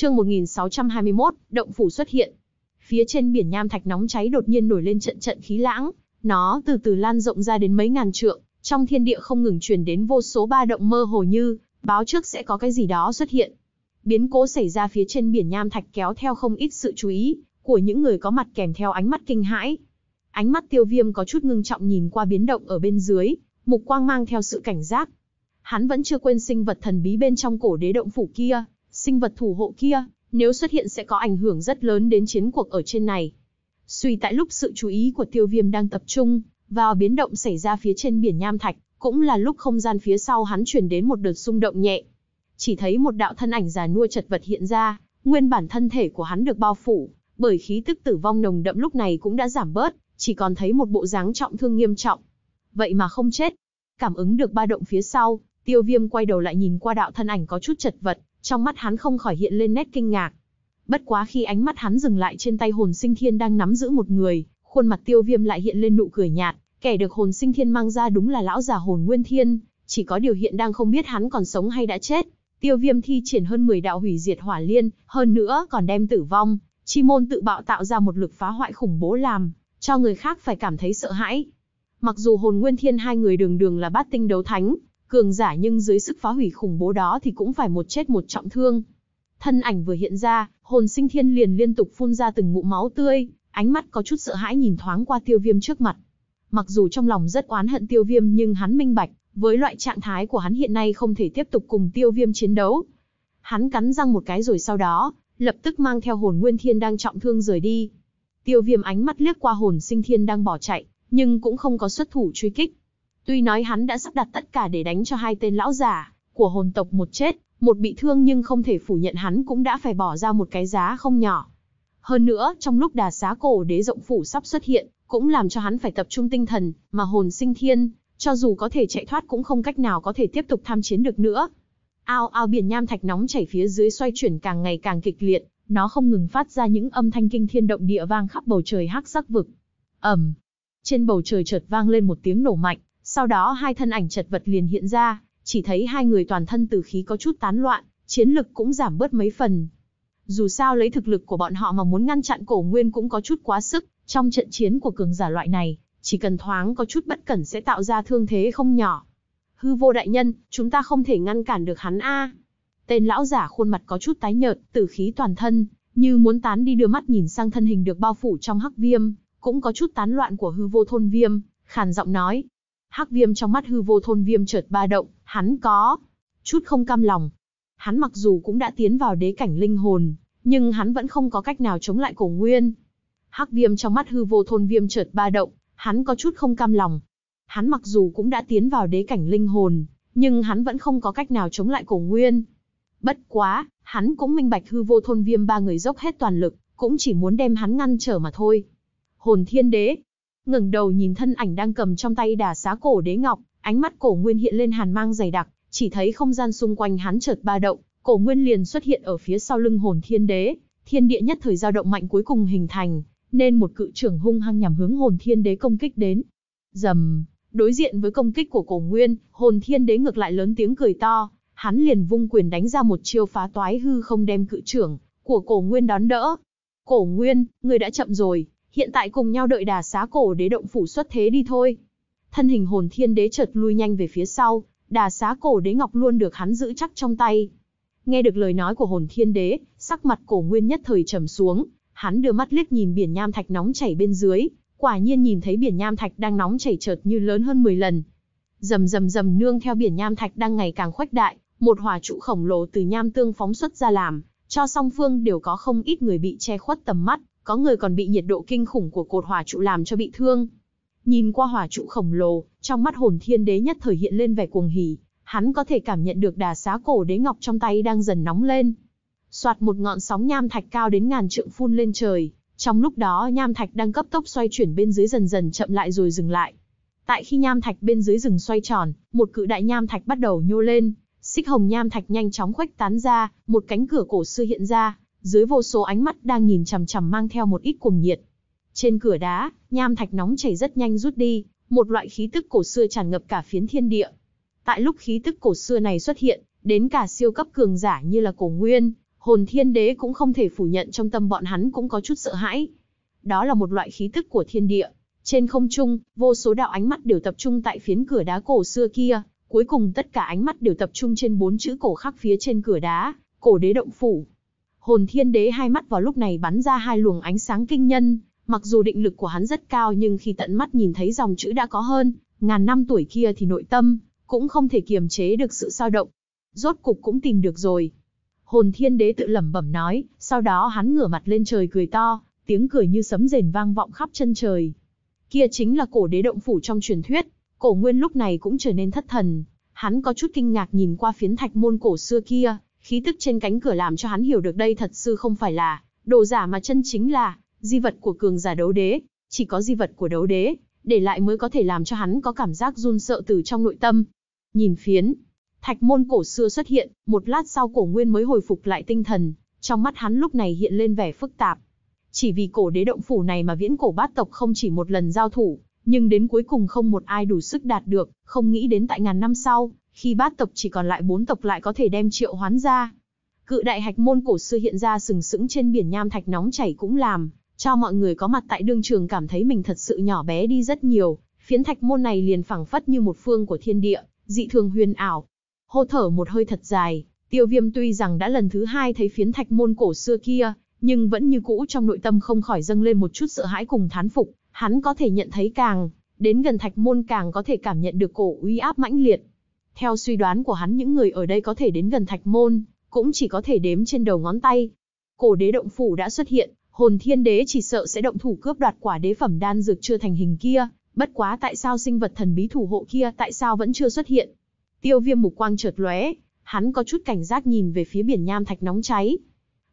Chương 1621, động phủ xuất hiện. Phía trên biển nham thạch nóng cháy đột nhiên nổi lên trận trận khí lãng, nó từ từ lan rộng ra đến mấy ngàn trượng, trong thiên địa không ngừng truyền đến vô số ba động mơ hồ như báo trước sẽ có cái gì đó xuất hiện. Biến cố xảy ra phía trên biển nham thạch kéo theo không ít sự chú ý của những người có mặt kèm theo ánh mắt kinh hãi. Ánh mắt Tiêu Viêm có chút ngưng trọng nhìn qua biến động ở bên dưới, mục quang mang theo sự cảnh giác. Hắn vẫn chưa quên sinh vật thần bí bên trong cổ đế động phủ kia, sinh vật thủ hộ kia, nếu xuất hiện sẽ có ảnh hưởng rất lớn đến chiến cuộc ở trên này. Suy tại lúc sự chú ý của tiêu viêm đang tập trung, vào biến động xảy ra phía trên biển nham thạch, cũng là lúc không gian phía sau hắn chuyển đến một đợt rung động nhẹ. Chỉ thấy một đạo thân ảnh già nua chật vật hiện ra, nguyên bản thân thể của hắn được bao phủ, bởi khí tức tử vong nồng đậm lúc này cũng đã giảm bớt, chỉ còn thấy một bộ dáng trọng thương nghiêm trọng. Vậy mà không chết. Cảm ứng được ba động phía sau, tiêu viêm quay đầu lại nhìn qua đạo thân ảnh có chút chật vật, trong mắt hắn không khỏi hiện lên nét kinh ngạc. Bất quá khi ánh mắt hắn dừng lại trên tay hồn sinh thiên đang nắm giữ một người, khuôn mặt tiêu viêm lại hiện lên nụ cười nhạt, kẻ được hồn sinh thiên mang ra đúng là lão già hồn nguyên thiên, chỉ có điều hiện đang không biết hắn còn sống hay đã chết. Tiêu viêm thi triển hơn 10 đạo hủy diệt hỏa liên, hơn nữa còn đem tử vong, chi môn tự bạo tạo ra một lực phá hoại khủng bố làm, cho người khác phải cảm thấy sợ hãi. Mặc dù hồn nguyên thiên hai người đường đường là bát tinh đấu thánh, Cường giả nhưng dưới sức phá hủy khủng bố đó thì cũng phải một chết một trọng thương. Thân ảnh vừa hiện ra, hồn sinh thiên liền liên tục phun ra từng ngụm máu tươi, ánh mắt có chút sợ hãi nhìn thoáng qua tiêu viêm trước mặt. Mặc dù trong lòng rất oán hận tiêu viêm nhưng hắn minh bạch, với loại trạng thái của hắn hiện nay không thể tiếp tục cùng tiêu viêm chiến đấu. Hắn cắn răng một cái rồi sau đó, lập tức mang theo hồn nguyên thiên đang trọng thương rời đi. Tiêu viêm ánh mắt liếc qua hồn sinh thiên đang bỏ chạy, nhưng cũng không có xuất thủ truy kích, Tuy nói hắn đã sắp đặt tất cả để đánh cho hai tên lão giả của hồn tộc một chết, một bị thương nhưng không thể phủ nhận hắn cũng đã phải bỏ ra một cái giá không nhỏ. Hơn nữa, trong lúc đà xá cổ đế rộng phủ sắp xuất hiện, cũng làm cho hắn phải tập trung tinh thần, mà hồn sinh thiên, cho dù có thể chạy thoát cũng không cách nào có thể tiếp tục tham chiến được nữa. Ao ao biển nham thạch nóng chảy phía dưới xoay chuyển càng ngày càng kịch liệt, nó không ngừng phát ra những âm thanh kinh thiên động địa vang khắp bầu trời hắc sắc vực. Ầm. Trên bầu trời chợt vang lên một tiếng nổ mạnh, sau đó hai thân ảnh chật vật liền hiện ra, chỉ thấy hai người toàn thân tử khí có chút tán loạn, chiến lực cũng giảm bớt mấy phần. Dù sao lấy thực lực của bọn họ mà muốn ngăn chặn cổ nguyên cũng có chút quá sức, trong trận chiến của cường giả loại này, chỉ cần thoáng có chút bất cẩn sẽ tạo ra thương thế không nhỏ. Hư vô đại nhân, chúng ta không thể ngăn cản được hắn a. Tên lão giả khuôn mặt có chút tái nhợt, tử khí toàn thân, như muốn tán đi đưa mắt nhìn sang thân hình được bao phủ trong hắc viêm, cũng có chút tán loạn của hư vô thôn viêm, khàn giọng nói, hắc viêm trong mắt hư vô thôn viêm chợt ba động, hắn có chút không cam lòng. Hắn mặc dù cũng đã tiến vào đế cảnh linh hồn, nhưng hắn vẫn không có cách nào chống lại cổ nguyên. Hắc viêm trong mắt hư vô thôn viêm chợt ba động, hắn có chút không cam lòng. Hắn mặc dù cũng đã tiến vào đế cảnh linh hồn, nhưng hắn vẫn không có cách nào chống lại cổ nguyên. Bất quá, hắn cũng minh bạch hư vô thôn viêm ba người dốc hết toàn lực, cũng chỉ muốn đem hắn ngăn trở mà thôi. Hồn thiên đế, ngẩng đầu nhìn thân ảnh đang cầm trong tay đà xá cổ đế ngọc, ánh mắt cổ nguyên hiện lên hàn mang dày đặc, chỉ thấy không gian xung quanh hắn chợt ba động, cổ nguyên liền xuất hiện ở phía sau lưng hồn thiên đế, thiên địa nhất thời dao động mạnh cuối cùng hình thành, nên một cự trưởng hung hăng nhằm hướng hồn thiên đế công kích đến. Dầm, đối diện với công kích của cổ nguyên, hồn thiên đế ngược lại lớn tiếng cười to, hắn liền vung quyền đánh ra một chiêu phá toái hư không đem cự trưởng của cổ nguyên đón đỡ. Cổ nguyên, người đã chậm rồi, hiện tại cùng nhau đợi đà xá cổ đế động phủ xuất thế đi thôi. Thân hình hồn thiên đế chợt lui nhanh về phía sau, đà xá cổ đế ngọc luôn được hắn giữ chắc trong tay. Nghe được lời nói của hồn thiên đế, sắc mặt cổ nguyên nhất thời trầm xuống, hắn đưa mắt liếc nhìn biển nham thạch nóng chảy bên dưới, quả nhiên nhìn thấy biển nham thạch đang nóng chảy chợt như lớn hơn 10 lần. Rầm rầm rầm nương theo biển nham thạch đang ngày càng khuếch đại, một hỏa trụ khổng lồ từ nham tương phóng xuất ra làm, cho song phương đều có không ít người bị che khuất tầm mắt có người còn bị nhiệt độ kinh khủng của cột hỏa trụ làm cho bị thương. Nhìn qua hỏa trụ khổng lồ, trong mắt hồn thiên đế nhất thời hiện lên vẻ cuồng hỉ, hắn có thể cảm nhận được đà xá cổ đế ngọc trong tay đang dần nóng lên. Soạt một ngọn sóng nham thạch cao đến ngàn trượng phun lên trời, trong lúc đó nham thạch đang cấp tốc xoay chuyển bên dưới dần dần chậm lại rồi dừng lại. Tại khi nham thạch bên dưới rừng xoay tròn, một cự đại nham thạch bắt đầu nhô lên, xích hồng nham thạch nhanh chóng khuếch tán ra, một cánh cửa cổ xưa hiện ra dưới vô số ánh mắt đang nhìn chằm chằm mang theo một ít cuồng nhiệt. Trên cửa đá, nham thạch nóng chảy rất nhanh rút đi, một loại khí tức cổ xưa tràn ngập cả phiến thiên địa. Tại lúc khí tức cổ xưa này xuất hiện, đến cả siêu cấp cường giả như là Cổ Nguyên, Hồn Thiên Đế cũng không thể phủ nhận trong tâm bọn hắn cũng có chút sợ hãi. Đó là một loại khí tức của thiên địa. Trên không trung, vô số đạo ánh mắt đều tập trung tại phiến cửa đá cổ xưa kia, cuối cùng tất cả ánh mắt đều tập trung trên bốn chữ cổ khắc phía trên cửa đá, Cổ Đế động phủ hồn thiên đế hai mắt vào lúc này bắn ra hai luồng ánh sáng kinh nhân, mặc dù định lực của hắn rất cao nhưng khi tận mắt nhìn thấy dòng chữ đã có hơn, ngàn năm tuổi kia thì nội tâm, cũng không thể kiềm chế được sự sao động. Rốt cục cũng tìm được rồi. Hồn thiên đế tự lẩm bẩm nói, sau đó hắn ngửa mặt lên trời cười to, tiếng cười như sấm rền vang vọng khắp chân trời. Kia chính là cổ đế động phủ trong truyền thuyết, cổ nguyên lúc này cũng trở nên thất thần. Hắn có chút kinh ngạc nhìn qua phiến thạch môn cổ xưa kia, Khí tức trên cánh cửa làm cho hắn hiểu được đây thật sự không phải là đồ giả mà chân chính là di vật của cường giả đấu đế, chỉ có di vật của đấu đế, để lại mới có thể làm cho hắn có cảm giác run sợ từ trong nội tâm. Nhìn phiến, thạch môn cổ xưa xuất hiện, một lát sau cổ nguyên mới hồi phục lại tinh thần, trong mắt hắn lúc này hiện lên vẻ phức tạp. Chỉ vì cổ đế động phủ này mà viễn cổ bát tộc không chỉ một lần giao thủ, nhưng đến cuối cùng không một ai đủ sức đạt được, không nghĩ đến tại ngàn năm sau, khi bát tộc chỉ còn lại bốn tộc lại có thể đem triệu hoán ra. Cự đại hạch môn cổ xưa hiện ra sừng sững trên biển nham thạch nóng chảy cũng làm, cho mọi người có mặt tại đương trường cảm thấy mình thật sự nhỏ bé đi rất nhiều, phiến thạch môn này liền phẳng phất như một phương của thiên địa, dị thường huyền ảo. Hô thở một hơi thật dài, tiêu viêm tuy rằng đã lần thứ hai thấy phiến thạch môn cổ xưa kia, nhưng vẫn như cũ trong nội tâm không khỏi dâng lên một chút sợ hãi cùng thán phục, hắn có thể nhận thấy càng, đến gần thạch môn càng có thể cảm nhận được cổ uy áp mãnh liệt, theo suy đoán của hắn những người ở đây có thể đến gần thạch môn, cũng chỉ có thể đếm trên đầu ngón tay. Cổ đế động phủ đã xuất hiện, hồn thiên đế chỉ sợ sẽ động thủ cướp đoạt quả đế phẩm đan dược chưa thành hình kia, bất quá tại sao sinh vật thần bí thủ hộ kia tại sao vẫn chưa xuất hiện. Tiêu viêm mục quang chợt lóe, hắn có chút cảnh giác nhìn về phía biển nham thạch nóng cháy.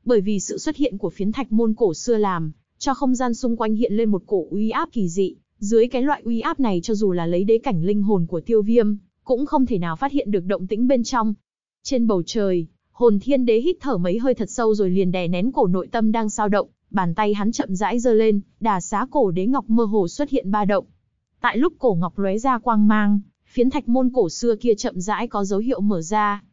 Bởi vì sự xuất hiện của phiến thạch môn cổ xưa làm, cho không gian xung quanh hiện lên một cổ uy áp kỳ dị, dưới cái loại uy áp này cho dù là lấy đế cảnh linh hồn của tiêu viêm, cũng không thể nào phát hiện được động tĩnh bên trong. Trên bầu trời, hồn thiên đế hít thở mấy hơi thật sâu rồi liền đè nén cổ nội tâm đang sao động, bàn tay hắn chậm rãi giơ lên, đà xá cổ đế ngọc mơ hồ xuất hiện ba động. Tại lúc cổ ngọc lóe ra quang mang, phiến thạch môn cổ xưa kia chậm rãi có dấu hiệu mở ra.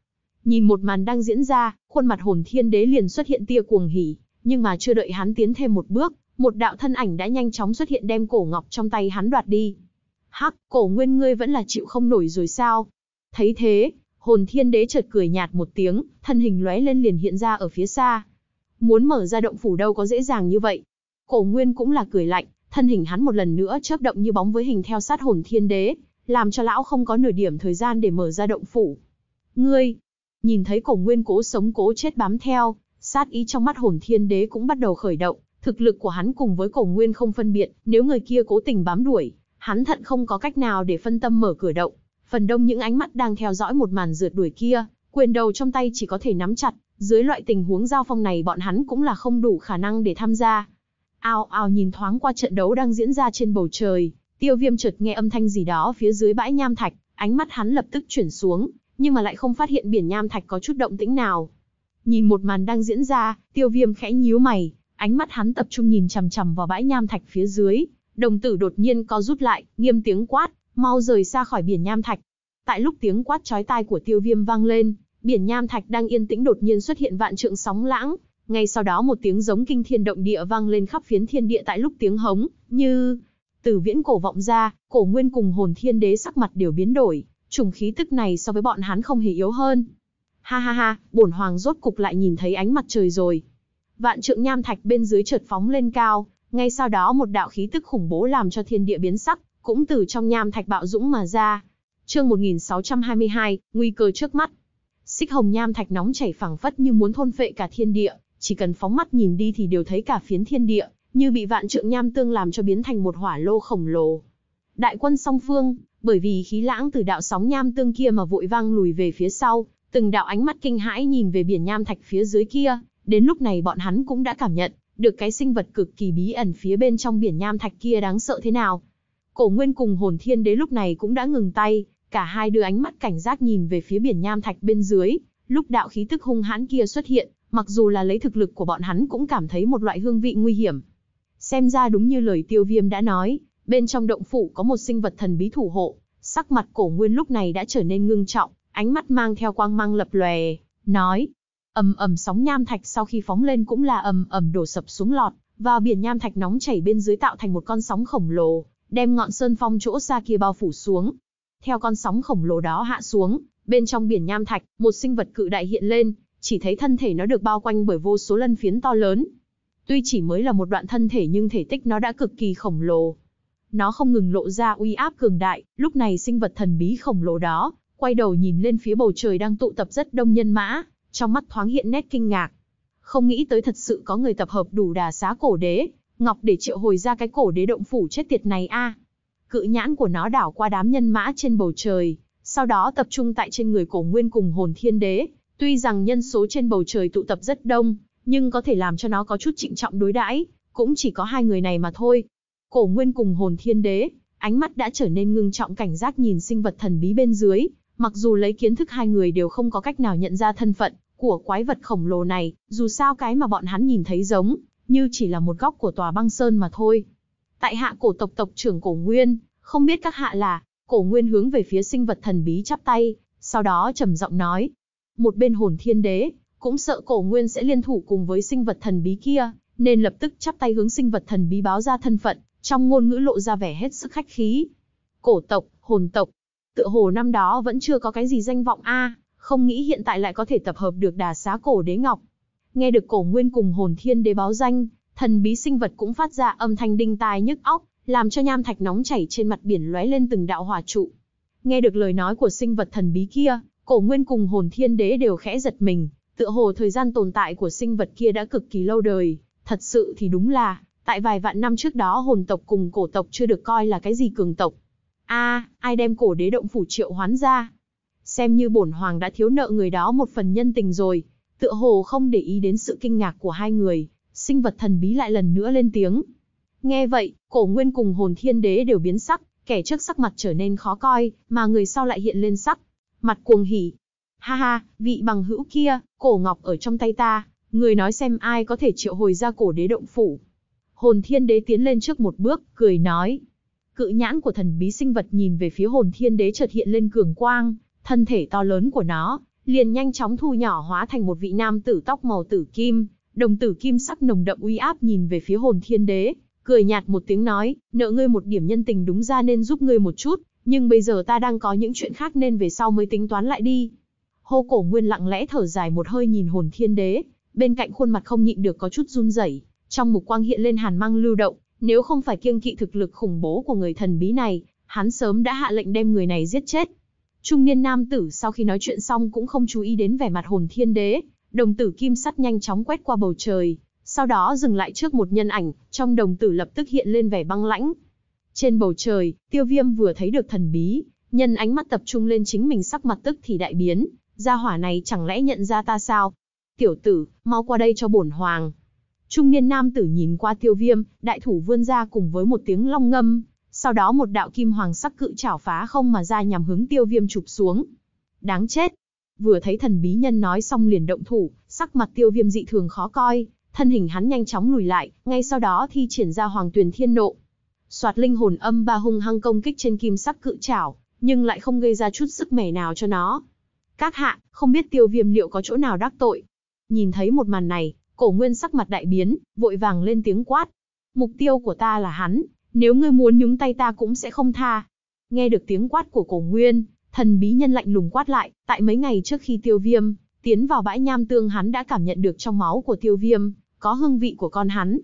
Nhìn một màn đang diễn ra, khuôn mặt hồn thiên đế liền xuất hiện tia cuồng hỉ, nhưng mà chưa đợi hắn tiến thêm một bước, một đạo thân ảnh đã nhanh chóng xuất hiện đem cổ ngọc trong tay hắn đoạt đi. Hắc, cổ nguyên ngươi vẫn là chịu không nổi rồi sao? Thấy thế, hồn thiên đế chợt cười nhạt một tiếng, thân hình lóe lên liền hiện ra ở phía xa. Muốn mở ra động phủ đâu có dễ dàng như vậy. Cổ nguyên cũng là cười lạnh, thân hình hắn một lần nữa chớp động như bóng với hình theo sát hồn thiên đế, làm cho lão không có nửa điểm thời gian để mở ra động phủ. Ngươi, nhìn thấy cổ nguyên cố sống cố chết bám theo, sát ý trong mắt hồn thiên đế cũng bắt đầu khởi động, thực lực của hắn cùng với cổ nguyên không phân biệt, nếu người kia cố tình bám đuổi, hắn thận không có cách nào để phân tâm mở cửa động. Phần đông những ánh mắt đang theo dõi một màn rượt đuổi kia, quyền đầu trong tay chỉ có thể nắm chặt, dưới loại tình huống giao phong này bọn hắn cũng là không đủ khả năng để tham gia. Ao ao nhìn thoáng qua trận đấu đang diễn ra trên bầu trời, tiêu viêm chợt nghe âm thanh gì đó phía dưới bãi nham thạch, ánh mắt hắn lập tức chuyển xuống, nhưng mà lại không phát hiện biển nham thạch có chút động tĩnh nào. Nhìn một màn đang diễn ra, tiêu viêm khẽ nhíu mày, ánh mắt hắn tập trung nhìn chằm chằm vào bãi nham thạch phía dưới, Đồng tử đột nhiên co rút lại, nghiêm tiếng quát, mau rời xa khỏi biển nham thạch. Tại lúc tiếng quát chói tai của tiêu viêm vang lên, biển nham thạch đang yên tĩnh đột nhiên xuất hiện vạn trượng sóng lãng. Ngay sau đó một tiếng giống kinh thiên động địa vang lên khắp phiến thiên địa tại lúc tiếng hống, như từ viễn cổ vọng ra, cổ nguyên cùng hồn thiên đế sắc mặt đều biến đổi, trùng khí tức này so với bọn hắn không hề yếu hơn. Ha ha ha, bổn hoàng rốt cục lại nhìn thấy ánh mặt trời rồi. Vạn trượng nham thạch bên dưới chợt phóng lên cao, ngay sau đó một đạo khí tức khủng bố làm cho thiên địa biến sắc, cũng từ trong nham thạch bạo dũng mà ra. Chương 1622, nguy cơ trước mắt. Xích hồng nham thạch nóng chảy phẳng phất như muốn thôn phệ cả thiên địa, chỉ cần phóng mắt nhìn đi thì đều thấy cả phiến thiên địa, như bị vạn trượng nham tương làm cho biến thành một hỏa lô khổng lồ. Đại quân song phương, bởi vì khí lãng từ đạo sóng nham tương kia mà vội vang lùi về phía sau, từng đạo ánh mắt kinh hãi nhìn về biển nham thạch phía dưới kia, đến lúc này bọn hắn cũng đã cảm nhận, được cái sinh vật cực kỳ bí ẩn phía bên trong biển nham thạch kia đáng sợ thế nào. Cổ Nguyên cùng hồn thiên đế lúc này cũng đã ngừng tay, cả hai đưa ánh mắt cảnh giác nhìn về phía biển nham thạch bên dưới, lúc đạo khí tức hung hãn kia xuất hiện, mặc dù là lấy thực lực của bọn hắn cũng cảm thấy một loại hương vị nguy hiểm. Xem ra đúng như lời tiêu viêm đã nói, bên trong động phủ có một sinh vật thần bí thủ hộ, sắc mặt cổ nguyên lúc này đã trở nên ngưng trọng, ánh mắt mang theo quang mang lập lòe, nói, ầm ầm sóng nham thạch sau khi phóng lên cũng là ầm ầm đổ sập xuống lọt, vào biển nham thạch nóng chảy bên dưới tạo thành một con sóng khổng lồ, đem ngọn sơn phong chỗ xa kia bao phủ xuống. Theo con sóng khổng lồ đó hạ xuống, bên trong biển nham thạch, một sinh vật cự đại hiện lên, chỉ thấy thân thể nó được bao quanh bởi vô số lân phiến to lớn. Tuy chỉ mới là một đoạn thân thể nhưng thể tích nó đã cực kỳ khổng lồ. Nó không ngừng lộ ra uy áp cường đại, lúc này sinh vật thần bí khổng lồ đó, quay đầu nhìn lên phía bầu trời đang tụ tập rất đông nhân mã, trong mắt thoáng hiện nét kinh ngạc. Không nghĩ tới thật sự có người tập hợp đủ đà xá cổ đế, ngọc để triệu hồi ra cái cổ đế động phủ chết tiệt này a. Cự nhãn của nó đảo qua đám nhân mã trên bầu trời, sau đó tập trung tại trên người cổ nguyên cùng hồn thiên đế. Tuy rằng nhân số trên bầu trời tụ tập rất đông, nhưng có thể làm cho nó có chút trịnh trọng đối đãi, cũng chỉ có hai người này mà thôi. Cổ nguyên cùng hồn thiên đế, ánh mắt đã trở nên ngưng trọng cảnh giác nhìn sinh vật thần bí bên dưới, mặc dù lấy kiến thức hai người đều không có cách nào nhận ra thân phận của quái vật khổng lồ này, dù sao cái mà bọn hắn nhìn thấy giống, như chỉ là một góc của tòa băng sơn mà thôi. Tại hạ cổ tộc tộc trưởng cổ nguyên, không biết các hạ là, cổ nguyên hướng về phía sinh vật thần bí chắp tay, sau đó trầm giọng nói. Một bên hồn thiên đế, cũng sợ cổ nguyên sẽ liên thủ cùng với sinh vật thần bí kia, nên lập tức chắp tay hướng sinh vật thần bí báo ra thân phận, trong ngôn ngữ lộ ra vẻ hết sức khách khí. Cổ tộc, hồn tộc, tựa hồ năm đó vẫn chưa có cái gì danh vọng a à không nghĩ hiện tại lại có thể tập hợp được đà xá cổ đế ngọc. Nghe được cổ nguyên cùng hồn thiên đế báo danh, thần bí sinh vật cũng phát ra âm thanh đinh tai nhức óc, làm cho nham thạch nóng chảy trên mặt biển lóe lên từng đạo hỏa trụ. Nghe được lời nói của sinh vật thần bí kia, cổ nguyên cùng hồn thiên đế đều khẽ giật mình, tựa hồ thời gian tồn tại của sinh vật kia đã cực kỳ lâu đời, thật sự thì đúng là, tại vài vạn năm trước đó hồn tộc cùng cổ tộc chưa được coi là cái gì cường tộc. A, ai đem cổ đế động phủ triệu hoán ra? xem như bổn hoàng đã thiếu nợ người đó một phần nhân tình rồi. Tựa hồ không để ý đến sự kinh ngạc của hai người, sinh vật thần bí lại lần nữa lên tiếng. Nghe vậy, cổ nguyên cùng hồn thiên đế đều biến sắc, kẻ trước sắc mặt trở nên khó coi, mà người sau lại hiện lên sắc. Mặt cuồng hỉ. Ha ha, vị bằng hữu kia, cổ ngọc ở trong tay ta, người nói xem ai có thể triệu hồi ra cổ đế động phủ. Hồn thiên đế tiến lên trước một bước, cười nói. Cự nhãn của thần bí sinh vật nhìn về phía hồn thiên đế chợt hiện lên cường quang, thân thể to lớn của nó liền nhanh chóng thu nhỏ hóa thành một vị nam tử tóc màu tử kim, đồng tử kim sắc nồng đậm uy áp nhìn về phía hồn thiên đế, cười nhạt một tiếng nói, nợ ngươi một điểm nhân tình đúng ra nên giúp ngươi một chút, nhưng bây giờ ta đang có những chuyện khác nên về sau mới tính toán lại đi. Hồ cổ nguyên lặng lẽ thở dài một hơi nhìn hồn thiên đế, bên cạnh khuôn mặt không nhịn được có chút run rẩy, trong mục quang hiện lên hàn mang lưu động, nếu không phải kiêng kỵ thực lực khủng bố của người thần bí này, hắn sớm đã hạ lệnh đem người này giết chết Trung niên nam tử sau khi nói chuyện xong cũng không chú ý đến vẻ mặt hồn thiên đế, đồng tử kim sắt nhanh chóng quét qua bầu trời, sau đó dừng lại trước một nhân ảnh, trong đồng tử lập tức hiện lên vẻ băng lãnh. Trên bầu trời, tiêu viêm vừa thấy được thần bí, nhân ánh mắt tập trung lên chính mình sắc mặt tức thì đại biến, gia hỏa này chẳng lẽ nhận ra ta sao? Tiểu tử, mau qua đây cho bổn hoàng. Trung niên nam tử nhìn qua tiêu viêm, đại thủ vươn ra cùng với một tiếng long ngâm, sau đó một đạo kim hoàng sắc cự chảo phá không mà ra nhằm hướng tiêu viêm chụp xuống. Đáng chết! Vừa thấy thần bí nhân nói xong liền động thủ, sắc mặt tiêu viêm dị thường khó coi, thân hình hắn nhanh chóng lùi lại, ngay sau đó thi triển ra hoàng tuyền thiên nộ. Soạt linh hồn âm ba hung hăng công kích trên kim sắc cự chảo, nhưng lại không gây ra chút sức mẻ nào cho nó. Các hạ, không biết tiêu viêm liệu có chỗ nào đắc tội. Nhìn thấy một màn này, cổ nguyên sắc mặt đại biến, vội vàng lên tiếng quát. Mục tiêu của ta là hắn, nếu ngươi muốn nhúng tay ta cũng sẽ không tha. Nghe được tiếng quát của cổ nguyên, thần bí nhân lạnh lùng quát lại, tại mấy ngày trước khi tiêu viêm, tiến vào bãi nham tương hắn đã cảm nhận được trong máu của tiêu viêm, có hương vị của con hắn.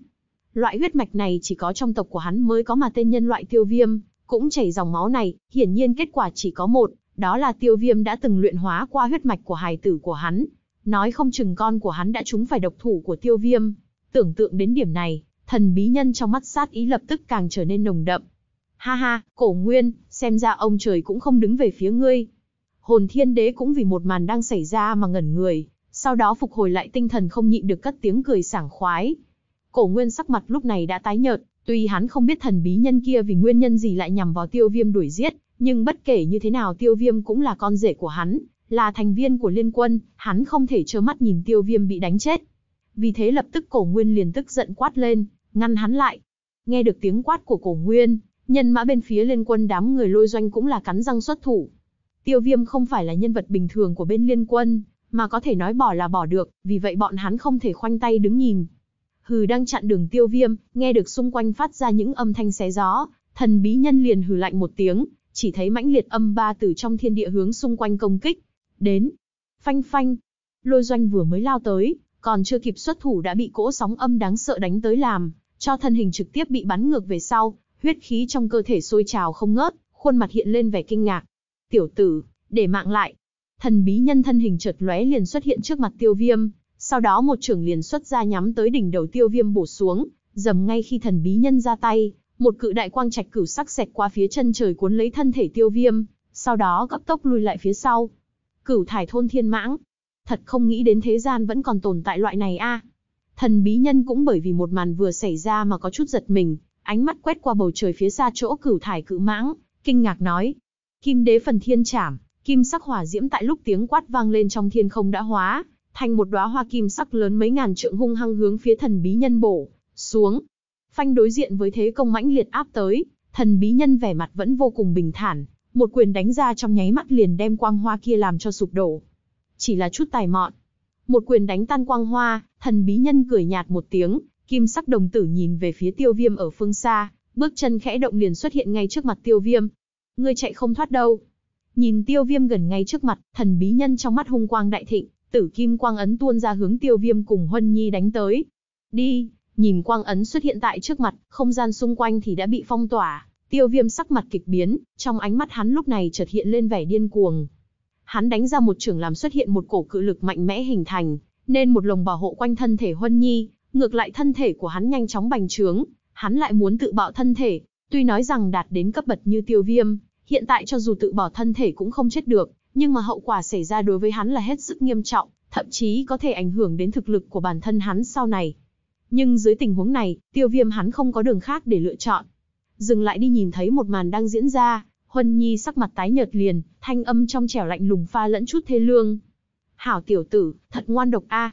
Loại huyết mạch này chỉ có trong tộc của hắn mới có mà tên nhân loại tiêu viêm, cũng chảy dòng máu này, hiển nhiên kết quả chỉ có một, đó là tiêu viêm đã từng luyện hóa qua huyết mạch của hài tử của hắn. Nói không chừng con của hắn đã trúng phải độc thủ của tiêu viêm. Tưởng tượng đến điểm này, thần bí nhân trong mắt sát ý lập tức càng trở nên nồng đậm. Ha ha, cổ nguyên, xem ra ông trời cũng không đứng về phía ngươi. Hồn thiên đế cũng vì một màn đang xảy ra mà ngẩn người, sau đó phục hồi lại tinh thần không nhịn được cất tiếng cười sảng khoái. Cổ nguyên sắc mặt lúc này đã tái nhợt, tuy hắn không biết thần bí nhân kia vì nguyên nhân gì lại nhằm vào tiêu viêm đuổi giết, nhưng bất kể như thế nào tiêu viêm cũng là con rể của hắn, là thành viên của liên quân, hắn không thể trơ mắt nhìn tiêu viêm bị đánh chết. Vì thế lập tức cổ nguyên liền tức giận quát lên, ngăn hắn lại. Nghe được tiếng quát của cổ nguyên, nhân mã bên phía liên quân đám người lôi doanh cũng là cắn răng xuất thủ. Tiêu viêm không phải là nhân vật bình thường của bên liên quân, mà có thể nói bỏ là bỏ được, vì vậy bọn hắn không thể khoanh tay đứng nhìn. Hừ đang chặn đường tiêu viêm, nghe được xung quanh phát ra những âm thanh xé gió, thần bí nhân liền hừ lạnh một tiếng, chỉ thấy mãnh liệt âm ba từ trong thiên địa hướng xung quanh công kích. Đến. Phanh phanh. Lôi doanh vừa mới lao tới, còn chưa kịp xuất thủ đã bị cỗ sóng âm đáng sợ đánh tới làm, cho thân hình trực tiếp bị bắn ngược về sau, huyết khí trong cơ thể sôi trào không ngớt, khuôn mặt hiện lên vẻ kinh ngạc. Tiểu tử, để mạng lại. Thần bí nhân thân hình chợt lóe liền xuất hiện trước mặt tiêu viêm, sau đó một trưởng liền xuất ra nhắm tới đỉnh đầu tiêu viêm bổ xuống, dầm ngay khi thần bí nhân ra tay, một cự đại quang trạch cửu sắc xẹt qua phía chân trời cuốn lấy thân thể tiêu viêm, sau đó cấp tốc lùi lại phía sau. Cửu thải thôn thiên mãng, Thật không nghĩ đến thế gian vẫn còn tồn tại loại này a. Thần bí nhân cũng bởi vì một màn vừa xảy ra mà có chút giật mình, ánh mắt quét qua bầu trời phía xa chỗ cửu thải cự mãng, kinh ngạc nói: "Kim đế phần thiên trảm, kim sắc hỏa diễm tại lúc tiếng quát vang lên trong thiên không đã hóa, thành một đóa hoa kim sắc lớn mấy ngàn trượng hung hăng hướng phía thần bí nhân bổ xuống. Phanh đối diện với thế công mãnh liệt áp tới, thần bí nhân vẻ mặt vẫn vô cùng bình thản, một quyền đánh ra trong nháy mắt liền đem quang hoa kia làm cho sụp đổ, chỉ là chút tài mọn. Một quyền đánh tan quang hoa, thần bí nhân cười nhạt một tiếng, kim sắc đồng tử nhìn về phía tiêu viêm ở phương xa, bước chân khẽ động liền xuất hiện ngay trước mặt tiêu viêm. Ngươi chạy không thoát đâu. Nhìn tiêu viêm gần ngay trước mặt, thần bí nhân trong mắt hung quang đại thịnh, tử kim quang ấn tuôn ra hướng tiêu viêm cùng Huân Nhi đánh tới. Đi, nhìn quang ấn xuất hiện tại trước mặt, không gian xung quanh thì đã bị phong tỏa. Tiêu viêm sắc mặt kịch biến, trong ánh mắt hắn lúc này chợt hiện lên vẻ điên cuồng, hắn đánh ra một trường làm xuất hiện một cổ cự lực mạnh mẽ hình thành, nên một lồng bảo hộ quanh thân thể Huân Nhi, ngược lại thân thể của hắn nhanh chóng bành trướng, hắn lại muốn tự bạo thân thể, tuy nói rằng đạt đến cấp bậc như tiêu viêm, hiện tại cho dù tự bỏ thân thể cũng không chết được, nhưng mà hậu quả xảy ra đối với hắn là hết sức nghiêm trọng, thậm chí có thể ảnh hưởng đến thực lực của bản thân hắn sau này. Nhưng dưới tình huống này, tiêu viêm hắn không có đường khác để lựa chọn. Dừng lại đi nhìn thấy một màn đang diễn ra, Huân Nhi sắc mặt tái nhợt liền, thanh âm trong trẻo lạnh lùng pha lẫn chút thê lương. Hảo tiểu tử, thật ngoan độc a.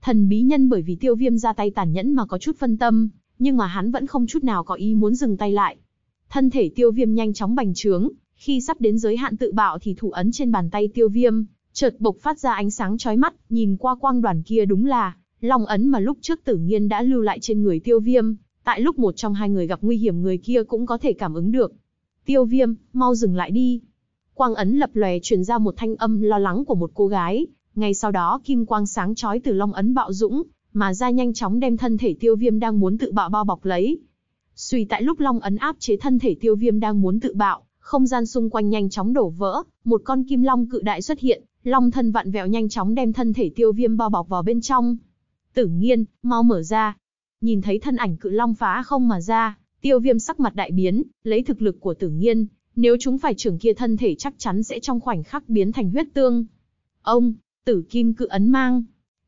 Thần bí nhân bởi vì tiêu viêm ra tay tàn nhẫn mà có chút phân tâm, nhưng mà hắn vẫn không chút nào có ý muốn dừng tay lại. Thân thể tiêu viêm nhanh chóng bành trướng, khi sắp đến giới hạn tự bạo thì thủ ấn trên bàn tay tiêu viêm, chợt bộc phát ra ánh sáng chói mắt, nhìn qua quang đoàn kia đúng là, long ấn mà lúc trước tử nghiên đã lưu lại trên người tiêu viêm, tại lúc một trong hai người gặp nguy hiểm người kia cũng có thể cảm ứng được. Tiêu viêm, mau dừng lại đi. Quang ấn lập lòe truyền ra một thanh âm lo lắng của một cô gái. Ngay sau đó kim quang sáng chói từ long ấn bạo dũng, mà ra nhanh chóng đem thân thể tiêu viêm đang muốn tự bạo bao bọc lấy. Suy tại lúc long ấn áp chế thân thể tiêu viêm đang muốn tự bạo, không gian xung quanh nhanh chóng đổ vỡ, một con kim long cự đại xuất hiện, long thân vạn vẹo nhanh chóng đem thân thể tiêu viêm bao bọc vào bên trong. Tử nghiên, mau mở ra. Nhìn thấy thân ảnh cự long phá không mà ra, Tiêu viêm sắc mặt đại biến, lấy thực lực của tử nghiên, nếu chúng phải trưởng kia thân thể chắc chắn sẽ trong khoảnh khắc biến thành huyết tương. Ông, tử kim cự ấn mang.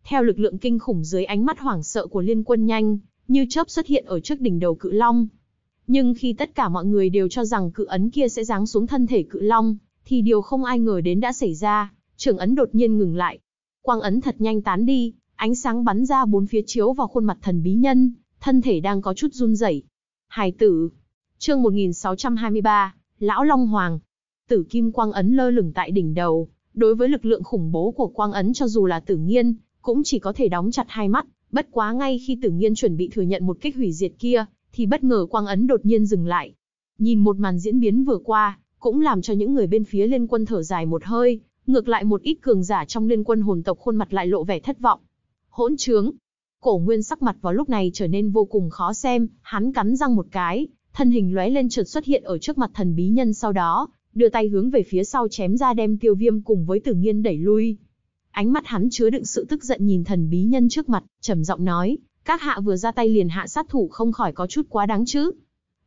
Theo lực lượng kinh khủng dưới ánh mắt hoảng sợ của liên quân nhanh, như chớp xuất hiện ở trước đỉnh đầu cự long. Nhưng khi tất cả mọi người đều cho rằng cự ấn kia sẽ giáng xuống thân thể cự long, thì điều không ai ngờ đến đã xảy ra, trưởng ấn đột nhiên ngừng lại. Quang ấn thật nhanh tán đi, ánh sáng bắn ra bốn phía chiếu vào khuôn mặt thần bí nhân, thân thể đang có chút run rẩy. Hải tử. Chương 1623, Lão Long Hoàng. Tử kim quang ấn lơ lửng tại đỉnh đầu, đối với lực lượng khủng bố của quang ấn cho dù là Tử Nghiên, cũng chỉ có thể đóng chặt hai mắt, bất quá ngay khi Tử Nghiên chuẩn bị thừa nhận một kích hủy diệt kia, thì bất ngờ quang ấn đột nhiên dừng lại. Nhìn một màn diễn biến vừa qua, cũng làm cho những người bên phía Liên Quân thở dài một hơi, ngược lại một ít cường giả trong Liên Quân hồn tộc khuôn mặt lại lộ vẻ thất vọng. Hỗn trướng, Cổ Nguyên sắc mặt vào lúc này trở nên vô cùng khó xem, hắn cắn răng một cái, thân hình lóe lên trượt xuất hiện ở trước mặt thần bí nhân sau đó, đưa tay hướng về phía sau chém ra đem tiêu viêm cùng với tử nghiên đẩy lui. Ánh mắt hắn chứa đựng sự tức giận nhìn thần bí nhân trước mặt, trầm giọng nói, các hạ vừa ra tay liền hạ sát thủ không khỏi có chút quá đáng chứ.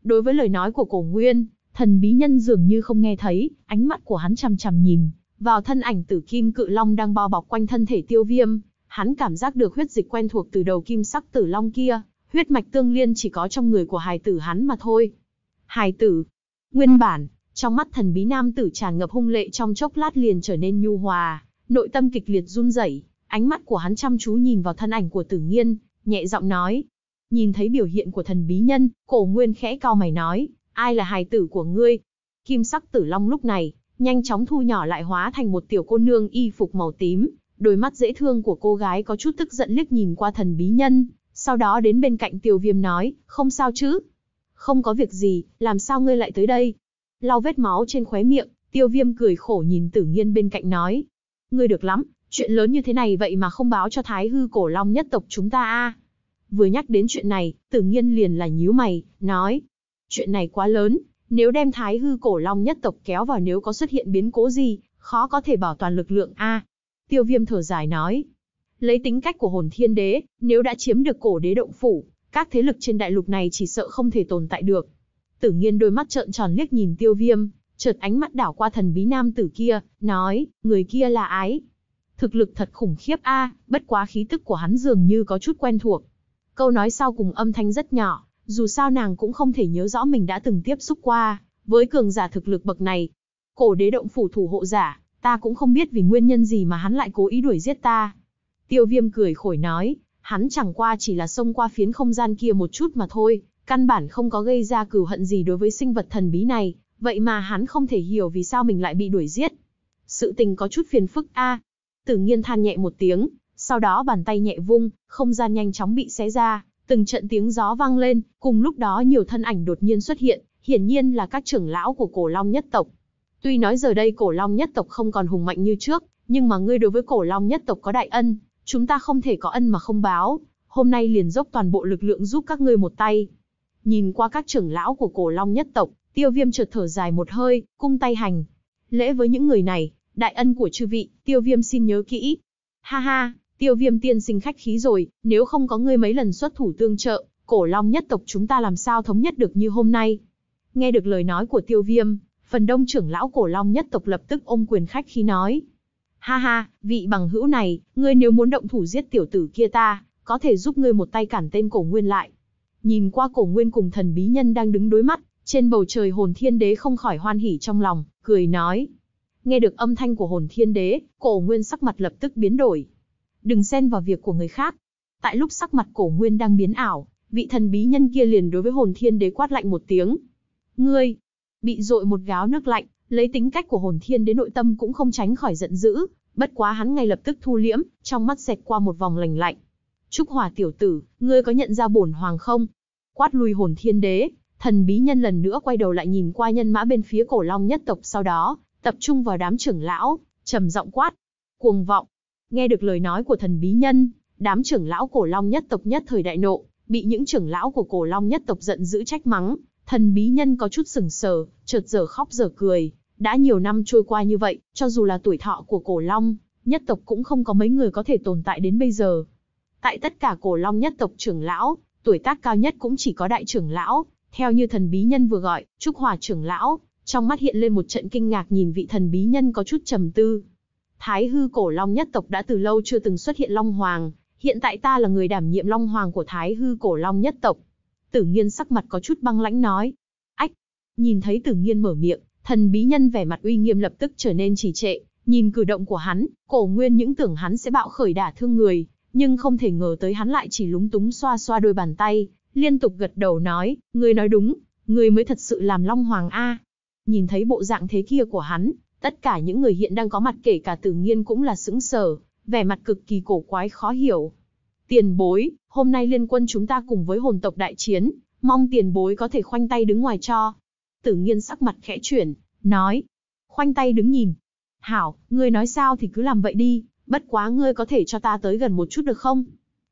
Đối với lời nói của cổ nguyên, thần bí nhân dường như không nghe thấy, ánh mắt của hắn chằm chằm nhìn, vào thân ảnh tử kim cự long đang bao bọc quanh thân thể tiêu viêm, Hắn cảm giác được huyết dịch quen thuộc từ đầu kim sắc tử long kia, huyết mạch tương liên chỉ có trong người của hài tử hắn mà thôi. Hài tử, nguyên bản, trong mắt thần bí nam tử tràn ngập hung lệ trong chốc lát liền trở nên nhu hòa, nội tâm kịch liệt run rẩy, ánh mắt của hắn chăm chú nhìn vào thân ảnh của tử nghiên, nhẹ giọng nói. Nhìn thấy biểu hiện của thần bí nhân, cổ nguyên khẽ cao mày nói, ai là hài tử của ngươi? Kim sắc tử long lúc này, nhanh chóng thu nhỏ lại hóa thành một tiểu cô nương y phục màu tím, Đôi mắt dễ thương của cô gái có chút tức giận liếc nhìn qua thần bí nhân, sau đó đến bên cạnh tiểu viêm nói, không sao chứ? Không có việc gì, làm sao ngươi lại tới đây? Lau vết máu trên khóe miệng, tiêu viêm cười khổ nhìn tử nghiên bên cạnh nói. Ngươi được lắm, chuyện lớn như thế này vậy mà không báo cho thái hư cổ long nhất tộc chúng ta a Vừa nhắc đến chuyện này, tử nghiên liền là nhíu mày, nói. Chuyện này quá lớn, nếu đem thái hư cổ long nhất tộc kéo vào nếu có xuất hiện biến cố gì, khó có thể bảo toàn lực lượng a Tiêu viêm thở dài nói. Lấy tính cách của hồn thiên đế, nếu đã chiếm được cổ đế động phủ, các thế lực trên đại lục này chỉ sợ không thể tồn tại được. Tử nghiên đôi mắt trợn tròn liếc nhìn tiêu viêm, chợt ánh mắt đảo qua thần bí nam tử kia, nói, người kia là ái. Thực lực thật khủng khiếp a, bất quá khí tức của hắn dường như có chút quen thuộc. Câu nói sau cùng âm thanh rất nhỏ, dù sao nàng cũng không thể nhớ rõ mình đã từng tiếp xúc qua, với cường giả thực lực bậc này. Cổ đế động phủ thủ hộ giả, Ta cũng không biết vì nguyên nhân gì mà hắn lại cố ý đuổi giết ta. Tiêu viêm cười khổi nói, hắn chẳng qua chỉ là xông qua phiến không gian kia một chút mà thôi, căn bản không có gây ra cừu hận gì đối với sinh vật thần bí này, vậy mà hắn không thể hiểu vì sao mình lại bị đuổi giết. Sự tình có chút phiền phức a. À, Tử Nghiên than nhẹ một tiếng, sau đó bàn tay nhẹ vung, không gian nhanh chóng bị xé ra, từng trận tiếng gió vang lên, cùng lúc đó nhiều thân ảnh đột nhiên xuất hiện, hiển nhiên là các trưởng lão của Cổ Long nhất tộc. Tuy nói giờ đây cổ long nhất tộc không còn hùng mạnh như trước, nhưng mà ngươi đối với cổ long nhất tộc có đại ân, chúng ta không thể có ân mà không báo, hôm nay liền dốc toàn bộ lực lượng giúp các ngươi một tay. Nhìn qua các trưởng lão của cổ long nhất tộc, tiêu viêm chợt thở dài một hơi, cung tay hành. Lễ với những người này, đại ân của chư vị, tiêu viêm xin nhớ kỹ. Ha ha, tiêu viêm tiên sinh khách khí rồi, nếu không có ngươi mấy lần xuất thủ tương trợ, cổ long nhất tộc chúng ta làm sao thống nhất được như hôm nay. Nghe được lời nói của tiêu viêm, Phần đông trưởng lão cổ long nhất tộc lập tức ôm quyền khách khi nói. Ha ha, vị bằng hữu này, ngươi nếu muốn động thủ giết tiểu tử kia ta, có thể giúp ngươi một tay cản tên cổ nguyên lại. Nhìn qua cổ nguyên cùng thần bí nhân đang đứng đối mắt, trên bầu trời hồn thiên đế không khỏi hoan hỉ trong lòng, cười nói. Nghe được âm thanh của hồn thiên đế, cổ nguyên sắc mặt lập tức biến đổi. Đừng xen vào việc của người khác. Tại lúc sắc mặt cổ nguyên đang biến ảo, vị thần bí nhân kia liền đối với hồn thiên đế quát lạnh một tiếng. Ngươi, bị dội một gáo nước lạnh, lấy tính cách của hồn thiên đến nội tâm cũng không tránh khỏi giận dữ, bất quá hắn ngay lập tức thu liễm, trong mắt xẹt qua một vòng lành lạnh. Trúc hòa tiểu tử, ngươi có nhận ra bổn hoàng không? Quát lui hồn thiên đế, thần bí nhân lần nữa quay đầu lại nhìn qua nhân mã bên phía cổ long nhất tộc sau đó, tập trung vào đám trưởng lão, trầm giọng quát. Cuồng vọng, nghe được lời nói của thần bí nhân, đám trưởng lão cổ long nhất tộc nhất thời đại nộ, bị những trưởng lão của cổ long nhất tộc giận dữ trách mắng, Thần bí nhân có chút sừng sờ, chợt giờ khóc giờ cười. Đã nhiều năm trôi qua như vậy, cho dù là tuổi thọ của cổ long, nhất tộc cũng không có mấy người có thể tồn tại đến bây giờ. Tại tất cả cổ long nhất tộc trưởng lão, tuổi tác cao nhất cũng chỉ có đại trưởng lão, theo như thần bí nhân vừa gọi, Trúc Hòa trưởng lão, trong mắt hiện lên một trận kinh ngạc nhìn vị thần bí nhân có chút trầm tư. Thái hư cổ long nhất tộc đã từ lâu chưa từng xuất hiện long hoàng, hiện tại ta là người đảm nhiệm long hoàng của thái hư cổ long nhất tộc, Tử nghiên sắc mặt có chút băng lãnh nói. Ách! Nhìn thấy tử nghiên mở miệng, thần bí nhân vẻ mặt uy nghiêm lập tức trở nên trì trệ, nhìn cử động của hắn, cổ nguyên những tưởng hắn sẽ bạo khởi đả thương người, nhưng không thể ngờ tới hắn lại chỉ lúng túng xoa xoa đôi bàn tay, liên tục gật đầu nói, người nói đúng, người mới thật sự làm Long Hoàng A. Nhìn thấy bộ dạng thế kia của hắn, tất cả những người hiện đang có mặt kể cả tử nghiên cũng là sững sờ, vẻ mặt cực kỳ cổ quái khó hiểu, Tiền bối, hôm nay liên quân chúng ta cùng với hồn tộc đại chiến, mong tiền bối có thể khoanh tay đứng ngoài cho. Tử nghiên sắc mặt khẽ chuyển, nói. Khoanh tay đứng nhìn. Hảo, ngươi nói sao thì cứ làm vậy đi, bất quá ngươi có thể cho ta tới gần một chút được không?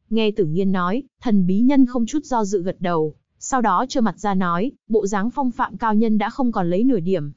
Nghe tử nghiên nói, thần bí nhân không chút do dự gật đầu, sau đó trơ mặt ra nói, bộ dáng phong phạm cao nhân đã không còn lấy nửa điểm.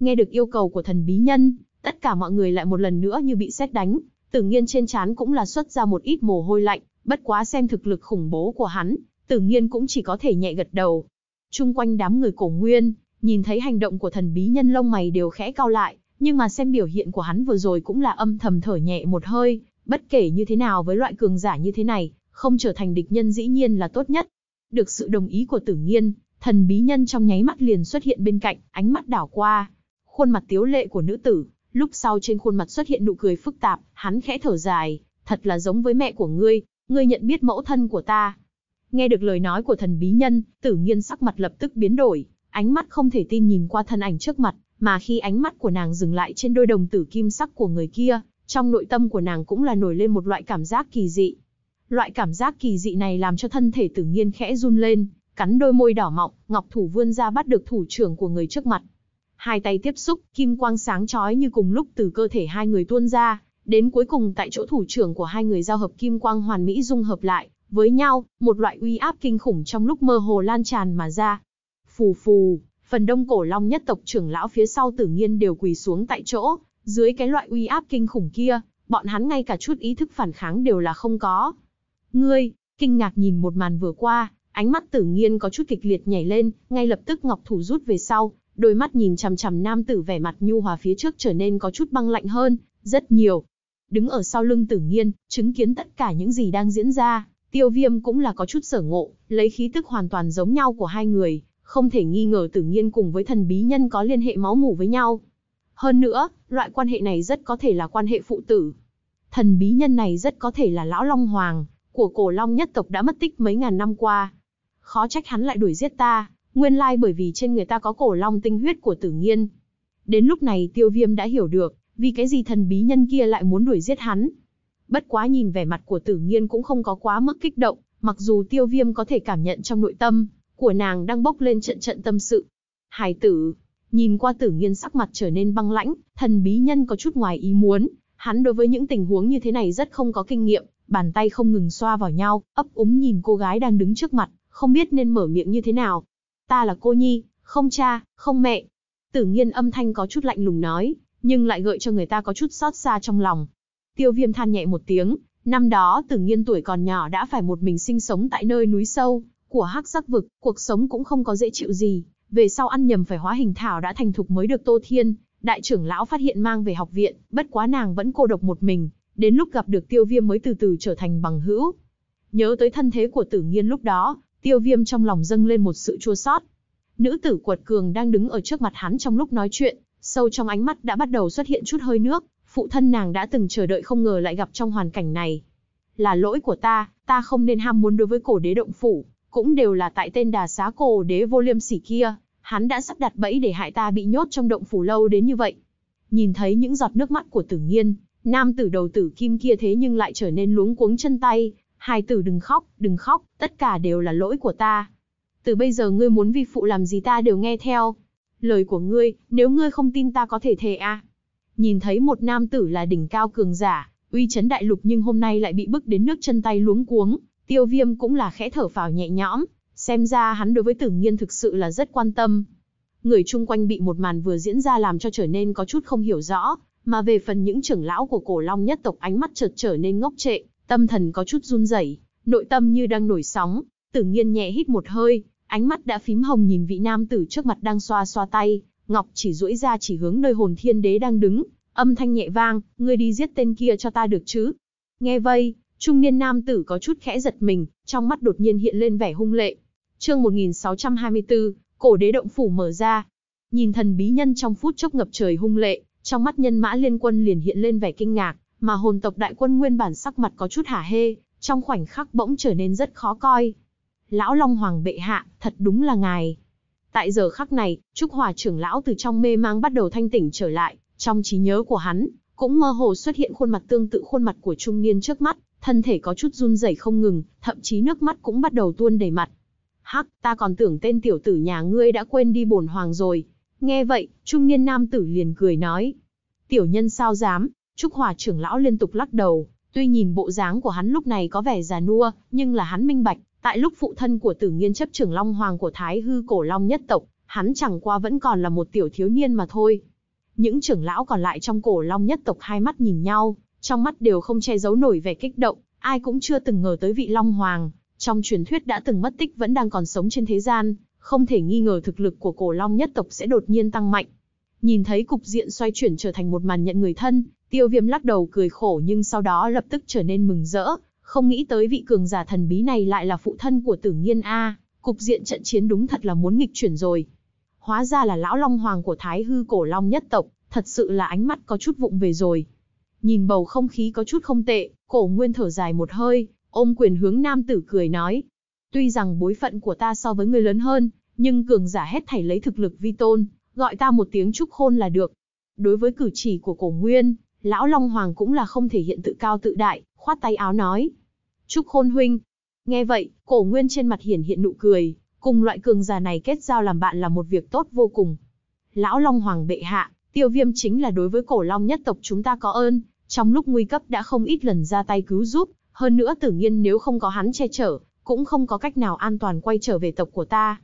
Nghe được yêu cầu của thần bí nhân, tất cả mọi người lại một lần nữa như bị xét đánh, tử nghiên trên trán cũng là xuất ra một ít mồ hôi lạnh, Bất quá xem thực lực khủng bố của hắn, tử nhiên cũng chỉ có thể nhẹ gật đầu. Trung quanh đám người cổ nguyên, nhìn thấy hành động của thần bí nhân lông mày đều khẽ cao lại, nhưng mà xem biểu hiện của hắn vừa rồi cũng là âm thầm thở nhẹ một hơi, bất kể như thế nào với loại cường giả như thế này, không trở thành địch nhân dĩ nhiên là tốt nhất. Được sự đồng ý của tử nghiên, thần bí nhân trong nháy mắt liền xuất hiện bên cạnh, ánh mắt đảo qua. Khuôn mặt tiếu lệ của nữ tử, lúc sau trên khuôn mặt xuất hiện nụ cười phức tạp, hắn khẽ thở dài, thật là giống với mẹ của ngươi, ngươi nhận biết mẫu thân của ta. Nghe được lời nói của thần bí nhân, tử nghiên sắc mặt lập tức biến đổi, ánh mắt không thể tin nhìn qua thân ảnh trước mặt, mà khi ánh mắt của nàng dừng lại trên đôi đồng tử kim sắc của người kia, trong nội tâm của nàng cũng là nổi lên một loại cảm giác kỳ dị. Loại cảm giác kỳ dị này làm cho thân thể tử nghiên khẽ run lên, cắn đôi môi đỏ mọng, ngọc thủ vươn ra bắt được thủ trưởng của người trước mặt. Hai tay tiếp xúc, kim quang sáng chói như cùng lúc từ cơ thể hai người tuôn ra, Đến cuối cùng tại chỗ thủ trưởng của hai người giao hợp kim quang hoàn mỹ dung hợp lại, với nhau, một loại uy áp kinh khủng trong lúc mơ hồ lan tràn mà ra. Phù phù, phần đông cổ long nhất tộc trưởng lão phía sau tử nghiên đều quỳ xuống tại chỗ, dưới cái loại uy áp kinh khủng kia, bọn hắn ngay cả chút ý thức phản kháng đều là không có. Ngươi, kinh ngạc nhìn một màn vừa qua, ánh mắt tử nghiên có chút kịch liệt nhảy lên, ngay lập tức ngọc thủ rút về sau, đôi mắt nhìn chằm chằm nam tử vẻ mặt nhu hòa phía trước trở nên có chút băng lạnh hơn, rất nhiều, đứng ở sau lưng tử nghiên, chứng kiến tất cả những gì đang diễn ra, tiêu viêm cũng là có chút sở ngộ, lấy khí tức hoàn toàn giống nhau của hai người, không thể nghi ngờ tử nghiên cùng với thần bí nhân có liên hệ máu mủ với nhau. Hơn nữa, loại quan hệ này rất có thể là quan hệ phụ tử. Thần bí nhân này rất có thể là lão Long Hoàng, của cổ Long nhất tộc đã mất tích mấy ngàn năm qua. Khó trách hắn lại đuổi giết ta, nguyên lai bởi vì trên người ta có cổ Long tinh huyết của tử nghiên. Đến lúc này tiêu viêm đã hiểu được, vì cái gì thần bí nhân kia lại muốn đuổi giết hắn. Bất quá nhìn vẻ mặt của tử nghiên cũng không có quá mức kích động, mặc dù tiêu viêm có thể cảm nhận trong nội tâm, của nàng đang bốc lên trận trận tâm sự. Hải tử, nhìn qua tử nghiên sắc mặt trở nên băng lãnh, thần bí nhân có chút ngoài ý muốn, hắn đối với những tình huống như thế này rất không có kinh nghiệm, bàn tay không ngừng xoa vào nhau, ấp úng nhìn cô gái đang đứng trước mặt, không biết nên mở miệng như thế nào. Ta là cô nhi, không cha, không mẹ. Tử nghiên âm thanh có chút lạnh lùng nói, nhưng lại gợi cho người ta có chút xót xa trong lòng. Tiêu viêm than nhẹ một tiếng, năm đó từ Nhiên tuổi còn nhỏ đã phải một mình sinh sống tại nơi núi sâu, của hắc sắc vực, cuộc sống cũng không có dễ chịu gì, về sau ăn nhầm phải hóa hình thảo đã thành thục mới được Tô Thiên, đại trưởng lão phát hiện mang về học viện, bất quá nàng vẫn cô độc một mình, đến lúc gặp được tiêu viêm mới từ từ trở thành bằng hữu. Nhớ tới thân thế của tử nghiên lúc đó, tiêu viêm trong lòng dâng lên một sự chua sót. Nữ tử quật cường đang đứng ở trước mặt hắn trong lúc nói chuyện, sâu trong ánh mắt đã bắt đầu xuất hiện chút hơi nước, phụ thân nàng đã từng chờ đợi không ngờ lại gặp trong hoàn cảnh này. Là lỗi của ta, ta không nên ham muốn đối với cổ đế động phủ, cũng đều là tại tên đà xá cổ đế vô liêm sỉ kia, hắn đã sắp đặt bẫy để hại ta bị nhốt trong động phủ lâu đến như vậy. Nhìn thấy những giọt nước mắt của tử nghiên, nam tử đầu tử kim kia thế nhưng lại trở nên luống cuống chân tay, hai tử đừng khóc, đừng khóc, tất cả đều là lỗi của ta. Từ bây giờ ngươi muốn vi phụ làm gì ta đều nghe theo, lời của ngươi, nếu ngươi không tin ta có thể thề a. À. Nhìn thấy một nam tử là đỉnh cao cường giả, uy chấn đại lục nhưng hôm nay lại bị bức đến nước chân tay luống cuống, Tiêu Viêm cũng là khẽ thở phào nhẹ nhõm, xem ra hắn đối với Tử Nghiên thực sự là rất quan tâm. Người chung quanh bị một màn vừa diễn ra làm cho trở nên có chút không hiểu rõ, mà về phần những trưởng lão của cổ long nhất tộc ánh mắt chợt trở nên ngốc trệ, tâm thần có chút run rẩy, nội tâm như đang nổi sóng, Tử Nghiên nhẹ hít một hơi, Ánh mắt đã phím hồng nhìn vị nam tử trước mặt đang xoa xoa tay, ngọc chỉ duỗi ra chỉ hướng nơi hồn thiên đế đang đứng, âm thanh nhẹ vang, ngươi đi giết tên kia cho ta được chứ. Nghe vây, trung niên nam tử có chút khẽ giật mình, trong mắt đột nhiên hiện lên vẻ hung lệ. Chương 1624, cổ đế động phủ mở ra. Nhìn thần bí nhân trong phút chốc ngập trời hung lệ, trong mắt nhân mã liên quân liền hiện lên vẻ kinh ngạc, mà hồn tộc đại quân nguyên bản sắc mặt có chút hả hê, trong khoảnh khắc bỗng trở nên rất khó coi, lão Long Hoàng bệ hạ, thật đúng là ngài. Tại giờ khắc này, Trúc Hòa trưởng lão từ trong mê mang bắt đầu thanh tỉnh trở lại, trong trí nhớ của hắn, cũng mơ hồ xuất hiện khuôn mặt tương tự khuôn mặt của trung niên trước mắt, thân thể có chút run rẩy không ngừng, thậm chí nước mắt cũng bắt đầu tuôn đầy mặt. Hắc, ta còn tưởng tên tiểu tử nhà ngươi đã quên đi bổn hoàng rồi. Nghe vậy, trung niên nam tử liền cười nói. Tiểu nhân sao dám, Trúc Hòa trưởng lão liên tục lắc đầu, tuy nhìn bộ dáng của hắn lúc này có vẻ già nua, nhưng là hắn minh bạch, Tại lúc phụ thân của tử nghiên chấp trưởng Long Hoàng của Thái Hư Cổ Long nhất tộc, hắn chẳng qua vẫn còn là một tiểu thiếu niên mà thôi. Những trưởng lão còn lại trong Cổ Long nhất tộc hai mắt nhìn nhau, trong mắt đều không che giấu nổi vẻ kích động, ai cũng chưa từng ngờ tới vị Long Hoàng, trong truyền thuyết đã từng mất tích vẫn đang còn sống trên thế gian, không thể nghi ngờ thực lực của Cổ Long nhất tộc sẽ đột nhiên tăng mạnh. Nhìn thấy cục diện xoay chuyển trở thành một màn nhận người thân, Tiêu Viêm lắc đầu cười khổ nhưng sau đó lập tức trở nên mừng rỡ, không nghĩ tới vị cường giả thần bí này lại là phụ thân của Tử Nghiên a, cục diện trận chiến đúng thật là muốn nghịch chuyển rồi. Hóa ra là lão long hoàng của Thái Hư cổ long nhất tộc, thật sự là ánh mắt có chút vụng về rồi. Nhìn bầu không khí có chút không tệ, Cổ Nguyên thở dài một hơi, ôm quyền hướng nam tử cười nói: "Tuy rằng bối phận của ta so với ngươi lớn hơn, nhưng cường giả hết thảy lấy thực lực vi tôn, gọi ta một tiếng chúc khôn là được." Đối với cử chỉ của Cổ Nguyên, lão Long Hoàng cũng là không thể hiện tự cao tự đại, khoát tay áo nói. Trúc Khôn Huynh. Nghe vậy, cổ nguyên trên mặt hiển hiện nụ cười, cùng loại cường giả này kết giao làm bạn là một việc tốt vô cùng. Lão Long Hoàng bệ hạ, tiêu viêm chính là đối với cổ long nhất tộc chúng ta có ơn, trong lúc nguy cấp đã không ít lần ra tay cứu giúp, hơn nữa tự nhiên nếu không có hắn che chở, cũng không có cách nào an toàn quay trở về tộc của ta.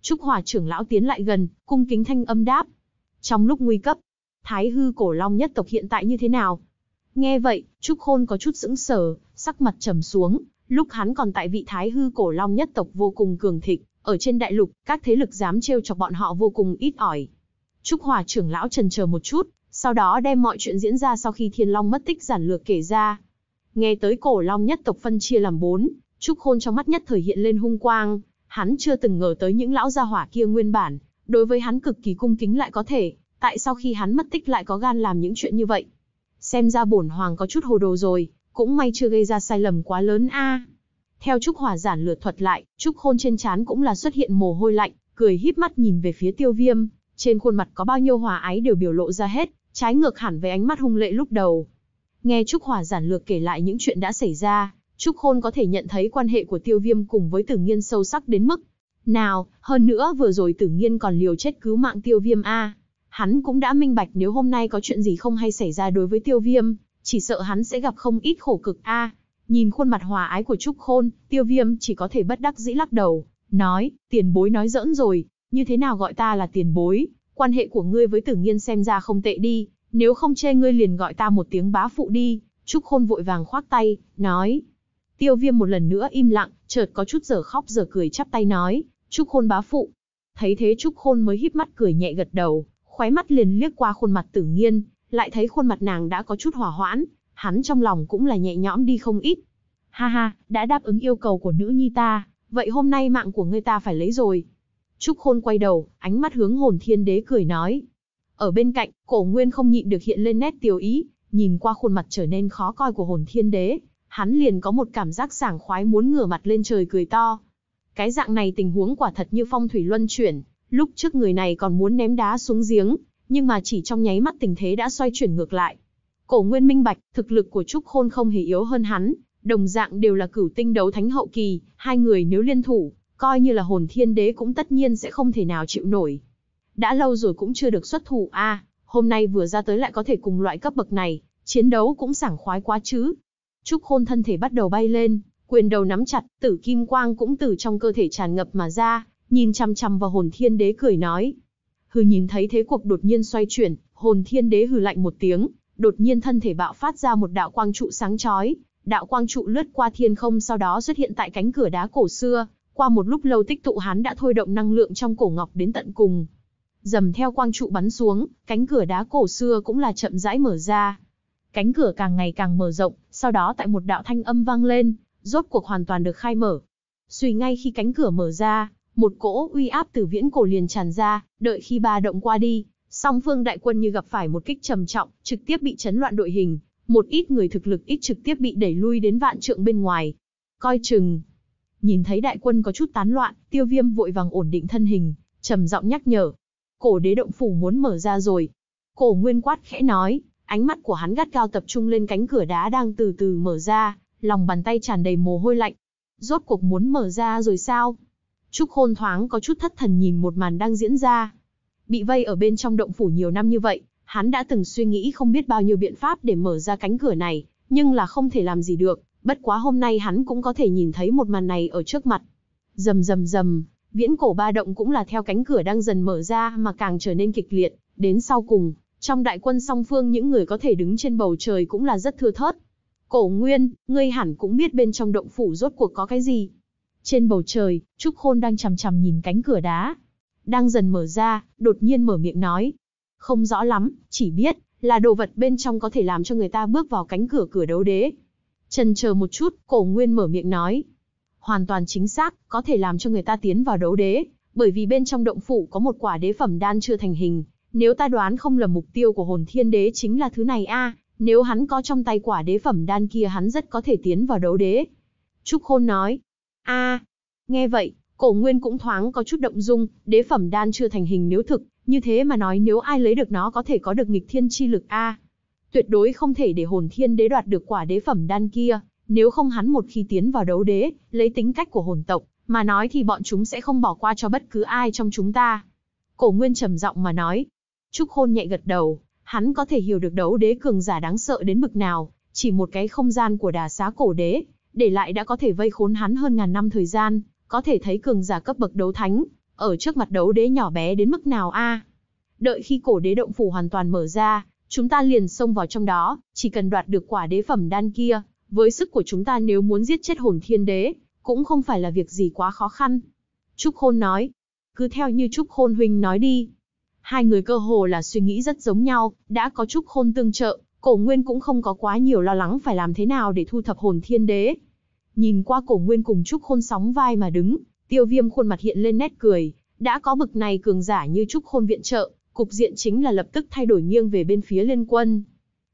Trúc Hòa trưởng lão tiến lại gần, cung kính thanh âm đáp. Trong lúc nguy cấp, thái hư cổ long nhất tộc hiện tại như thế nào? Nghe vậy, Trúc Khôn có chút sững sờ, sắc mặt trầm xuống, lúc hắn còn tại vị thái hư cổ long nhất tộc vô cùng cường thịnh, ở trên đại lục, các thế lực dám trêu chọc bọn họ vô cùng ít ỏi. Trúc Hòa trưởng lão trần chờ một chút, sau đó đem mọi chuyện diễn ra sau khi Thiên Long mất tích giản lược kể ra. Nghe tới cổ long nhất tộc phân chia làm bốn, Trúc Khôn trong mắt nhất thời hiện lên hung quang, hắn chưa từng ngờ tới những lão gia hỏa kia nguyên bản, đối với hắn cực kỳ cung kính lại có thể, tại sao khi hắn mất tích lại có gan làm những chuyện như vậy xem ra bổn hoàng có chút hồ đồ rồi, cũng may chưa gây ra sai lầm quá lớn a. Theo Trúc Hỏa giản lượt thuật lại, Trúc Khôn trên trán cũng là xuất hiện mồ hôi lạnh, cười híp mắt nhìn về phía Tiêu Viêm, trên khuôn mặt có bao nhiêu hòa ái đều biểu lộ ra hết, trái ngược hẳn với ánh mắt hung lệ lúc đầu. Nghe Trúc Hỏa giản lược kể lại những chuyện đã xảy ra, Trúc Khôn có thể nhận thấy quan hệ của Tiêu Viêm cùng với Tử Nghiên sâu sắc đến mức nào, hơn nữa vừa rồi Tử Nghiên còn liều chết cứu mạng Tiêu Viêm a. Hắn cũng đã minh bạch nếu hôm nay có chuyện gì không hay xảy ra đối với tiêu viêm, chỉ sợ hắn sẽ gặp không ít khổ cực a. nhìn khuôn mặt hòa ái của Trúc Khôn, tiêu viêm chỉ có thể bất đắc dĩ lắc đầu, nói, tiền bối nói giỡn rồi, như thế nào gọi ta là tiền bối, quan hệ của ngươi với tử nghiên xem ra không tệ đi, nếu không chê ngươi liền gọi ta một tiếng bá phụ đi, Trúc Khôn vội vàng khoác tay, nói. Tiêu viêm một lần nữa im lặng, chợt có chút giở khóc giở cười chắp tay nói, Trúc Khôn bá phụ. Thấy thế Trúc Khôn mới híp mắt cười nhẹ gật đầu, khoái mắt liền liếc qua khuôn mặt tử nghiên, lại thấy khuôn mặt nàng đã có chút hỏa hoãn, hắn trong lòng cũng là nhẹ nhõm đi không ít. Ha ha, đã đáp ứng yêu cầu của nữ nhi ta, vậy hôm nay mạng của ngươi ta phải lấy rồi. Trúc Khôn quay đầu, ánh mắt hướng hồn thiên đế cười nói. Ở bên cạnh, cổ nguyên không nhịn được hiện lên nét tiêu ý, nhìn qua khuôn mặt trở nên khó coi của hồn thiên đế, hắn liền có một cảm giác sảng khoái muốn ngửa mặt lên trời cười to. Cái dạng này tình huống quả thật như phong thủy luân chuyển, Lúc trước người này còn muốn ném đá xuống giếng, nhưng mà chỉ trong nháy mắt tình thế đã xoay chuyển ngược lại. Cổ Nguyên minh bạch, thực lực của Trúc Khôn không hề yếu hơn hắn, đồng dạng đều là cửu tinh đấu thánh hậu kỳ, hai người nếu liên thủ, coi như là hồn thiên đế cũng tất nhiên sẽ không thể nào chịu nổi. Đã lâu rồi cũng chưa được xuất thủ a, hôm nay vừa ra tới lại có thể cùng loại cấp bậc này, chiến đấu cũng sảng khoái quá chứ. Trúc Khôn thân thể bắt đầu bay lên, quyền đầu nắm chặt, tử kim quang cũng từ trong cơ thể tràn ngập mà ra, nhìn chằm chằm vào hồn thiên đế cười nói. Hừ nhìn thấy thế cuộc đột nhiên xoay chuyển, hồn thiên đế hừ lạnh một tiếng, đột nhiên thân thể bạo phát ra một đạo quang trụ sáng chói, đạo quang trụ lướt qua thiên không sau đó xuất hiện tại cánh cửa đá cổ xưa, qua một lúc lâu tích tụ hắn đã thôi động năng lượng trong cổ ngọc đến tận cùng. Dầm theo quang trụ bắn xuống, cánh cửa đá cổ xưa cũng là chậm rãi mở ra. Cánh cửa càng ngày càng mở rộng, sau đó tại một đạo thanh âm vang lên, rốt cuộc hoàn toàn được khai mở. Suy ngay khi cánh cửa mở ra, một cỗ uy áp từ viễn cổ liền tràn ra, đợi khi ba động qua đi, song phương đại quân như gặp phải một kích trầm trọng, trực tiếp bị chấn loạn đội hình, một ít người thực lực ít trực tiếp bị đẩy lui đến vạn trượng bên ngoài. Coi chừng, nhìn thấy đại quân có chút tán loạn, tiêu viêm vội vàng ổn định thân hình, trầm giọng nhắc nhở. Cổ đế động phủ muốn mở ra rồi. Cổ nguyên quát khẽ nói, ánh mắt của hắn gắt cao tập trung lên cánh cửa đá đang từ từ mở ra, lòng bàn tay tràn đầy mồ hôi lạnh. Rốt cuộc muốn mở ra rồi sao? Trúc Khôn thoáng có chút thất thần nhìn một màn đang diễn ra. Bị vây ở bên trong động phủ nhiều năm như vậy, hắn đã từng suy nghĩ không biết bao nhiêu biện pháp để mở ra cánh cửa này, nhưng là không thể làm gì được, bất quá hôm nay hắn cũng có thể nhìn thấy một màn này ở trước mặt. Rầm rầm rầm, viễn cổ ba động cũng là theo cánh cửa đang dần mở ra mà càng trở nên kịch liệt, đến sau cùng, trong đại quân song phương những người có thể đứng trên bầu trời cũng là rất thưa thớt. Cổ Nguyên, ngươi hẳn cũng biết bên trong động phủ rốt cuộc có cái gì. Trên bầu trời, Trúc Khôn đang chằm chằm nhìn cánh cửa đá. Đang dần mở ra, đột nhiên mở miệng nói. Không rõ lắm, chỉ biết, là đồ vật bên trong có thể làm cho người ta bước vào cánh cửa cửa đấu đế. Chần chờ một chút, cổ nguyên mở miệng nói. Hoàn toàn chính xác, có thể làm cho người ta tiến vào đấu đế, bởi vì bên trong động phủ có một quả đế phẩm đan chưa thành hình. Nếu ta đoán không lầm mục tiêu của hồn thiên đế chính là thứ này a, nếu hắn có trong tay quả đế phẩm đan kia hắn rất có thể tiến vào đấu đế. Trúc Khôn nói, A, nghe vậy, cổ nguyên cũng thoáng có chút động dung, đế phẩm đan chưa thành hình nếu thực, như thế mà nói nếu ai lấy được nó có thể có được nghịch thiên chi lực A. tuyệt đối không thể để hồn thiên đế đoạt được quả đế phẩm đan kia, nếu không hắn một khi tiến vào đấu đế, lấy tính cách của hồn tộc, mà nói thì bọn chúng sẽ không bỏ qua cho bất cứ ai trong chúng ta. Cổ nguyên trầm giọng mà nói, Trúc Khôn nhẹ gật đầu, hắn có thể hiểu được đấu đế cường giả đáng sợ đến bực nào, chỉ một cái không gian của đà xá cổ đế, để lại đã có thể vây khốn hắn hơn ngàn năm thời gian, có thể thấy cường giả cấp bậc đấu thánh, ở trước mặt đấu đế nhỏ bé đến mức nào a. Đợi khi cổ đế động phủ hoàn toàn mở ra, chúng ta liền xông vào trong đó, chỉ cần đoạt được quả đế phẩm đan kia, với sức của chúng ta nếu muốn giết chết hồn thiên đế, cũng không phải là việc gì quá khó khăn. Trúc Khôn nói, cứ theo như Trúc Khôn huynh nói đi. Hai người cơ hồ là suy nghĩ rất giống nhau, đã có Trúc Khôn tương trợ, Cổ Nguyên cũng không có quá nhiều lo lắng phải làm thế nào để thu thập hồn thiên đế. Nhìn qua Cổ Nguyên cùng Trúc Khôn sóng vai mà đứng, Tiêu Viêm khuôn mặt hiện lên nét cười, đã có bực này cường giả như Trúc Khôn viện trợ, cục diện chính là lập tức thay đổi nghiêng về bên phía Liên Quân.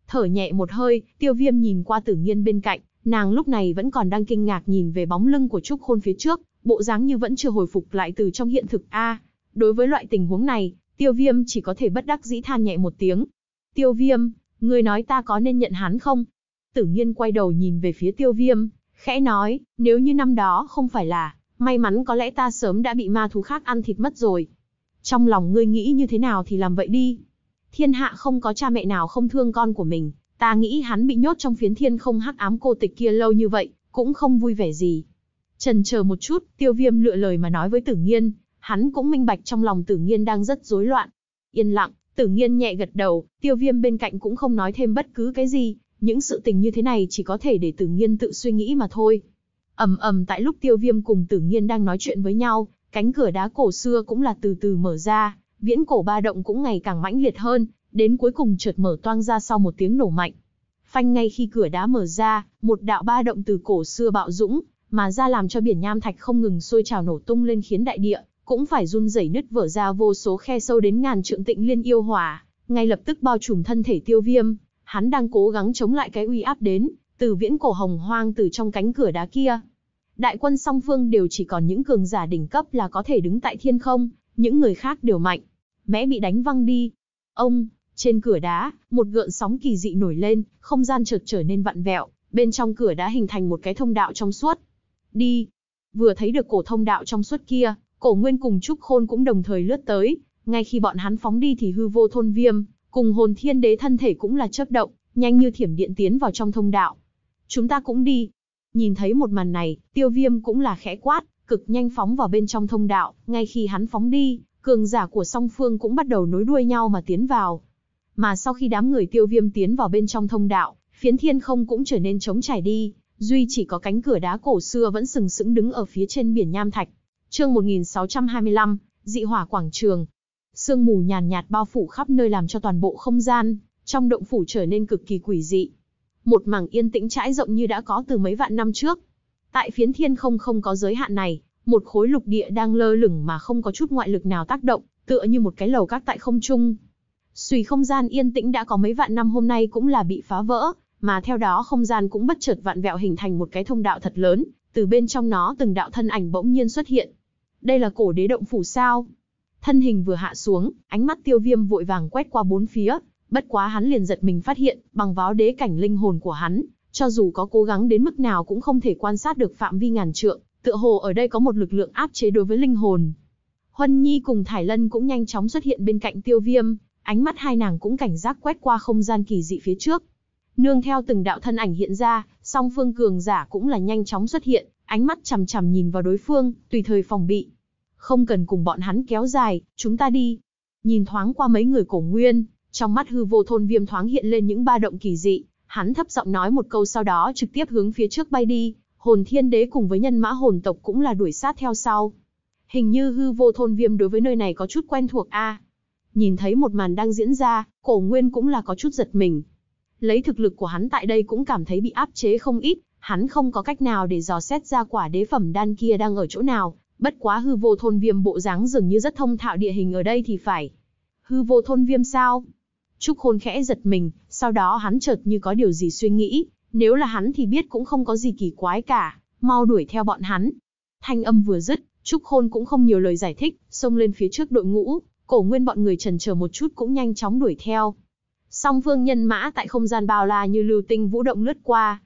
Thở nhẹ một hơi, Tiêu Viêm nhìn qua Tử Nghiên bên cạnh, nàng lúc này vẫn còn đang kinh ngạc nhìn về bóng lưng của Trúc Khôn phía trước, bộ dáng như vẫn chưa hồi phục lại từ trong hiện thực a. À, đối với loại tình huống này, Tiêu Viêm chỉ có thể bất đắc dĩ than nhẹ một tiếng. Tiêu Viêm, ngươi nói ta có nên nhận hắn không? Tử nghiên quay đầu nhìn về phía tiêu viêm, khẽ nói, nếu như năm đó không phải là, may mắn có lẽ ta sớm đã bị ma thú khác ăn thịt mất rồi. Trong lòng ngươi nghĩ như thế nào thì làm vậy đi. Thiên hạ không có cha mẹ nào không thương con của mình, ta nghĩ hắn bị nhốt trong phiến thiên không hắc ám cô tịch kia lâu như vậy, cũng không vui vẻ gì. Trần chờ một chút, tiêu viêm lựa lời mà nói với tử nghiên, hắn cũng minh bạch trong lòng tử nghiên đang rất rối loạn. Yên lặng, Tử nghiên nhẹ gật đầu, tiêu viêm bên cạnh cũng không nói thêm bất cứ cái gì, những sự tình như thế này chỉ có thể để tử nghiên tự suy nghĩ mà thôi. ầm ầm tại lúc tiêu viêm cùng tử nghiên đang nói chuyện với nhau, cánh cửa đá cổ xưa cũng là từ từ mở ra, viễn cổ ba động cũng ngày càng mãnh liệt hơn, đến cuối cùng chợt mở toang ra sau một tiếng nổ mạnh. Phanh ngay khi cửa đá mở ra, một đạo ba động từ cổ xưa bạo dũng, mà ra làm cho biển nham thạch không ngừng sôi trào nổ tung lên khiến đại địa cũng phải run rẩy nứt vỡ ra vô số khe sâu đến ngàn trượng tịnh liên yêu hỏa, ngay lập tức bao trùm thân thể tiêu viêm, hắn đang cố gắng chống lại cái uy áp đến, từ viễn cổ hồng hoang từ trong cánh cửa đá kia. Đại quân song phương đều chỉ còn những cường giả đỉnh cấp là có thể đứng tại thiên không, những người khác đều mạnh. Mẽ bị đánh văng đi. Ông, trên cửa đá, một gợn sóng kỳ dị nổi lên, không gian chợt trở nên vặn vẹo, bên trong cửa đá hình thành một cái thông đạo trong suốt. Đi. Vừa thấy được cổ thông đạo trong suốt kia, Cổ Nguyên cùng Trúc Khôn cũng đồng thời lướt tới, ngay khi bọn hắn phóng đi thì hư vô thôn viêm, cùng hồn thiên đế thân thể cũng là chớp động, nhanh như thiểm điện tiến vào trong thông đạo. Chúng ta cũng đi. Nhìn thấy một màn này, tiêu viêm cũng là khẽ quát, cực nhanh phóng vào bên trong thông đạo, ngay khi hắn phóng đi, cường giả của song phương cũng bắt đầu nối đuôi nhau mà tiến vào. Mà sau khi đám người tiêu viêm tiến vào bên trong thông đạo, phiến thiên không cũng trở nên trống trải đi, duy chỉ có cánh cửa đá cổ xưa vẫn sừng sững đứng ở phía trên biển nham thạch. Chương 1625, dị hỏa quảng trường. Sương mù nhàn nhạt, bao phủ khắp nơi làm cho toàn bộ không gian trong động phủ trở nên cực kỳ quỷ dị. Một mảng yên tĩnh trải rộng như đã có từ mấy vạn năm trước. Tại phiến thiên không không có giới hạn này, một khối lục địa đang lơ lửng mà không có chút ngoại lực nào tác động, tựa như một cái lầu các tại không trung. Suy không gian yên tĩnh đã có mấy vạn năm hôm nay cũng là bị phá vỡ, mà theo đó không gian cũng bất chợt vạn vẹo hình thành một cái thông đạo thật lớn, từ bên trong nó từng đạo thân ảnh bỗng nhiên xuất hiện, đây là cổ đế động phủ sao? Thân hình vừa hạ xuống, ánh mắt tiêu viêm vội vàng quét qua bốn phía, bất quá hắn liền giật mình phát hiện, bằng váo đế cảnh linh hồn của hắn, cho dù có cố gắng đến mức nào cũng không thể quan sát được phạm vi ngàn trượng, tựa hồ ở đây có một lực lượng áp chế đối với linh hồn. Huân Nhi cùng Thải Lân cũng nhanh chóng xuất hiện bên cạnh tiêu viêm, ánh mắt hai nàng cũng cảnh giác quét qua không gian kỳ dị phía trước. Nương theo từng đạo thân ảnh hiện ra, song phương cường giả cũng là nhanh chóng xuất hiện, ánh mắt chằm chằm nhìn vào đối phương, tùy thời phòng bị. Không cần cùng bọn hắn kéo dài, chúng ta đi. Nhìn thoáng qua mấy người cổ nguyên, trong mắt hư vô thôn viêm thoáng hiện lên những ba động kỳ dị, hắn thấp giọng nói một câu sau đó trực tiếp hướng phía trước bay đi, hồn thiên đế cùng với nhân mã hồn tộc cũng là đuổi sát theo sau. Hình như hư vô thôn viêm đối với nơi này có chút quen thuộc a. Nhìn thấy một màn đang diễn ra, cổ nguyên cũng là có chút giật mình. Lấy thực lực của hắn tại đây cũng cảm thấy bị áp chế không ít, hắn không có cách nào để dò xét ra quả đế phẩm đan kia đang ở chỗ nào, bất quá hư vô thôn viêm bộ dáng dường như rất thông thạo địa hình ở đây thì phải. Hư vô thôn viêm sao? Trúc Khôn khẽ giật mình, sau đó hắn chợt như có điều gì suy nghĩ, nếu là hắn thì biết cũng không có gì kỳ quái cả, mau đuổi theo bọn hắn. Thanh âm vừa dứt, Trúc Khôn cũng không nhiều lời giải thích, xông lên phía trước đội ngũ, cổ nguyên bọn người trần chờ một chút cũng nhanh chóng đuổi theo. Song phương nhân mã tại không gian bao la như lưu tinh vũ động lướt qua,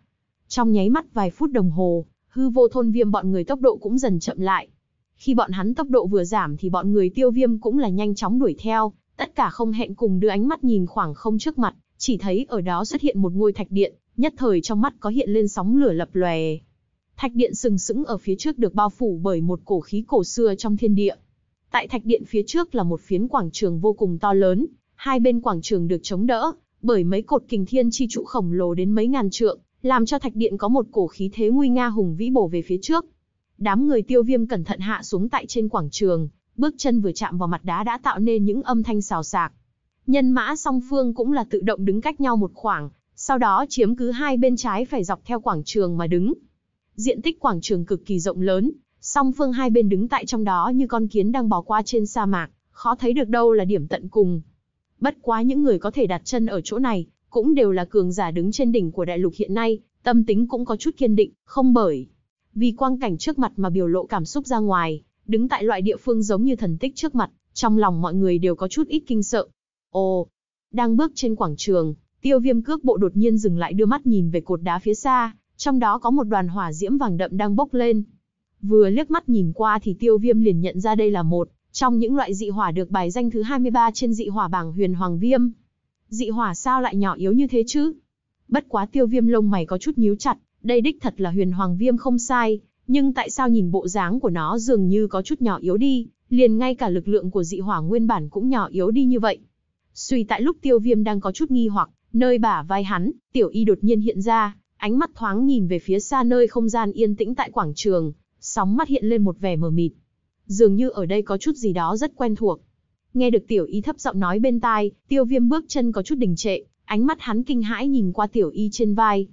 trong nháy mắt vài phút đồng hồ, hư vô thôn viêm bọn người tốc độ cũng dần chậm lại. Khi bọn hắn tốc độ vừa giảm thì bọn người tiêu viêm cũng là nhanh chóng đuổi theo, tất cả không hẹn cùng đưa ánh mắt nhìn khoảng không trước mặt, chỉ thấy ở đó xuất hiện một ngôi thạch điện, nhất thời trong mắt có hiện lên sóng lửa lập lòe. Thạch điện sừng sững ở phía trước được bao phủ bởi một cổ khí cổ xưa trong thiên địa. Tại thạch điện phía trước là một phiến quảng trường vô cùng to lớn, hai bên quảng trường được chống đỡ bởi mấy cột kình thiên chi trụ khổng lồ đến mấy ngàn trượng, làm cho thạch điện có một cổ khí thế nguy nga hùng vĩ bổ về phía trước. Đám người tiêu viêm cẩn thận hạ xuống tại trên quảng trường, bước chân vừa chạm vào mặt đá đã tạo nên những âm thanh xào xạc. Nhân mã song phương cũng là tự động đứng cách nhau một khoảng, sau đó chiếm cứ hai bên trái phải dọc theo quảng trường mà đứng. Diện tích quảng trường cực kỳ rộng lớn, song phương hai bên đứng tại trong đó như con kiến đang bò qua trên sa mạc, khó thấy được đâu là điểm tận cùng. Bất quá những người có thể đặt chân ở chỗ này, cũng đều là cường giả đứng trên đỉnh của đại lục hiện nay, tâm tính cũng có chút kiên định, không bởi vì quang cảnh trước mặt mà biểu lộ cảm xúc ra ngoài, đứng tại loại địa phương giống như thần tích trước mặt, trong lòng mọi người đều có chút ít kinh sợ. Ồ, đang bước trên quảng trường, tiêu viêm cước bộ đột nhiên dừng lại đưa mắt nhìn về cột đá phía xa, trong đó có một đoàn hỏa diễm vàng đậm đang bốc lên. Vừa liếc mắt nhìn qua thì tiêu viêm liền nhận ra đây là một, trong những loại dị hỏa được bài danh thứ 23 trên dị hỏa bảng huyền hoàng viêm, dị hỏa sao lại nhỏ yếu như thế chứ? Bất quá tiêu viêm lông mày có chút nhíu chặt, đây đích thật là huyền hoàng viêm không sai, nhưng tại sao nhìn bộ dáng của nó dường như có chút nhỏ yếu đi, liền ngay cả lực lượng của dị hỏa nguyên bản cũng nhỏ yếu đi như vậy. Suy tại lúc tiêu viêm đang có chút nghi hoặc, nơi bả vai hắn, tiểu y đột nhiên hiện ra, ánh mắt thoáng nhìn về phía xa nơi không gian yên tĩnh tại quảng trường, sóng mắt hiện lên một vẻ mờ mịt. Dường như ở đây có chút gì đó rất quen thuộc. Nghe được tiểu y thấp giọng nói bên tai, tiêu viêm bước chân có chút đình trệ, ánh mắt hắn kinh hãi nhìn qua tiểu y trên vai.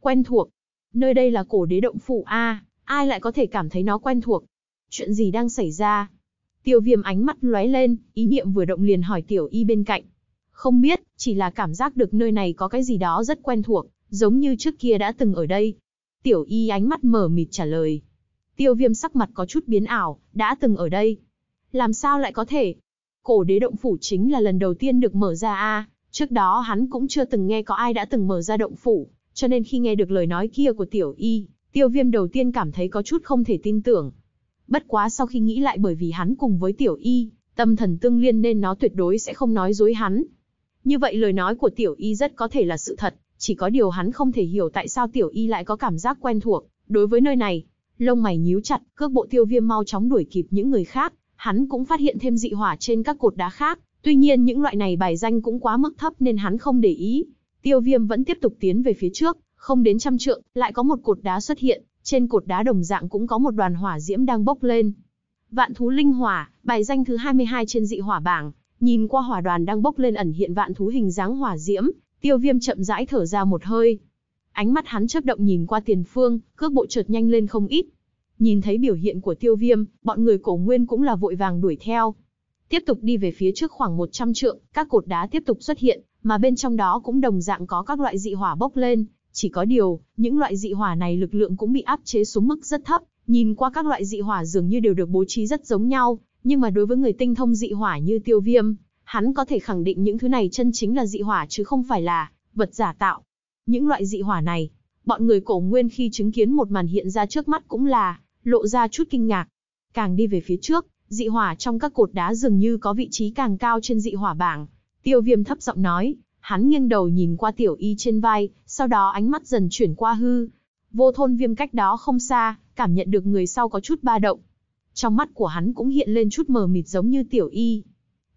Quen thuộc. Nơi đây là cổ đế động phủ A, ai lại có thể cảm thấy nó quen thuộc? Chuyện gì đang xảy ra? Tiêu viêm ánh mắt lóe lên, ý niệm vừa động liền hỏi tiểu y bên cạnh. Không biết, chỉ là cảm giác được nơi này có cái gì đó rất quen thuộc, giống như trước kia đã từng ở đây. Tiểu y ánh mắt mở mịt trả lời. Tiêu viêm sắc mặt có chút biến ảo, đã từng ở đây. Làm sao lại có thể? cổ đế động phủ chính là lần đầu tiên được mở ra a trước đó hắn cũng chưa từng nghe có ai đã từng mở ra động phủ cho nên khi nghe được lời nói kia của tiểu y tiêu viêm đầu tiên cảm thấy có chút không thể tin tưởng bất quá sau khi nghĩ lại bởi vì hắn cùng với tiểu y tâm thần tương liên nên nó tuyệt đối sẽ không nói dối hắn như vậy lời nói của tiểu y rất có thể là sự thật chỉ có điều hắn không thể hiểu tại sao tiểu y lại có cảm giác quen thuộc đối với nơi này lông mày nhíu chặt cước bộ tiêu viêm mau chóng đuổi kịp những người khác Hắn cũng phát hiện thêm dị hỏa trên các cột đá khác, tuy nhiên những loại này bài danh cũng quá mức thấp nên hắn không để ý. Tiêu viêm vẫn tiếp tục tiến về phía trước, không đến trăm trượng, lại có một cột đá xuất hiện, trên cột đá đồng dạng cũng có một đoàn hỏa diễm đang bốc lên. Vạn thú linh hỏa, bài danh thứ 22 trên dị hỏa bảng, nhìn qua hỏa đoàn đang bốc lên ẩn hiện vạn thú hình dáng hỏa diễm, tiêu viêm chậm rãi thở ra một hơi. Ánh mắt hắn chớp động nhìn qua tiền phương, cước bộ trượt nhanh lên không ít, Nhìn thấy biểu hiện của tiêu viêm, bọn người cổ nguyên cũng là vội vàng đuổi theo. Tiếp tục đi về phía trước khoảng 100 trượng, các cột đá tiếp tục xuất hiện, mà bên trong đó cũng đồng dạng có các loại dị hỏa bốc lên. Chỉ có điều, những loại dị hỏa này lực lượng cũng bị áp chế xuống mức rất thấp, nhìn qua các loại dị hỏa dường như đều được bố trí rất giống nhau, nhưng mà đối với người tinh thông dị hỏa như tiêu viêm, hắn có thể khẳng định những thứ này chân chính là dị hỏa chứ không phải là vật giả tạo. Những loại dị hỏa này, bọn người cổ nguyên khi chứng kiến một màn hiện ra trước mắt cũng là lộ ra chút kinh ngạc. Càng đi về phía trước, dị hỏa trong các cột đá dường như có vị trí càng cao trên dị hỏa bảng. Tiêu viêm thấp giọng nói, hắn nghiêng đầu nhìn qua tiểu y trên vai, sau đó ánh mắt dần chuyển qua hư. Vô thôn viêm cách đó không xa, cảm nhận được người sau có chút ba động. Trong mắt của hắn cũng hiện lên chút mờ mịt giống như tiểu y.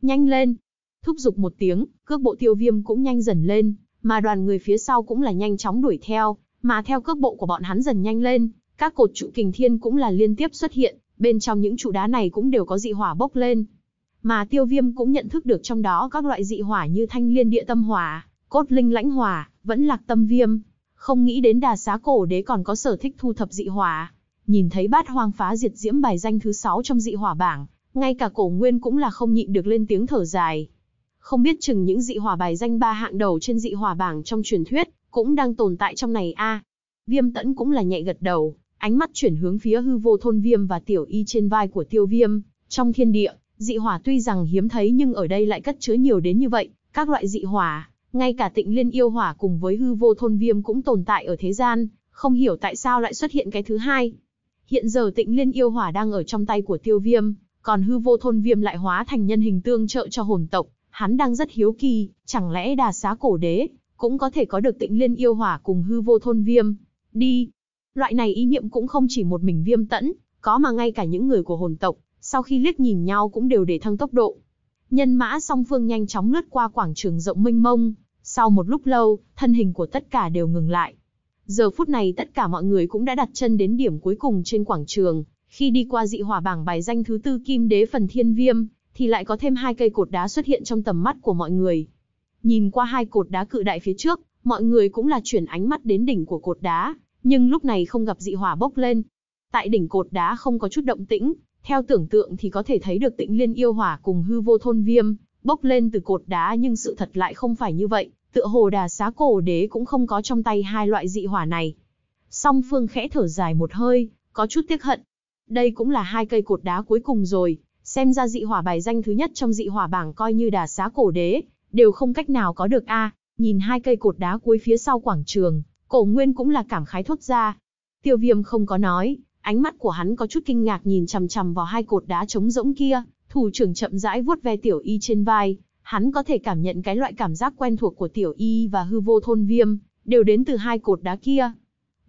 Nhanh lên! Thúc giục một tiếng, cước bộ tiêu viêm cũng nhanh dần lên, mà đoàn người phía sau cũng là nhanh chóng đuổi theo, mà theo cước bộ của bọn hắn dần nhanh lên, các cột trụ kình thiên cũng là liên tiếp xuất hiện, bên trong những trụ đá này cũng đều có dị hỏa bốc lên. Mà tiêu viêm cũng nhận thức được trong đó các loại dị hỏa như thanh liên địa tâm hỏa, cốt linh lãnh hỏa, vẫn lạc tâm viêm. Không nghĩ đến đà xá cổ đế còn có sở thích thu thập dị hỏa. Nhìn thấy bát hoang phá diệt diễm bài danh thứ 6 trong dị hỏa bảng, ngay cả cổ nguyên cũng là không nhịn được lên tiếng thở dài. Không biết chừng những dị hỏa bài danh ba hạng đầu trên dị hỏa bảng trong truyền thuyết, cũng đang tồn tại trong này a Viêm tẫn cũng là nhẹ gật đầu, ánh mắt chuyển hướng phía hư vô thôn viêm và tiểu y trên vai của tiêu viêm, trong thiên địa, dị hỏa tuy rằng hiếm thấy nhưng ở đây lại cất chứa nhiều đến như vậy, các loại dị hỏa, ngay cả tịnh liên yêu hỏa cùng với hư vô thôn viêm cũng tồn tại ở thế gian, không hiểu tại sao lại xuất hiện cái thứ hai. Hiện giờ tịnh liên yêu hỏa đang ở trong tay của tiêu viêm, còn hư vô thôn viêm lại hóa thành nhân hình tương trợ cho hồn tộc, hắn đang rất hiếu kỳ, chẳng lẽ đà xá cổ đế, cũng có thể có được tịnh liên yêu hỏa cùng hư vô thôn viêm. Đi, Loại này ý niệm cũng không chỉ một mình viêm tẫn, có mà ngay cả những người của hồn tộc, sau khi liếc nhìn nhau cũng đều để thăng tốc độ. Nhân mã song phương nhanh chóng lướt qua quảng trường rộng mênh mông, sau một lúc lâu, thân hình của tất cả đều ngừng lại. Giờ phút này tất cả mọi người cũng đã đặt chân đến điểm cuối cùng trên quảng trường, khi đi qua dị hỏa bảng bài danh thứ tư kim đế phần thiên viêm, thì lại có thêm hai cây cột đá xuất hiện trong tầm mắt của mọi người. Nhìn qua hai cột đá cự đại phía trước, mọi người cũng là chuyển ánh mắt đến đỉnh của cột đá, nhưng lúc này không gặp dị hỏa bốc lên. Tại đỉnh cột đá không có chút động tĩnh, theo tưởng tượng thì có thể thấy được tịnh liên yêu hỏa cùng hư vô thôn viêm, bốc lên từ cột đá nhưng sự thật lại không phải như vậy, tựa hồ đà xá cổ đế cũng không có trong tay hai loại dị hỏa này. Song phương khẽ thở dài một hơi, có chút tiếc hận. Đây cũng là hai cây cột đá cuối cùng rồi, xem ra dị hỏa bài danh thứ nhất trong dị hỏa bảng coi như đà xá cổ đế, đều không cách nào có được a. nhìn hai cây cột đá cuối phía sau quảng trường, Cổ Nguyên cũng là cảm khái thốt ra. Tiêu Viêm không có nói, ánh mắt của hắn có chút kinh ngạc nhìn chằm chằm vào hai cột đá trống rỗng kia, thủ trưởng chậm rãi vuốt ve tiểu y trên vai, hắn có thể cảm nhận cái loại cảm giác quen thuộc của tiểu y và hư vô thôn viêm, đều đến từ hai cột đá kia.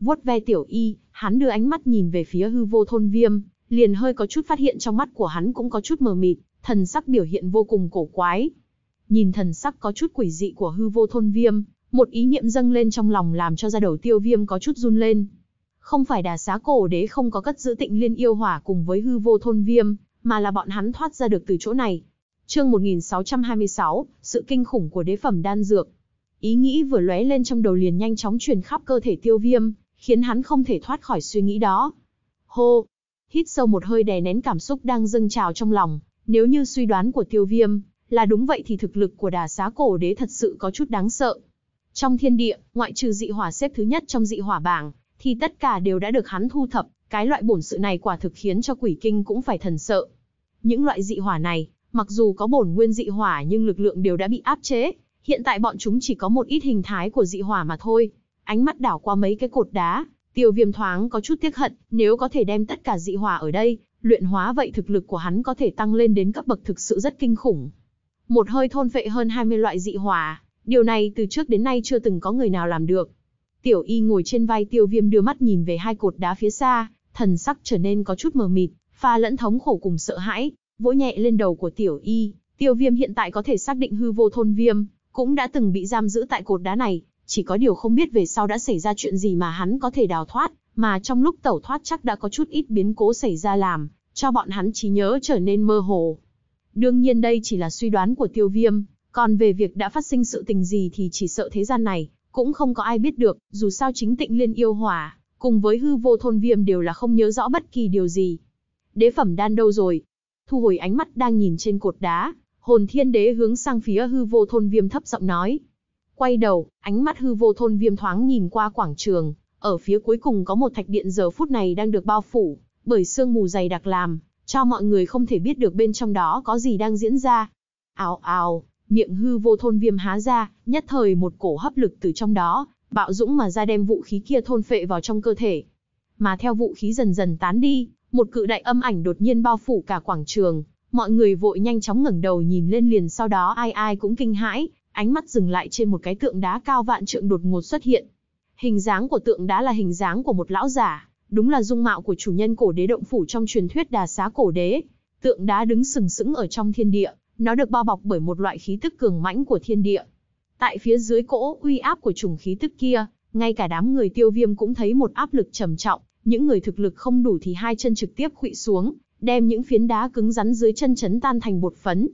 Vuốt ve tiểu y, hắn đưa ánh mắt nhìn về phía hư vô thôn viêm, liền hơi có chút phát hiện trong mắt của hắn cũng có chút mờ mịt, thần sắc biểu hiện vô cùng cổ quái. Nhìn thần sắc có chút quỷ dị của hư vô thôn viêm, một ý niệm dâng lên trong lòng làm cho da đầu tiêu viêm có chút run lên. Không phải đà xá cổ đế không có cất giữ tịnh liên yêu hỏa cùng với hư vô thôn viêm, mà là bọn hắn thoát ra được từ chỗ này. Chương 1626, sự kinh khủng của đế phẩm đan dược. Ý nghĩ vừa lóe lên trong đầu liền nhanh chóng truyền khắp cơ thể tiêu viêm, khiến hắn không thể thoát khỏi suy nghĩ đó. Hô! Hít sâu một hơi đè nén cảm xúc đang dâng trào trong lòng, nếu như suy đoán của tiêu viêm, là đúng vậy thì thực lực của đà xá cổ đế thật sự có chút đáng sợ. Trong thiên địa, ngoại trừ dị hỏa xếp thứ nhất trong dị hỏa bảng, thì tất cả đều đã được hắn thu thập, cái loại bổn sự này quả thực khiến cho quỷ kinh cũng phải thần sợ. Những loại dị hỏa này, mặc dù có bổn nguyên dị hỏa nhưng lực lượng đều đã bị áp chế, hiện tại bọn chúng chỉ có một ít hình thái của dị hỏa mà thôi. Ánh mắt đảo qua mấy cái cột đá, tiêu viêm thoáng có chút tiếc hận, nếu có thể đem tất cả dị hỏa ở đây, luyện hóa vậy thực lực của hắn có thể tăng lên đến cấp bậc thực sự rất kinh khủng. Một hơi thôn phệ hơn 20 loại dị hỏa, Điều này từ trước đến nay chưa từng có người nào làm được. Tiểu y ngồi trên vai tiêu viêm đưa mắt nhìn về hai cột đá phía xa, thần sắc trở nên có chút mờ mịt, pha lẫn thống khổ cùng sợ hãi, vỗ nhẹ lên đầu của tiểu y. Tiêu viêm hiện tại có thể xác định hư vô thôn viêm, cũng đã từng bị giam giữ tại cột đá này, chỉ có điều không biết về sau đã xảy ra chuyện gì mà hắn có thể đào thoát, mà trong lúc tẩu thoát chắc đã có chút ít biến cố xảy ra làm, cho bọn hắn trí nhớ trở nên mơ hồ. Đương nhiên đây chỉ là suy đoán của tiêu viêm, còn về việc đã phát sinh sự tình gì thì chỉ sợ thế gian này, cũng không có ai biết được, dù sao chính tịnh liên yêu hỏa, cùng với hư vô thôn viêm đều là không nhớ rõ bất kỳ điều gì. Đế phẩm đan đâu rồi? Thu hồi ánh mắt đang nhìn trên cột đá, hồn thiên đế hướng sang phía hư vô thôn viêm thấp giọng nói. Quay đầu, ánh mắt hư vô thôn viêm thoáng nhìn qua quảng trường, ở phía cuối cùng có một thạch điện giờ phút này đang được bao phủ, bởi sương mù dày đặc làm, cho mọi người không thể biết được bên trong đó có gì đang diễn ra. Ào ào, miệng hư vô thôn viêm há ra, nhất thời một cổ hấp lực từ trong đó, bạo dũng mà ra đem vũ khí kia thôn phệ vào trong cơ thể. Mà theo vũ khí dần dần tán đi, một cự đại âm ảnh đột nhiên bao phủ cả quảng trường, mọi người vội nhanh chóng ngẩng đầu nhìn lên liền sau đó ai ai cũng kinh hãi, ánh mắt dừng lại trên một cái tượng đá cao vạn trượng đột ngột xuất hiện. Hình dáng của tượng đá là hình dáng của một lão giả, đúng là dung mạo của chủ nhân cổ đế động phủ trong truyền thuyết đà xá cổ đế. Tượng đá đứng sừng sững ở trong thiên địa, nó được bao bọc bởi một loại khí tức cường mãnh của thiên địa. Tại phía dưới cỗ uy áp của trùng khí tức kia, ngay cả đám người tiêu viêm cũng thấy một áp lực trầm trọng, những người thực lực không đủ thì hai chân trực tiếp khuỵu xuống, đem những phiến đá cứng rắn dưới chân chấn tan thành bột phấn.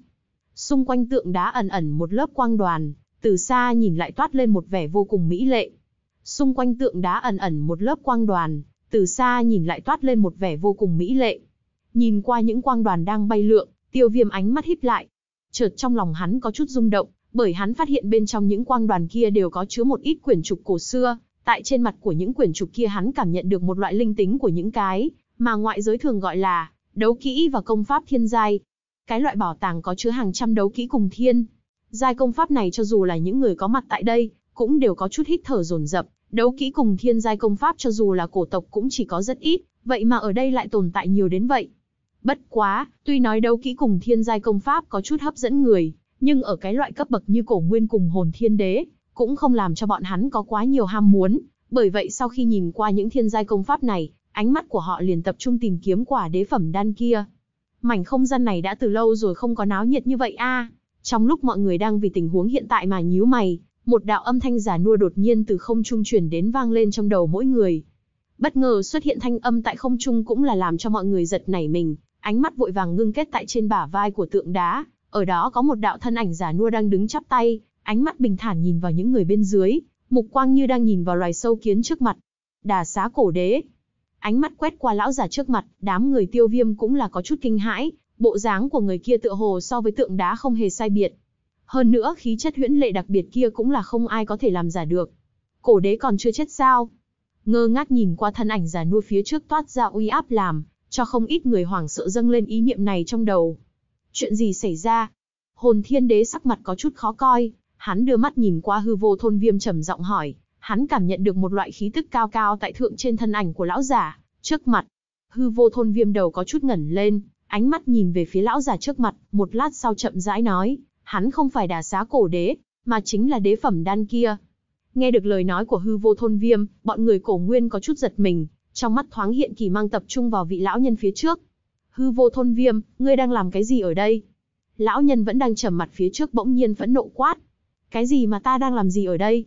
Xung quanh tượng đá ẩn ẩn một lớp quang đoàn, từ xa nhìn lại toát lên một vẻ vô cùng mỹ lệ. Xung quanh tượng đá ẩn ẩn một lớp quang đoàn, từ xa nhìn lại toát lên một vẻ vô cùng mỹ lệ. Nhìn qua những quang đoàn đang bay lượn, Tiêu viêm ánh mắt híp lại. Chợt trong lòng hắn có chút rung động, bởi hắn phát hiện bên trong những quang đoàn kia đều có chứa một ít quyển trục cổ xưa. Tại trên mặt của những quyển trục kia hắn cảm nhận được một loại linh tính của những cái, mà ngoại giới thường gọi là đấu kỹ và công pháp thiên giai. Cái loại bảo tàng có chứa hàng trăm đấu kỹ cùng thiên. Giai công pháp này cho dù là những người có mặt tại đây, cũng đều có chút hít thở dồn dập đấu kỹ cùng thiên giai công pháp cho dù là cổ tộc cũng chỉ có rất ít, vậy mà ở đây lại tồn tại nhiều đến vậy. Bất quá, tuy nói đấu kỹ cùng thiên giai công pháp có chút hấp dẫn người, nhưng ở cái loại cấp bậc như cổ nguyên cùng hồn thiên đế, cũng không làm cho bọn hắn có quá nhiều ham muốn. Bởi vậy sau khi nhìn qua những thiên giai công pháp này, ánh mắt của họ liền tập trung tìm kiếm quả đế phẩm đan kia. Mảnh không gian này đã từ lâu rồi không có náo nhiệt như vậy a. Trong lúc mọi người đang vì tình huống hiện tại mà nhíu mày, một đạo âm thanh giả nua đột nhiên từ không trung truyền đến vang lên trong đầu mỗi người. Bất ngờ xuất hiện thanh âm tại không trung cũng là làm cho mọi người giật nảy mình, ánh mắt vội vàng ngưng kết tại trên bả vai của tượng đá, ở đó có một đạo thân ảnh giả nua đang đứng chắp tay, ánh mắt bình thản nhìn vào những người bên dưới, mục quang như đang nhìn vào loài sâu kiến trước mặt. Đà xá cổ đế. Ánh mắt quét qua lão giả trước mặt, đám người tiêu viêm cũng là có chút kinh hãi, bộ dáng của người kia tựa hồ so với tượng đá không hề sai biệt. Hơn nữa khí chất huyễn lệ đặc biệt kia cũng là không ai có thể làm giả được. Cổ đế còn chưa chết sao? Ngơ ngác nhìn qua thân ảnh giả nua phía trước toát ra uy áp làm, cho không ít người hoảng sợ dâng lên ý niệm này trong đầu. Chuyện gì xảy ra? Hồn thiên đế sắc mặt có chút khó coi, hắn đưa mắt nhìn qua hư vô thôn viêm trầm giọng hỏi, hắn cảm nhận được một loại khí tức cao cao tại thượng trên thân ảnh của lão giả, trước mặt. Hư vô thôn viêm đầu có chút ngẩn lên, ánh mắt nhìn về phía lão giả trước mặt, một lát sau chậm rãi nói, hắn không phải đà xá cổ đế, mà chính là đế phẩm đan kia. Nghe được lời nói của hư vô thôn viêm, bọn người cổ nguyên có chút giật mình, trong mắt thoáng hiện kỳ mang tập trung vào vị lão nhân phía trước. Hư vô thôn viêm, ngươi đang làm cái gì ở đây? Lão nhân vẫn đang trầm mặt phía trước bỗng nhiên phẫn nộ quát. Cái gì mà ta đang làm gì ở đây?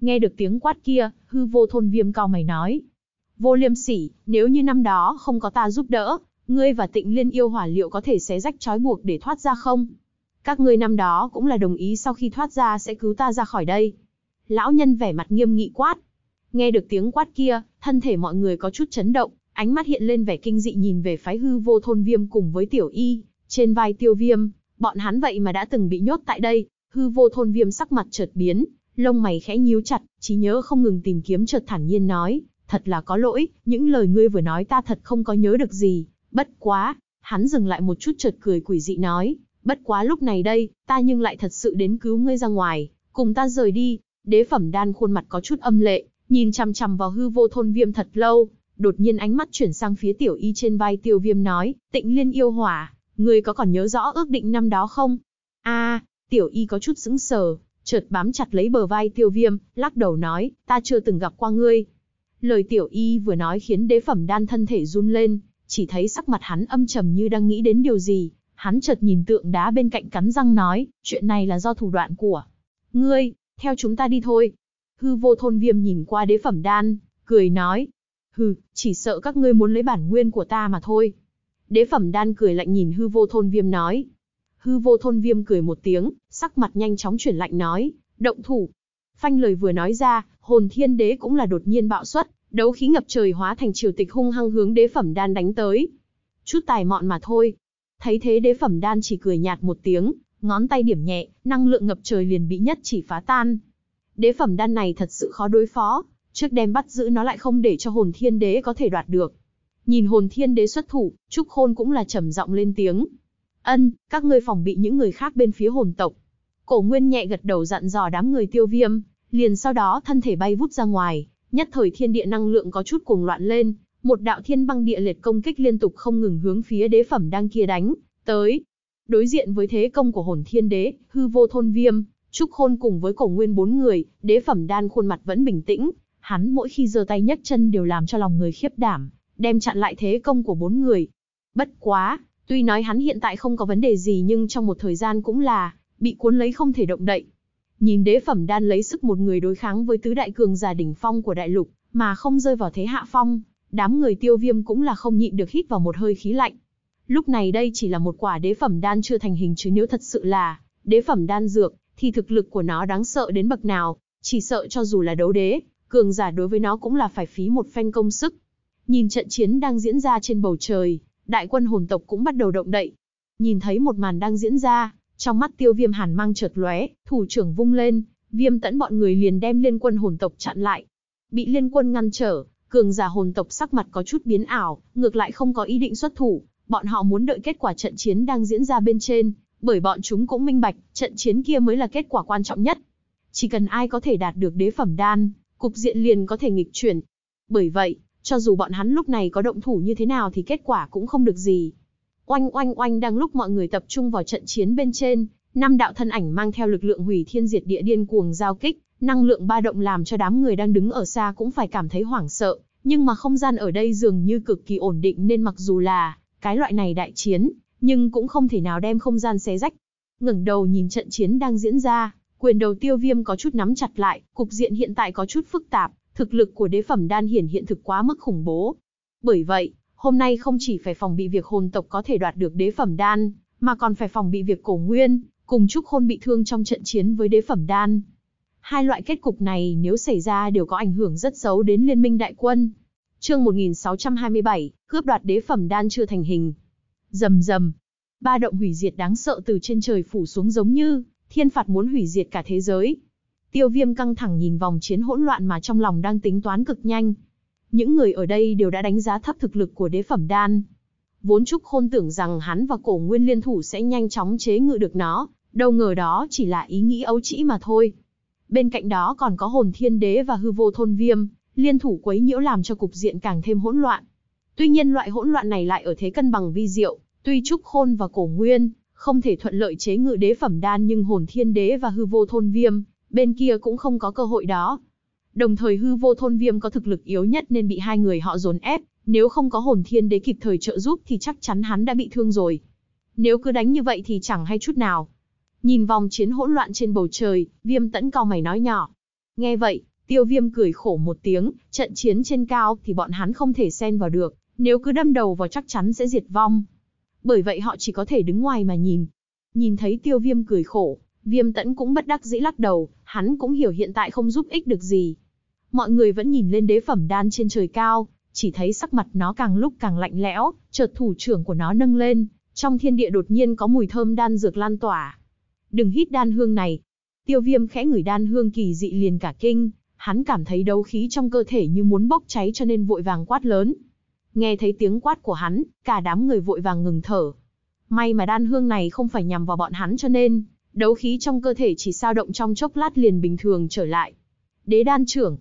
Nghe được tiếng quát kia, hư vô thôn viêm cao mày nói. Vô liêm sỉ, nếu như năm đó không có ta giúp đỡ, ngươi và tịnh liên yêu hỏa liệu có thể xé rách trói buộc để thoát ra không? Các ngươi năm đó cũng là đồng ý sau khi thoát ra sẽ cứu ta ra khỏi đây. Lão nhân vẻ mặt nghiêm nghị quát, Nghe được tiếng quát kia, thân thể mọi người có chút chấn động, ánh mắt hiện lên vẻ kinh dị nhìn về phái hư vô thôn viêm cùng với tiểu y, trên vai tiêu viêm, bọn hắn vậy mà đã từng bị nhốt tại đây, hư vô thôn viêm sắc mặt chợt biến, lông mày khẽ nhíu chặt, trí nhớ không ngừng tìm kiếm chợt thản nhiên nói, thật là có lỗi, những lời ngươi vừa nói ta thật không có nhớ được gì, bất quá, hắn dừng lại một chút chợt cười quỷ dị nói, bất quá lúc này đây, ta nhưng lại thật sự đến cứu ngươi ra ngoài, cùng ta rời đi, đế phẩm đan khuôn mặt có chút âm lệ, nhìn chằm chằm vào hư vô thôn viêm thật lâu, đột nhiên ánh mắt chuyển sang phía tiểu y trên vai tiêu viêm nói, tịnh liên yêu hỏa, ngươi có còn nhớ rõ ước định năm đó không? a tiểu y có chút sững sờ, chợt bám chặt lấy bờ vai tiêu viêm, lắc đầu nói, ta chưa từng gặp qua ngươi. Lời tiểu y vừa nói khiến đế phẩm đan thân thể run lên, chỉ thấy sắc mặt hắn âm trầm như đang nghĩ đến điều gì, hắn chợt nhìn tượng đá bên cạnh cắn răng nói, chuyện này là do thủ đoạn của. Ngươi, theo chúng ta đi thôi. Hư vô thôn viêm nhìn qua đế phẩm đan, cười nói. Hừ, chỉ sợ các ngươi muốn lấy bản nguyên của ta mà thôi. Đế phẩm đan cười lạnh nhìn hư vô thôn viêm nói. Hư vô thôn viêm cười một tiếng, sắc mặt nhanh chóng chuyển lạnh nói, động thủ. Phanh lời vừa nói ra, hồn thiên đế cũng là đột nhiên bạo xuất, đấu khí ngập trời hóa thành triều tịch hung hăng hướng đế phẩm đan đánh tới. Chút tài mọn mà thôi. Thấy thế đế phẩm đan chỉ cười nhạt một tiếng, ngón tay điểm nhẹ, năng lượng ngập trời liền bị nhất chỉ phá tan, đế phẩm đan này thật sự khó đối phó, trước đem bắt giữ nó lại không để cho hồn thiên đế có thể đoạt được. Nhìn hồn thiên đế xuất thủ, Trúc Khôn cũng là trầm giọng lên tiếng. Ân, các ngươi phòng bị những người khác bên phía hồn tộc. Cổ Nguyên nhẹ gật đầu dặn dò đám người tiêu viêm, liền sau đó thân thể bay vút ra ngoài, nhất thời thiên địa năng lượng có chút cuồng loạn lên, một đạo thiên băng địa liệt công kích liên tục không ngừng hướng phía đế phẩm đang kia đánh, tới. Đối diện với thế công của hồn thiên đế, hư vô thôn viêm, Trúc Khôn cùng với cổ nguyên bốn người, đế phẩm đan khuôn mặt vẫn bình tĩnh, hắn mỗi khi giơ tay nhấc chân đều làm cho lòng người khiếp đảm, đem chặn lại thế công của bốn người. Bất quá, tuy nói hắn hiện tại không có vấn đề gì nhưng trong một thời gian cũng là, bị cuốn lấy không thể động đậy. Nhìn đế phẩm đan lấy sức một người đối kháng với tứ đại cường giả đỉnh phong của đại lục, mà không rơi vào thế hạ phong, đám người tiêu viêm cũng là không nhịn được hít vào một hơi khí lạnh. Lúc này đây chỉ là một quả đế phẩm đan chưa thành hình chứ nếu thật sự là đế phẩm đan dược, thì thực lực của nó đáng sợ đến bậc nào, chỉ sợ cho dù là đấu đế, cường giả đối với nó cũng là phải phí một phen công sức. Nhìn trận chiến đang diễn ra trên bầu trời, đại quân hồn tộc cũng bắt đầu động đậy. Nhìn thấy một màn đang diễn ra, trong mắt tiêu viêm hàn mang chợt lóe, thủ trưởng vung lên, viêm tẫn bọn người liền đem liên quân hồn tộc chặn lại. Bị liên quân ngăn trở, cường giả hồn tộc sắc mặt có chút biến ảo, ngược lại không có ý định xuất thủ, bọn họ muốn đợi kết quả trận chiến đang diễn ra bên trên, bởi bọn chúng cũng minh bạch, trận chiến kia mới là kết quả quan trọng nhất. Chỉ cần ai có thể đạt được đế phẩm đan, cục diện liền có thể nghịch chuyển. Bởi vậy, cho dù bọn hắn lúc này có động thủ như thế nào thì kết quả cũng không được gì. Oanh oanh oanh đang lúc mọi người tập trung vào trận chiến bên trên, năm đạo thân ảnh mang theo lực lượng hủy thiên diệt địa điên cuồng giao kích, năng lượng ba động làm cho đám người đang đứng ở xa cũng phải cảm thấy hoảng sợ, nhưng mà không gian ở đây dường như cực kỳ ổn định nên mặc dù là cái loại này đại chiến, nhưng cũng không thể nào đem không gian xé rách. Ngẩng đầu nhìn trận chiến đang diễn ra, quyền đầu tiêu viêm có chút nắm chặt lại, cục diện hiện tại có chút phức tạp, thực lực của đế phẩm đan hiển hiện thực quá mức khủng bố. Bởi vậy, hôm nay không chỉ phải phòng bị việc hồn tộc có thể đoạt được đế phẩm đan, mà còn phải phòng bị việc cổ nguyên, cùng trúc khôn bị thương trong trận chiến với đế phẩm đan. Hai loại kết cục này nếu xảy ra đều có ảnh hưởng rất xấu đến liên minh đại quân. Chương 1627, cướp đoạt đế phẩm đan chưa thành hình. Rầm rầm, ba động hủy diệt đáng sợ từ trên trời phủ xuống giống như thiên phạt muốn hủy diệt cả thế giới. Tiêu Viêm căng thẳng nhìn vòng chiến hỗn loạn mà trong lòng đang tính toán cực nhanh. Những người ở đây đều đã đánh giá thấp thực lực của đế phẩm đan. Vốn Trúc Khôn tưởng rằng hắn và cổ nguyên liên thủ sẽ nhanh chóng chế ngự được nó, đâu ngờ đó chỉ là ý nghĩ ấu trĩ mà thôi. Bên cạnh đó còn có hồn thiên đế và hư vô thôn viêm, liên thủ quấy nhiễu làm cho cục diện càng thêm hỗn loạn. Tuy nhiên loại hỗn loạn này lại ở thế cân bằng vi diệu, tuy Trúc Khôn và Cổ Nguyên không thể thuận lợi chế ngự đế phẩm đan nhưng hồn thiên đế và hư vô thôn viêm, bên kia cũng không có cơ hội đó. Đồng thời hư vô thôn viêm có thực lực yếu nhất nên bị hai người họ dồn ép, nếu không có hồn thiên đế kịp thời trợ giúp thì chắc chắn hắn đã bị thương rồi. Nếu cứ đánh như vậy thì chẳng hay chút nào. Nhìn vòng chiến hỗn loạn trên bầu trời, viêm tẫn cao mày nói nhỏ. Nghe vậy, tiêu viêm cười khổ một tiếng, trận chiến trên cao thì bọn hắn không thể xen vào được, nếu cứ đâm đầu vào chắc chắn sẽ diệt vong. Bởi vậy họ chỉ có thể đứng ngoài mà nhìn. Nhìn thấy tiêu viêm cười khổ, viêm tẫn cũng bất đắc dĩ lắc đầu, hắn cũng hiểu hiện tại không giúp ích được gì. Mọi người vẫn nhìn lên đế phẩm đan trên trời cao, chỉ thấy sắc mặt nó càng lúc càng lạnh lẽo, chợt thủ trưởng của nó nâng lên, trong thiên địa đột nhiên có mùi thơm đan dược lan tỏa. Đừng hít đan hương này. Tiêu viêm khẽ ngửi đan hương kỳ dị liền cả kinh, hắn cảm thấy đấu khí trong cơ thể như muốn bốc cháy cho nên vội vàng quát lớn. Nghe thấy tiếng quát của hắn, cả đám người vội vàng ngừng thở. May mà đan hương này không phải nhằm vào bọn hắn cho nên, đấu khí trong cơ thể chỉ sao động trong chốc lát liền bình thường trở lại. Đế đan trưởng.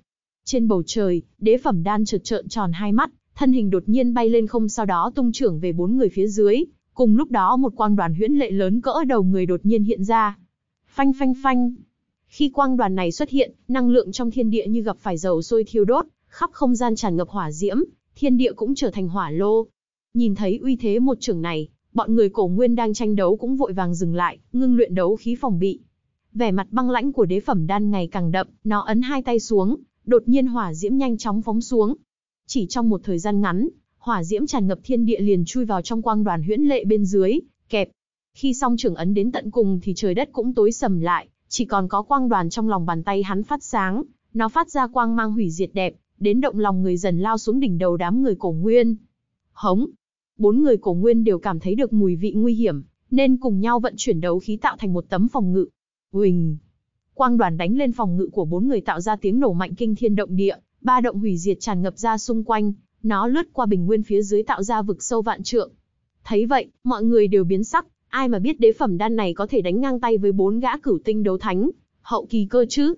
Trên bầu trời, đế phẩm đan trượt trợn tròn hai mắt, thân hình đột nhiên bay lên không sau đó tung trưởng về bốn người phía dưới. Cùng lúc đó một quang đoàn huyễn lệ lớn cỡ đầu người đột nhiên hiện ra. Phanh phanh phanh. Khi quang đoàn này xuất hiện, năng lượng trong thiên địa như gặp phải dầu sôi thiêu đốt, khắp không gian tràn ngập hỏa diễm, thiên địa cũng trở thành hỏa lô. Nhìn thấy uy thế một trưởng này, bọn người cổ nguyên đang tranh đấu cũng vội vàng dừng lại, ngưng luyện đấu khí phòng bị. Vẻ mặt băng lãnh của đế phẩm đan ngày càng đậm, nó ấn hai tay xuống, đột nhiên hỏa diễm nhanh chóng phóng xuống. Chỉ trong một thời gian ngắn, hỏa diễm tràn ngập thiên địa liền chui vào trong quang đoàn huyễn lệ bên dưới, kẹp. Khi song trưởng ấn đến tận cùng thì trời đất cũng tối sầm lại, chỉ còn có quang đoàn trong lòng bàn tay hắn phát sáng, nó phát ra quang mang hủy diệt đẹp, đến động lòng người dần lao xuống đỉnh đầu đám người cổ nguyên. Hống! Bốn người cổ nguyên đều cảm thấy được mùi vị nguy hiểm, nên cùng nhau vận chuyển đấu khí tạo thành một tấm phòng ngự. Huỳnh! Quang đoàn đánh lên phòng ngự của bốn người tạo ra tiếng nổ mạnh kinh thiên động địa, ba động hủy diệt tràn ngập ra xung quanh, nó lướt qua bình nguyên phía dưới tạo ra vực sâu vạn trượng. Thấy vậy, mọi người đều biến sắc, ai mà biết đế phẩm đan này có thể đánh ngang tay với bốn gã cửu tinh đấu thánh, hậu kỳ cơ chứ,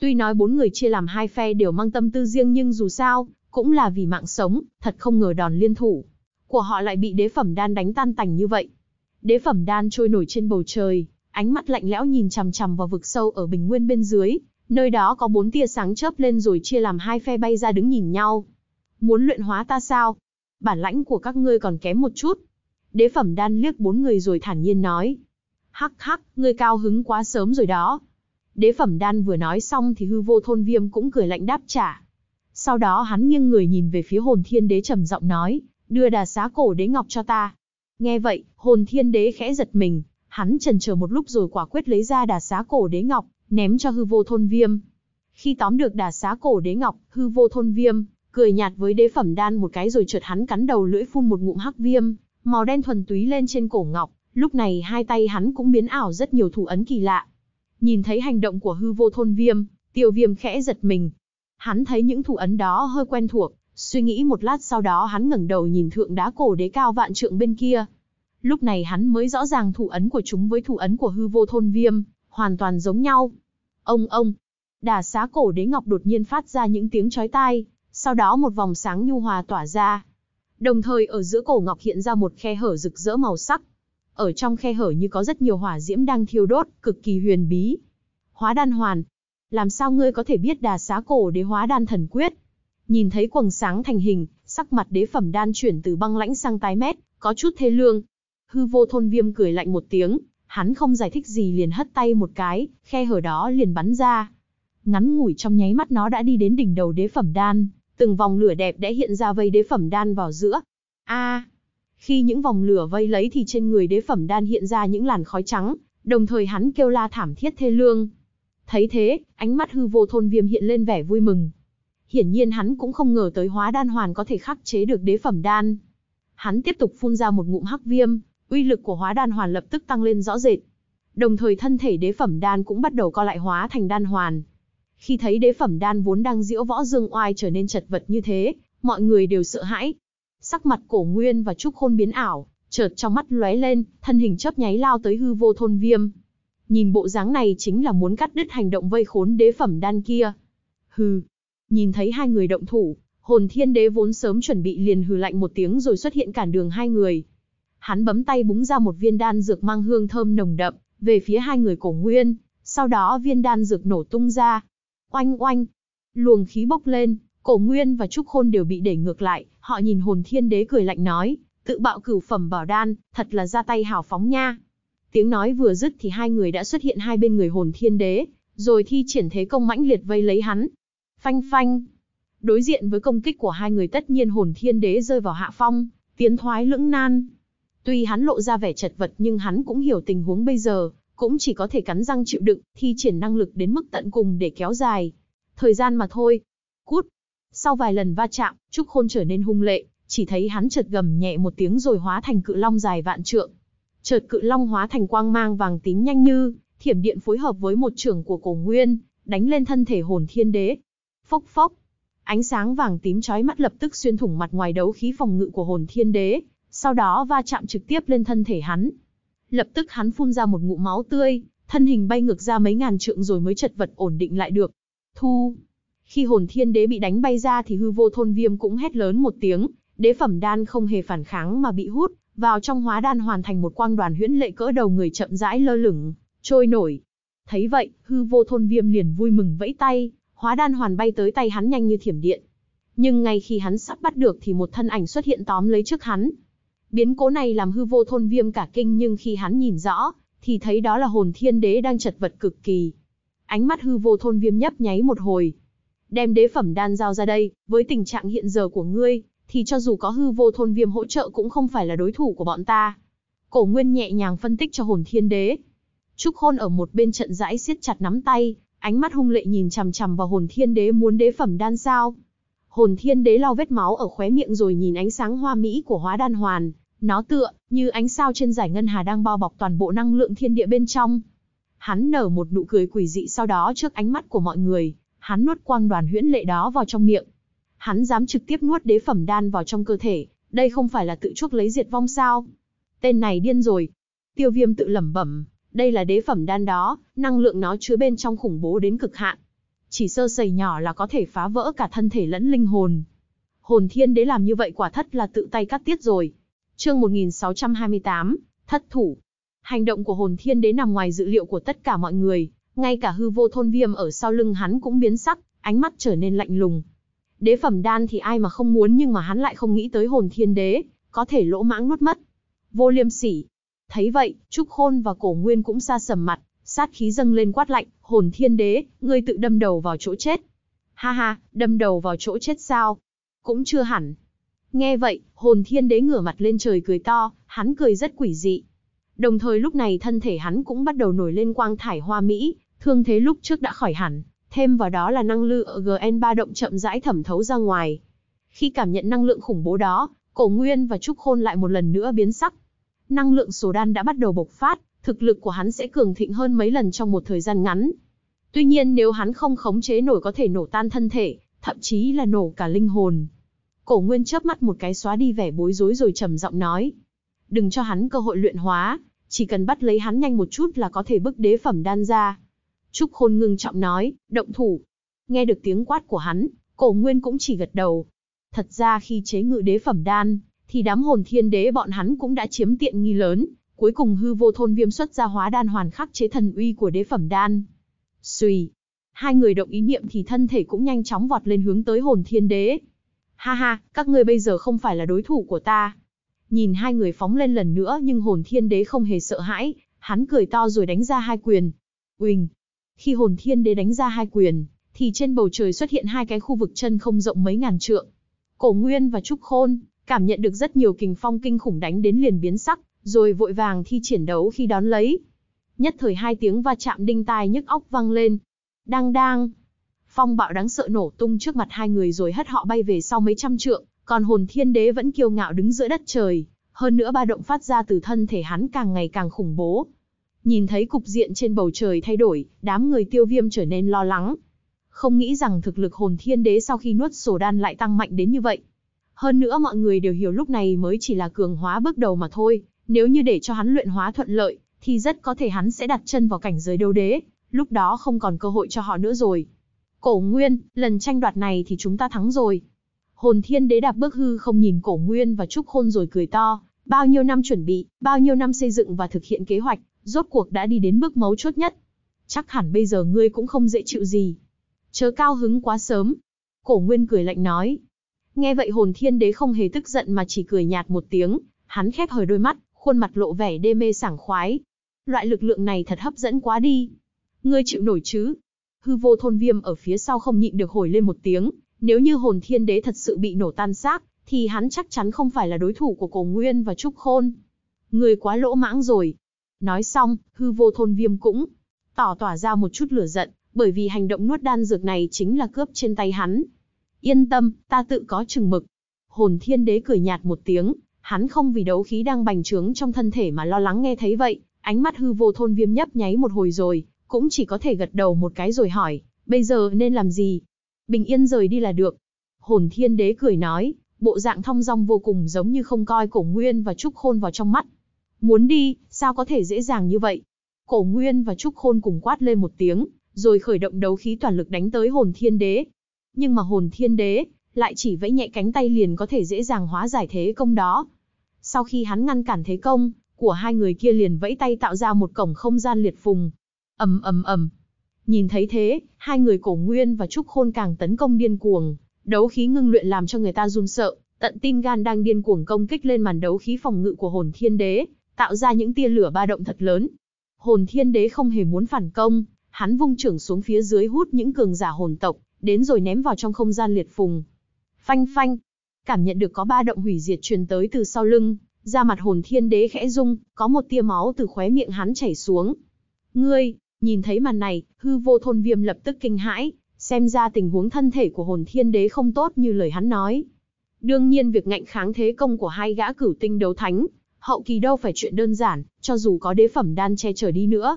Tuy nói bốn người chia làm hai phe đều mang tâm tư riêng nhưng dù sao, cũng là vì mạng sống, thật không ngờ đòn liên thủ. Của họ lại bị đế phẩm đan đánh tan tành như vậy. Đế phẩm đan trôi nổi trên bầu trời, ánh mắt lạnh lẽo nhìn chằm chằm vào vực sâu ở bình nguyên bên dưới, nơi đó có bốn tia sáng chớp lên rồi chia làm hai phe bay ra đứng nhìn nhau. Muốn luyện hóa ta sao? Bản lãnh của các ngươi còn kém một chút. Đế phẩm đan liếc bốn người rồi thản nhiên nói. Hắc hắc, ngươi cao hứng quá sớm rồi đó, Đế phẩm đan vừa nói xong thì hư vô thôn viêm cũng cười lạnh đáp trả. Sau đó hắn nghiêng người nhìn về phía hồn thiên đế trầm giọng nói, đưa đà xá cổ đế ngọc cho ta. Nghe vậy, hồn thiên đế khẽ giật mình, hắn trần chờ một lúc rồi quả quyết lấy ra đà xá cổ đế ngọc, ném cho hư vô thôn viêm. Khi tóm được đà xá cổ đế ngọc, hư vô thôn viêm, cười nhạt với đế phẩm đan một cái rồi chợt hắn cắn đầu lưỡi phun một ngụm hắc viêm, màu đen thuần túy lên trên cổ ngọc, lúc này hai tay hắn cũng biến ảo rất nhiều thủ ấn kỳ lạ. Nhìn thấy hành động của hư vô thôn viêm, tiêu viêm khẽ giật mình. Hắn thấy những thủ ấn đó hơi quen thuộc, suy nghĩ một lát sau đó hắn ngẩng đầu nhìn thượng đá cổ đế cao vạn trượng bên kia. Lúc này hắn mới rõ ràng thủ ấn của chúng với thủ ấn của hư vô thôn viêm, hoàn toàn giống nhau. Ông ông, đà xá cổ đế ngọc đột nhiên phát ra những tiếng chói tai, sau đó một vòng sáng nhu hòa tỏa ra. Đồng thời ở giữa cổ ngọc hiện ra một khe hở rực rỡ màu sắc, ở trong khe hở như có rất nhiều hỏa diễm đang thiêu đốt, cực kỳ huyền bí. Hóa đan hoàn. Làm sao ngươi có thể biết đà xá cổ đế hóa đan thần quyết? Nhìn thấy quầng sáng thành hình, sắc mặt đế phẩm đan chuyển từ băng lãnh sang tái mét, có chút thê lương. Hư vô thôn viêm cười lạnh một tiếng, hắn không giải thích gì liền hất tay một cái, khe hở đó liền bắn ra. Ngắn ngủi trong nháy mắt nó đã đi đến đỉnh đầu đế phẩm đan, từng vòng lửa đẹp đã hiện ra vây đế phẩm đan vào giữa. A, à, khi những vòng lửa vây lấy thì trên người đế phẩm đan hiện ra những làn khói trắng, đồng thời hắn kêu la thảm thiết thê lương. Thấy thế, ánh mắt hư vô thôn viêm hiện lên vẻ vui mừng. Hiển nhiên hắn cũng không ngờ tới hóa đan hoàn có thể khắc chế được đế phẩm đan. Hắn tiếp tục phun ra một ngụm hắc viêm, uy lực của hóa đan hoàn lập tức tăng lên rõ rệt. Đồng thời thân thể đế phẩm đan cũng bắt đầu co lại hóa thành đan hoàn. Khi thấy đế phẩm đan vốn đang diễu võ dương oai trở nên chật vật như thế, mọi người đều sợ hãi, sắc mặt cổ nguyên và trúc khôn biến ảo, chợt trong mắt lóe lên, thân hình chớp nháy lao tới hư vô thôn viêm. Nhìn bộ dáng này chính là muốn cắt đứt hành động vây khốn đế phẩm đan kia. Hừ, nhìn thấy hai người động thủ, hồn thiên đế vốn sớm chuẩn bị liền hừ lạnh một tiếng rồi xuất hiện cản đường hai người. Hắn bấm tay búng ra một viên đan dược mang hương thơm nồng đậm, về phía hai người cổ nguyên, sau đó viên đan dược nổ tung ra. Oanh oanh, luồng khí bốc lên, cổ nguyên và trúc khôn đều bị đẩy ngược lại, Họ nhìn hồn thiên đế cười lạnh nói, tự bạo cửu phẩm bảo đan, thật là ra tay hào phóng nha. Tiếng nói vừa dứt thì hai người đã xuất hiện hai bên người hồn thiên đế, rồi thi triển thế công mãnh liệt vây lấy hắn. Phanh phanh. Đối diện với công kích của hai người tất nhiên hồn thiên đế rơi vào hạ phong, tiến thoái lưỡng nan. Tuy hắn lộ ra vẻ chật vật nhưng hắn cũng hiểu tình huống bây giờ, cũng chỉ có thể cắn răng chịu đựng, thi triển năng lực đến mức tận cùng để kéo dài. Thời gian mà thôi. Cút, sau vài lần va chạm, Trúc Khôn trở nên hung lệ, chỉ thấy hắn chợt gầm nhẹ một tiếng rồi hóa thành cự long dài vạn trượng. Chợt cự long hóa thành quang mang vàng tím nhanh như thiểm điện phối hợp với một trưởng của Cổ Nguyên, đánh lên thân thể Hồn Thiên Đế. Phốc phốc, ánh sáng vàng tím chói mắt lập tức xuyên thủng mặt ngoài đấu khí phòng ngự của Hồn Thiên Đế, sau đó va chạm trực tiếp lên thân thể hắn. Lập tức hắn phun ra một ngụm máu tươi, thân hình bay ngược ra mấy ngàn trượng rồi mới chật vật ổn định lại được. Thu khi hồn thiên đế bị đánh bay ra thì hư vô thôn viêm cũng hét lớn một tiếng, đế phẩm đan không hề phản kháng mà bị hút, vào trong hóa đan hoàn thành một quang đoàn huyễn lệ cỡ đầu người chậm rãi lơ lửng, trôi nổi. Thấy vậy, hư vô thôn viêm liền vui mừng vẫy tay, hóa đan hoàn bay tới tay hắn nhanh như thiểm điện. Nhưng ngay khi hắn sắp bắt được thì một thân ảnh xuất hiện tóm lấy trước hắn. Biến cố này làm hư vô thôn viêm cả kinh nhưng khi hắn nhìn rõ, thì thấy đó là hồn thiên đế đang chật vật cực kỳ. Ánh mắt hư vô thôn viêm nhấp nháy một hồi, đem đế phẩm đan giao ra đây, với tình trạng hiện giờ của ngươi, thì cho dù có hư vô thôn viêm hỗ trợ cũng không phải là đối thủ của bọn ta. Cổ Nguyên nhẹ nhàng phân tích cho hồn thiên đế. Trúc Khôn ở một bên trận rãi siết chặt nắm tay, ánh mắt hung lệ nhìn chằm chằm vào hồn thiên đế muốn đế phẩm đan sao. Hồn thiên đế lau vết máu ở khóe miệng rồi nhìn ánh sáng hoa mỹ của hóa đan hoàn, nó tựa như ánh sao trên giải ngân hà đang bao bọc toàn bộ năng lượng thiên địa bên trong. Hắn nở một nụ cười quỷ dị sau đó trước ánh mắt của mọi người, Hắn nuốt quang đoàn huyễn lệ đó vào trong miệng. Hắn dám trực tiếp nuốt đế phẩm đan vào trong cơ thể, đây không phải là tự chuốc lấy diệt vong sao? Tên này điên rồi. Tiêu viêm tự lẩm bẩm, đây là đế phẩm đan đó, năng lượng nó chứa bên trong khủng bố đến cực hạn. Chỉ sơ sẩy nhỏ là có thể phá vỡ cả thân thể lẫn linh hồn. Hồn thiên đế làm như vậy quả thật là tự tay cắt tiết rồi. Chương 1628, thất thủ. Hành động của hồn thiên đế nằm ngoài dự liệu của tất cả mọi người ngay cả hư vô thôn viêm ở sau lưng hắn cũng biến sắc, ánh mắt trở nên lạnh lùng. Đế phẩm đan thì ai mà không muốn nhưng mà hắn lại không nghĩ tới hồn thiên đế, có thể lỗ mãng nuốt mất. Vô liêm sỉ. Thấy vậy, Trúc Khôn và Cổ Nguyên cũng xa sầm mặt, sát khí dâng lên quát lạnh, hồn thiên đế, ngươi tự đâm đầu vào chỗ chết. Ha ha, đâm đầu vào chỗ chết sao? Cũng chưa hẳn. Nghe vậy, hồn thiên đế ngửa mặt lên trời cười to, hắn cười rất quỷ dị. Đồng thời lúc này thân thể hắn cũng bắt đầu nổi lên quang thải hoa mỹ, Thương thế lúc trước đã khỏi hẳn, thêm vào đó là năng lượng ở GN3 động chậm rãi thẩm thấu ra ngoài. Khi cảm nhận năng lượng khủng bố đó, Cổ Nguyên và Trúc Khôn lại một lần nữa biến sắc. Năng lượng số đan đã bắt đầu bộc phát, thực lực của hắn sẽ cường thịnh hơn mấy lần trong một thời gian ngắn. Tuy nhiên nếu hắn không khống chế nổi có thể nổ tan thân thể, thậm chí là nổ cả linh hồn. Cổ Nguyên chớp mắt một cái xóa đi vẻ bối rối rồi trầm giọng nói. Đừng cho hắn cơ hội luyện hóa, chỉ cần bắt lấy hắn nhanh một chút là có thể bức đế phẩm đan ra. Trúc Khôn ngưng trọng nói, động thủ. Nghe được tiếng quát của hắn, cổ nguyên cũng chỉ gật đầu. Thật ra khi chế ngự đế phẩm đan, thì đám hồn thiên đế bọn hắn cũng đã chiếm tiện nghi lớn, cuối cùng hư vô thôn viêm xuất ra hóa đan hoàn khắc chế thần uy của đế phẩm đan. Xùy. Hai người động ý niệm thì thân thể cũng nhanh chóng vọt lên hướng tới hồn thiên đế. Ha ha, các ngươi bây giờ không phải là đối thủ của ta. Nhìn hai người phóng lên lần nữa nhưng hồn thiên đế không hề sợ hãi, hắn cười to rồi đánh ra hai quyền. Quỳnh. Khi hồn thiên đế đánh ra hai quyền, thì trên bầu trời xuất hiện hai cái khu vực chân không rộng mấy ngàn trượng. Cổ Nguyên và Trúc Khôn cảm nhận được rất nhiều kình phong kinh khủng đánh đến liền biến sắc, rồi vội vàng thi triển đấu khi đón lấy. Nhất thời hai tiếng va chạm đinh tai nhức óc vang lên. Đang đang. Phong bạo đáng sợ nổ tung trước mặt hai người rồi hất họ bay về sau mấy trăm trượng, còn hồn thiên đế vẫn kiêu ngạo đứng giữa đất trời, hơn nữa ba động phát ra từ thân thể hắn càng ngày càng khủng bố, Nhìn thấy cục diện trên bầu trời thay đổi, đám người tiêu viêm trở nên lo lắng. Không nghĩ rằng thực lực hồn thiên đế sau khi nuốt sổ đan lại tăng mạnh đến như vậy. Hơn nữa mọi người đều hiểu lúc này mới chỉ là cường hóa bước đầu mà thôi, nếu như để cho hắn luyện hóa thuận lợi, thì rất có thể hắn sẽ đặt chân vào cảnh giới đấu đế, lúc đó không còn cơ hội cho họ nữa rồi. Cổ Nguyên, lần tranh đoạt này thì chúng ta thắng rồi. Hồn Thiên Đế đạp bước hư không nhìn Cổ Nguyên và Trúc Khôn rồi cười to, bao nhiêu năm chuẩn bị, bao nhiêu năm xây dựng và thực hiện kế hoạch, rốt cuộc đã đi đến bước mấu chốt nhất. Chắc hẳn bây giờ ngươi cũng không dễ chịu gì. Chớ cao hứng quá sớm. Cổ Nguyên cười lạnh nói. Nghe vậy hồn thiên đế không hề tức giận mà chỉ cười nhạt một tiếng, hắn khép hờ đôi mắt, khuôn mặt lộ vẻ đê mê sảng khoái. Loại lực lượng này thật hấp dẫn quá đi. Ngươi chịu nổi chứ? Hư vô thôn viêm ở phía sau không nhịn được hồi lên một tiếng, nếu như hồn thiên đế thật sự bị nổ tan xác, thì hắn chắc chắn không phải là đối thủ của cổ nguyên và trúc khôn. Ngươi quá lỗ mãng rồi, Nói xong, hư vô thôn viêm cũng tỏ tỏa ra một chút lửa giận, bởi vì hành động nuốt đan dược này chính là cướp trên tay hắn. Yên tâm, ta tự có chừng mực. Hồn thiên đế cười nhạt một tiếng, hắn không vì đấu khí đang bành trướng trong thân thể mà lo lắng nghe thấy vậy, ánh mắt hư vô thôn viêm nhấp nháy một hồi rồi, cũng chỉ có thể gật đầu một cái rồi hỏi, bây giờ nên làm gì? Bình yên rời đi là được. Hồn thiên đế cười nói, bộ dạng thong dong vô cùng giống như không coi cổ nguyên và trúc khôn vào trong mắt. Muốn đi, sao có thể dễ dàng như vậy? Cổ Nguyên và Trúc Khôn cùng quát lên một tiếng, rồi khởi động đấu khí toàn lực đánh tới hồn thiên đế. Nhưng mà hồn thiên đế, lại chỉ vẫy nhẹ cánh tay liền có thể dễ dàng hóa giải thế công đó. Sau khi hắn ngăn cản thế công, của hai người kia liền vẫy tay tạo ra một cổng không gian liệt phùng. ầm ầm ầm. Nhìn thấy thế, hai người cổ nguyên và trúc khôn càng tấn công điên cuồng, đấu khí ngưng luyện làm cho người ta run sợ, tận tim gan đang điên cuồng công kích lên màn đấu khí phòng ngự của hồn thiên đế, tạo ra những tia lửa ba động thật lớn. Hồn Thiên Đế không hề muốn phản công, hắn vung trưởng xuống phía dưới hút những cường giả hồn tộc, đến rồi ném vào trong không gian liệt phùng. Phanh phanh, cảm nhận được có ba động hủy diệt truyền tới từ sau lưng, da mặt Hồn Thiên Đế khẽ rung, có một tia máu từ khóe miệng hắn chảy xuống. Ngươi, nhìn thấy màn này, hư vô thôn viêm lập tức kinh hãi, xem ra tình huống thân thể của Hồn Thiên Đế không tốt như lời hắn nói. Đương nhiên việc ngạnh kháng thế công của hai gã cửu tinh đấu thánh, hậu kỳ đâu phải chuyện đơn giản, cho dù có đế phẩm đan che chở đi nữa.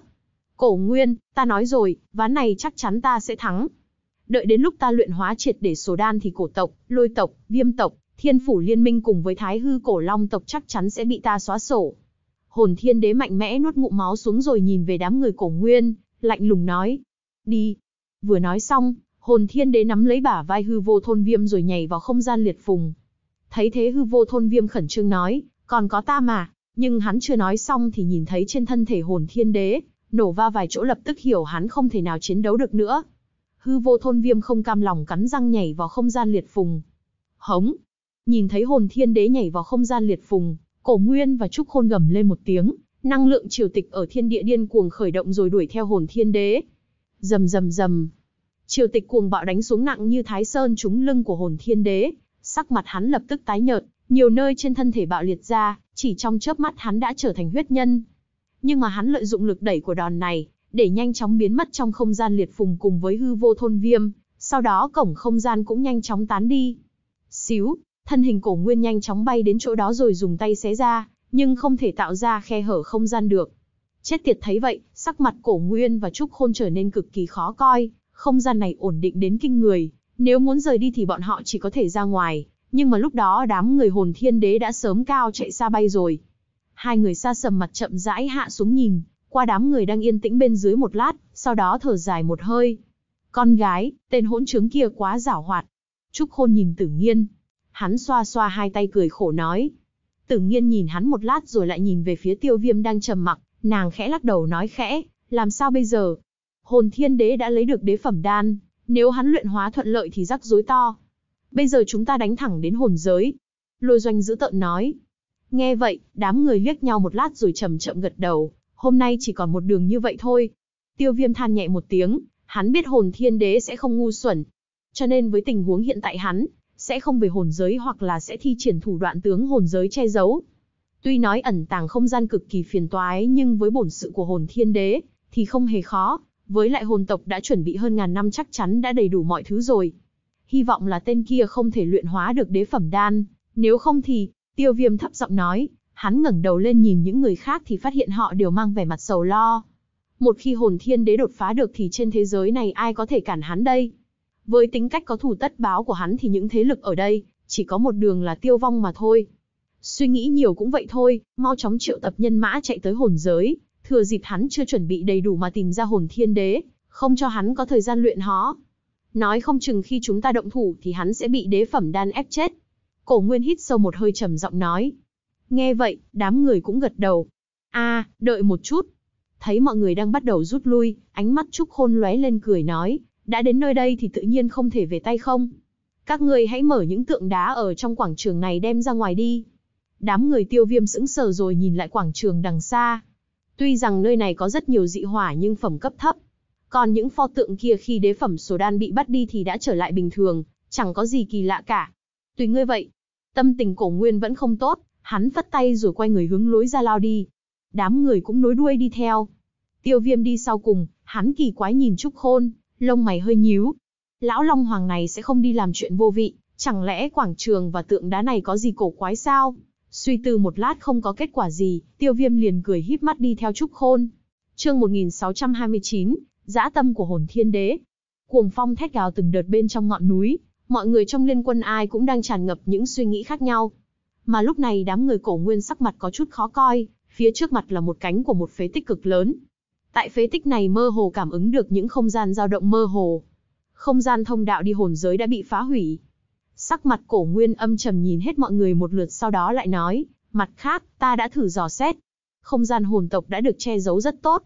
Cổ Nguyên, ta nói rồi, ván này chắc chắn ta sẽ thắng. Đợi đến lúc ta luyện hóa triệt để số đan thì cổ tộc, lôi tộc, viêm tộc, thiên phủ liên minh cùng với thái hư cổ long tộc chắc chắn sẽ bị ta xóa sổ. Hồn thiên đế mạnh mẽ nuốt ngụm máu xuống rồi nhìn về đám người cổ Nguyên, lạnh lùng nói. Đi. Vừa nói xong, hồn thiên đế nắm lấy bả vai hư vô thôn viêm rồi nhảy vào không gian liệt phùng. Thấy thế hư vô thôn viêm khẩn trương nói, còn có ta mà, nhưng hắn chưa nói xong thì nhìn thấy trên thân thể hồn thiên đế, nổ va vài chỗ lập tức hiểu hắn không thể nào chiến đấu được nữa. Hư vô thôn viêm không cam lòng cắn răng nhảy vào không gian liệt phùng. Hống! Nhìn thấy hồn thiên đế nhảy vào không gian liệt phùng, cổ nguyên và trúc khôn gầm lên một tiếng, năng lượng triều tịch ở thiên địa điên cuồng khởi động rồi đuổi theo hồn thiên đế. Rầm rầm rầm. Triều tịch cuồng bạo đánh xuống nặng như thái sơn trúng lưng của hồn thiên đế, sắc mặt hắn lập tức tái nhợt, nhiều nơi trên thân thể bạo liệt ra, chỉ trong chớp mắt hắn đã trở thành huyết nhân. Nhưng mà hắn lợi dụng lực đẩy của đòn này, để nhanh chóng biến mất trong không gian liệt phùng cùng với hư vô thôn viêm, sau đó cổng không gian cũng nhanh chóng tán đi. Xíu, thân hình cổ nguyên nhanh chóng bay đến chỗ đó rồi dùng tay xé ra, nhưng không thể tạo ra khe hở không gian được. Chết tiệt thấy vậy, sắc mặt cổ nguyên và trúc khôn trở nên cực kỳ khó coi, không gian này ổn định đến kinh người, nếu muốn rời đi thì bọn họ chỉ có thể ra ngoài, nhưng mà lúc đó đám người hồn thiên đế đã sớm cao chạy xa bay rồi. Hai người xa sầm mặt chậm rãi hạ xuống nhìn, qua đám người đang yên tĩnh bên dưới một lát, sau đó thở dài một hơi. Con gái, tên hỗn trướng kia quá giảo hoạt. Trúc Khôn nhìn Tử Nghiên. Hắn xoa xoa hai tay cười khổ nói. Tử Nghiên nhìn hắn một lát rồi lại nhìn về phía tiêu viêm đang trầm mặc, nàng khẽ lắc đầu nói khẽ, làm sao bây giờ? Hồn thiên đế đã lấy được đế phẩm đan, nếu hắn luyện hóa thuận lợi thì rắc rối to, Bây giờ chúng ta đánh thẳng đến hồn giới. Lôi doanh giữ tợn nói. Nghe vậy, đám người liếc nhau một lát rồi chậm chậm gật đầu. Hôm nay chỉ còn một đường như vậy thôi. Tiêu viêm than nhẹ một tiếng, hắn biết hồn thiên đế sẽ không ngu xuẩn. Cho nên với tình huống hiện tại hắn, sẽ không về hồn giới hoặc là sẽ thi triển thủ đoạn tướng hồn giới che giấu. Tuy nói ẩn tàng không gian cực kỳ phiền toái nhưng với bổn sự của hồn thiên đế, thì không hề khó, với lại hồn tộc đã chuẩn bị hơn ngàn năm chắc chắn đã đầy đủ mọi thứ rồi hy vọng là tên kia không thể luyện hóa được đế phẩm đan, nếu không thì, tiêu viêm thấp giọng nói, hắn ngẩng đầu lên nhìn những người khác thì phát hiện họ đều mang vẻ mặt sầu lo. Một khi hồn thiên đế đột phá được thì trên thế giới này ai có thể cản hắn đây? Với tính cách có thủ tất báo của hắn thì những thế lực ở đây, chỉ có một đường là tiêu vong mà thôi. Suy nghĩ nhiều cũng vậy thôi, mau chóng triệu tập nhân mã chạy tới hồn giới, thừa dịp hắn chưa chuẩn bị đầy đủ mà tìm ra hồn thiên đế, không cho hắn có thời gian luyện hóa. Nói không chừng khi chúng ta động thủ thì hắn sẽ bị đế phẩm đan ép chết. Cổ Nguyên hít sâu một hơi trầm giọng nói. Nghe vậy, đám người cũng gật đầu. a đợi một chút. Thấy mọi người đang bắt đầu rút lui, ánh mắt Trúc Khôn lóe lên cười nói. Đã đến nơi đây thì tự nhiên không thể về tay không. Các người hãy mở những tượng đá ở trong quảng trường này đem ra ngoài đi. Đám người tiêu viêm sững sờ rồi nhìn lại quảng trường đằng xa. Tuy rằng nơi này có rất nhiều dị hỏa nhưng phẩm cấp thấp, còn những pho tượng kia khi đế phẩm sổ đan bị bắt đi thì đã trở lại bình thường, chẳng có gì kỳ lạ cả. Tùy ngươi vậy. Tâm tình cổ nguyên vẫn không tốt, hắn phất tay rồi quay người hướng lối ra lao đi. Đám người cũng nối đuôi đi theo. Tiêu viêm đi sau cùng, hắn kỳ quái nhìn Trúc Khôn, lông mày hơi nhíu. Lão Long Hoàng này sẽ không đi làm chuyện vô vị, chẳng lẽ quảng trường và tượng đá này có gì cổ quái sao? Suy tư một lát không có kết quả gì, tiêu viêm liền cười híp mắt đi theo Trúc Khôn. chương 1629, dã tâm của hồn thiên đế. Cuồng phong thét gào từng đợt bên trong ngọn núi, mọi người trong liên quân ai cũng đang tràn ngập những suy nghĩ khác nhau. Mà lúc này đám người cổ nguyên sắc mặt có chút khó coi, phía trước mặt là một cánh của một phế tích cực lớn. Tại phế tích này mơ hồ cảm ứng được những không gian dao động mơ hồ. Không gian thông đạo đi hồn giới đã bị phá hủy. Sắc mặt cổ nguyên âm trầm nhìn hết mọi người một lượt sau đó lại nói, mặt khác, ta đã thử dò xét. Không gian hồn tộc đã được che giấu rất tốt,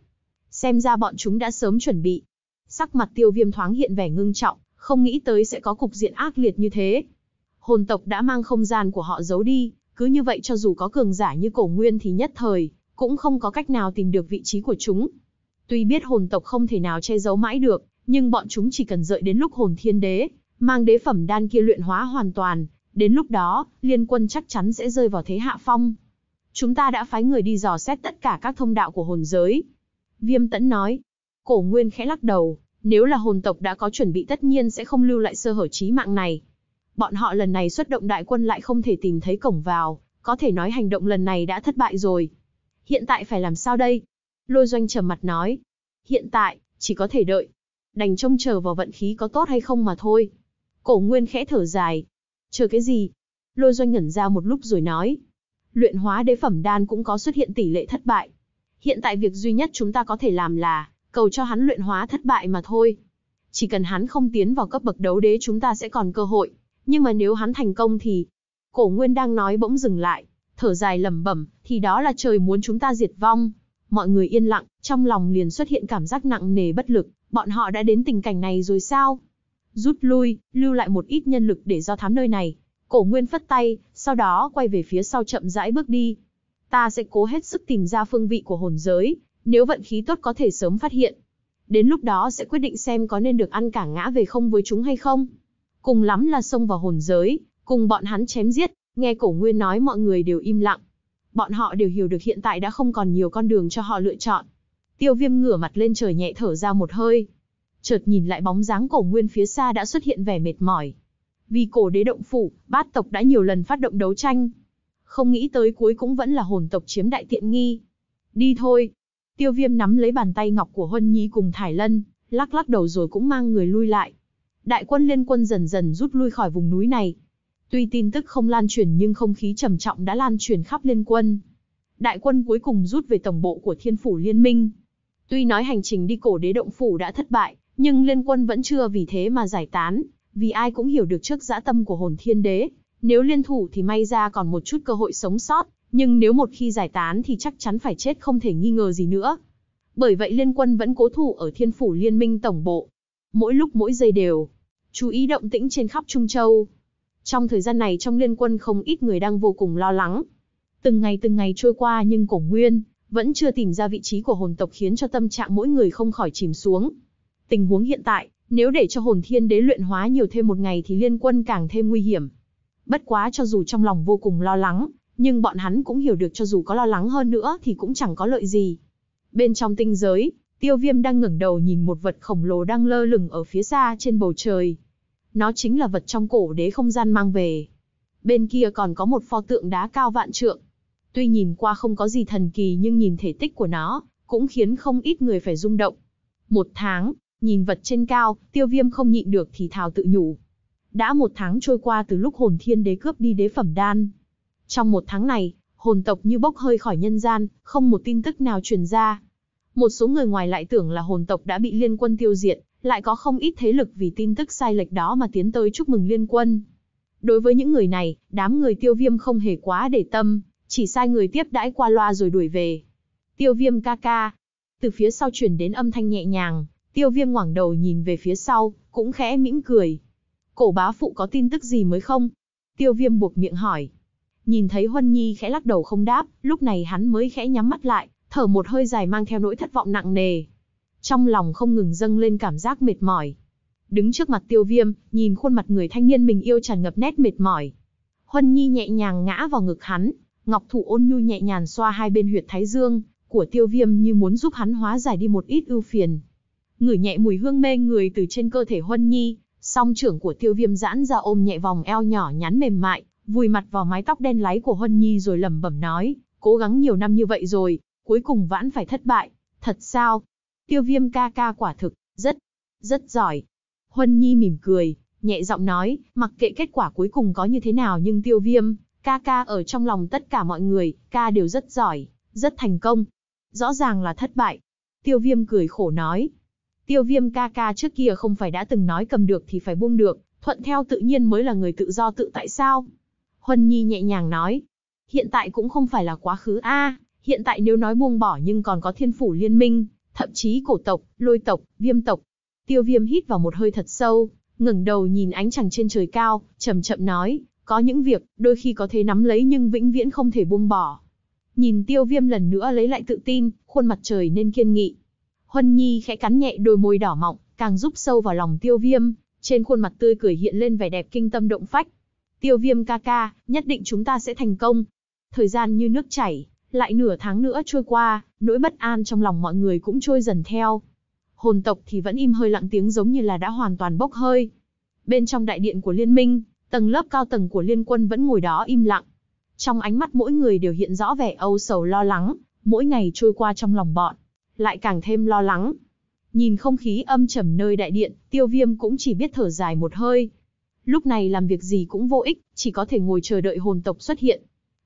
xem ra bọn chúng đã sớm chuẩn bị. Sắc mặt tiêu viêm thoáng hiện vẻ ngưng trọng, không nghĩ tới sẽ có cục diện ác liệt như thế. Hồn tộc đã mang không gian của họ giấu đi, cứ như vậy cho dù có cường giả như cổ nguyên thì nhất thời, cũng không có cách nào tìm được vị trí của chúng. Tuy biết hồn tộc không thể nào che giấu mãi được, nhưng bọn chúng chỉ cần đợi đến lúc hồn thiên đế, mang đế phẩm đan kia luyện hóa hoàn toàn, đến lúc đó, liên quân chắc chắn sẽ rơi vào thế hạ phong. Chúng ta đã phái người đi dò xét tất cả các thông đạo của hồn giới, Viêm tẫn nói. Cổ nguyên khẽ lắc đầu, nếu là hồn tộc đã có chuẩn bị tất nhiên sẽ không lưu lại sơ hở trí mạng này. Bọn họ lần này xuất động đại quân lại không thể tìm thấy cổng vào, có thể nói hành động lần này đã thất bại rồi. Hiện tại phải làm sao đây? Lôi doanh trầm mặt nói. Hiện tại, chỉ có thể đợi. Đành trông chờ vào vận khí có tốt hay không mà thôi. Cổ nguyên khẽ thở dài. Chờ cái gì? Lôi doanh ngẩn ra một lúc rồi nói. Luyện hóa đế phẩm đan cũng có xuất hiện tỷ lệ thất bại, Hiện tại việc duy nhất chúng ta có thể làm là cầu cho hắn luyện hóa thất bại mà thôi. Chỉ cần hắn không tiến vào cấp bậc đấu đế chúng ta sẽ còn cơ hội, nhưng mà nếu hắn thành công thì... Cổ Nguyên đang nói bỗng dừng lại, thở dài lẩm bẩm, thì đó là trời muốn chúng ta diệt vong. Mọi người yên lặng, trong lòng liền xuất hiện cảm giác nặng nề bất lực, bọn họ đã đến tình cảnh này rồi sao? Rút lui, lưu lại một ít nhân lực để do thám nơi này. Cổ Nguyên phất tay, sau đó quay về phía sau chậm rãi bước đi, ta sẽ cố hết sức tìm ra phương vị của hồn giới, nếu vận khí tốt có thể sớm phát hiện. Đến lúc đó sẽ quyết định xem có nên được ăn cả ngã về không với chúng hay không. Cùng lắm là xông vào hồn giới, cùng bọn hắn chém giết, nghe cổ nguyên nói mọi người đều im lặng. Bọn họ đều hiểu được hiện tại đã không còn nhiều con đường cho họ lựa chọn. Tiêu viêm ngửa mặt lên trời nhẹ thở ra một hơi. Chợt nhìn lại bóng dáng cổ nguyên phía xa đã xuất hiện vẻ mệt mỏi. Vì cổ đế động phủ, bát tộc đã nhiều lần phát động đấu tranh, không nghĩ tới cuối cũng vẫn là hồn tộc chiếm đại tiện nghi. Đi thôi. Tiêu viêm nắm lấy bàn tay ngọc của Huân Nhi cùng Thải Lân, lắc lắc đầu rồi cũng mang người lui lại. Đại quân liên quân dần dần rút lui khỏi vùng núi này. Tuy tin tức không lan truyền nhưng không khí trầm trọng đã lan truyền khắp liên quân. Đại quân cuối cùng rút về tổng bộ của thiên phủ liên minh. Tuy nói hành trình đi cổ đế động phủ đã thất bại, nhưng liên quân vẫn chưa vì thế mà giải tán, vì ai cũng hiểu được trước dã tâm của hồn thiên đế, nếu liên thủ thì may ra còn một chút cơ hội sống sót, nhưng nếu một khi giải tán thì chắc chắn phải chết không thể nghi ngờ gì nữa. Bởi vậy liên quân vẫn cố thủ ở thiên phủ liên minh tổng bộ. Mỗi lúc mỗi giây đều, chú ý động tĩnh trên khắp Trung Châu. Trong thời gian này trong liên quân không ít người đang vô cùng lo lắng. Từng ngày từng ngày trôi qua nhưng cổ nguyên vẫn chưa tìm ra vị trí của hồn tộc khiến cho tâm trạng mỗi người không khỏi chìm xuống. Tình huống hiện tại, nếu để cho hồn thiên đế luyện hóa nhiều thêm một ngày thì liên quân càng thêm nguy hiểm. Bất quá cho dù trong lòng vô cùng lo lắng, nhưng bọn hắn cũng hiểu được cho dù có lo lắng hơn nữa thì cũng chẳng có lợi gì. Bên trong tinh giới, tiêu viêm đang ngẩng đầu nhìn một vật khổng lồ đang lơ lửng ở phía xa trên bầu trời. Nó chính là vật trong cổ đế không gian mang về. Bên kia còn có một pho tượng đá cao vạn trượng. Tuy nhìn qua không có gì thần kỳ nhưng nhìn thể tích của nó, cũng khiến không ít người phải rung động. Một tháng, nhìn vật trên cao, tiêu viêm không nhịn được thì thào tự nhủ. Đã một tháng trôi qua từ lúc hồn thiên đế cướp đi đế phẩm đan. Trong một tháng này, hồn tộc như bốc hơi khỏi nhân gian, không một tin tức nào truyền ra. Một số người ngoài lại tưởng là hồn tộc đã bị liên quân tiêu diệt, lại có không ít thế lực vì tin tức sai lệch đó mà tiến tới chúc mừng liên quân. Đối với những người này, đám người tiêu viêm không hề quá để tâm, chỉ sai người tiếp đãi qua loa rồi đuổi về. Tiêu viêm ca ca. Từ phía sau chuyển đến âm thanh nhẹ nhàng, tiêu viêm ngoảng đầu nhìn về phía sau, cũng khẽ mỉm cười. Cổ bá phụ có tin tức gì mới không? Tiêu viêm buộc miệng hỏi. Nhìn thấy Huân Nhi khẽ lắc đầu không đáp, lúc này hắn mới khẽ nhắm mắt lại, thở một hơi dài mang theo nỗi thất vọng nặng nề. Trong lòng không ngừng dâng lên cảm giác mệt mỏi. Đứng trước mặt tiêu viêm, nhìn khuôn mặt người thanh niên mình yêu tràn ngập nét mệt mỏi. Huân Nhi nhẹ nhàng ngã vào ngực hắn, ngọc thủ ôn nhu nhẹ nhàng xoa hai bên huyệt thái dương, của tiêu viêm như muốn giúp hắn hóa giải đi một ít ưu phiền. Ngửi nhẹ mùi hương mê người từ trên cơ thể Huân Nhi, Song trưởng của tiêu viêm giãn ra ôm nhẹ vòng eo nhỏ nhắn mềm mại, vùi mặt vào mái tóc đen láy của Huân Nhi rồi lẩm bẩm nói, cố gắng nhiều năm như vậy rồi, cuối cùng vãn phải thất bại, thật sao? Tiêu viêm ca ca quả thực, rất, rất giỏi. Huân Nhi mỉm cười, nhẹ giọng nói, mặc kệ kết quả cuối cùng có như thế nào nhưng tiêu viêm, ca ca ở trong lòng tất cả mọi người, ca đều rất giỏi, rất thành công. Rõ ràng là thất bại. Tiêu viêm cười khổ nói, Tiêu viêm ca ca trước kia không phải đã từng nói cầm được thì phải buông được, thuận theo tự nhiên mới là người tự do tự tại sao? Huân Nhi nhẹ nhàng nói, hiện tại cũng không phải là quá khứ a hiện tại nếu nói buông bỏ nhưng còn có thiên phủ liên minh, thậm chí cổ tộc, lôi tộc, viêm tộc. Tiêu viêm hít vào một hơi thật sâu, ngẩng đầu nhìn ánh trăng trên trời cao, chậm chậm nói, có những việc, đôi khi có thể nắm lấy nhưng vĩnh viễn không thể buông bỏ. Nhìn tiêu viêm lần nữa lấy lại tự tin, khuôn mặt trời nên kiên nghị, Huân Nhi khẽ cắn nhẹ đôi môi đỏ mọng, càng giúp sâu vào lòng tiêu viêm, trên khuôn mặt tươi cười hiện lên vẻ đẹp kinh tâm động phách. Tiêu viêm ca ca, nhất định chúng ta sẽ thành công. Thời gian như nước chảy, lại nửa tháng nữa trôi qua, nỗi bất an trong lòng mọi người cũng trôi dần theo. Hồn tộc thì vẫn im hơi lặng tiếng giống như là đã hoàn toàn bốc hơi. Bên trong đại điện của liên minh, tầng lớp cao tầng của liên quân vẫn ngồi đó im lặng. Trong ánh mắt mỗi người đều hiện rõ vẻ âu sầu lo lắng, mỗi ngày trôi qua trong lòng bọn lại càng thêm lo lắng. Nhìn không khí âm trầm nơi đại điện, tiêu viêm cũng chỉ biết thở dài một hơi. Lúc này làm việc gì cũng vô ích, chỉ có thể ngồi chờ đợi hồn tộc xuất hiện.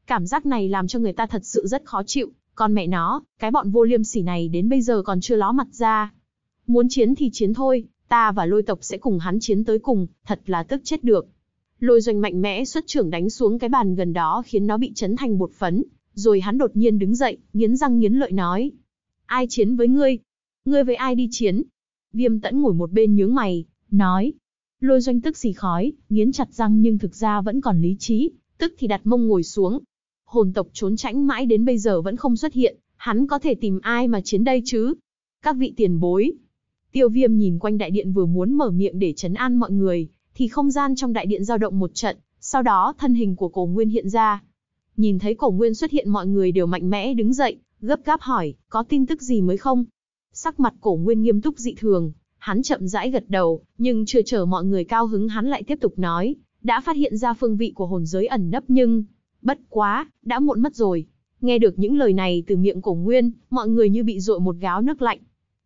Cảm giác này làm cho người ta thật sự rất khó chịu, còn mẹ nó, cái bọn vô liêm sỉ này đến bây giờ còn chưa ló mặt ra. Muốn chiến thì chiến thôi, ta và lôi tộc sẽ cùng hắn chiến tới cùng, thật là tức chết được. Lôi doanh mạnh mẽ xuất trưởng đánh xuống cái bàn gần đó khiến nó bị chấn thành bột phấn, rồi hắn đột nhiên đứng dậy, nghiến răng nghiến lợi nói. Ai chiến với ngươi? Ngươi với ai đi chiến? Viêm tẫn ngồi một bên nhướng mày, nói. Lôi doanh tức xì khói, nghiến chặt răng nhưng thực ra vẫn còn lý trí, tức thì đặt mông ngồi xuống. Hồn tộc trốn tránh mãi đến bây giờ vẫn không xuất hiện, hắn có thể tìm ai mà chiến đây chứ? Các vị tiền bối. Tiêu viêm nhìn quanh đại điện vừa muốn mở miệng để chấn an mọi người, thì không gian trong đại điện dao động một trận, sau đó thân hình của cổ nguyên hiện ra. Nhìn thấy cổ nguyên xuất hiện mọi người đều mạnh mẽ đứng dậy, gấp gáp hỏi, có tin tức gì mới không? Sắc mặt cổ nguyên nghiêm túc dị thường, hắn chậm rãi gật đầu, nhưng chưa chờ mọi người cao hứng hắn lại tiếp tục nói, đã phát hiện ra phương vị của hồn giới ẩn nấp nhưng, bất quá, đã muộn mất rồi. Nghe được những lời này từ miệng cổ nguyên, mọi người như bị dội một gáo nước lạnh.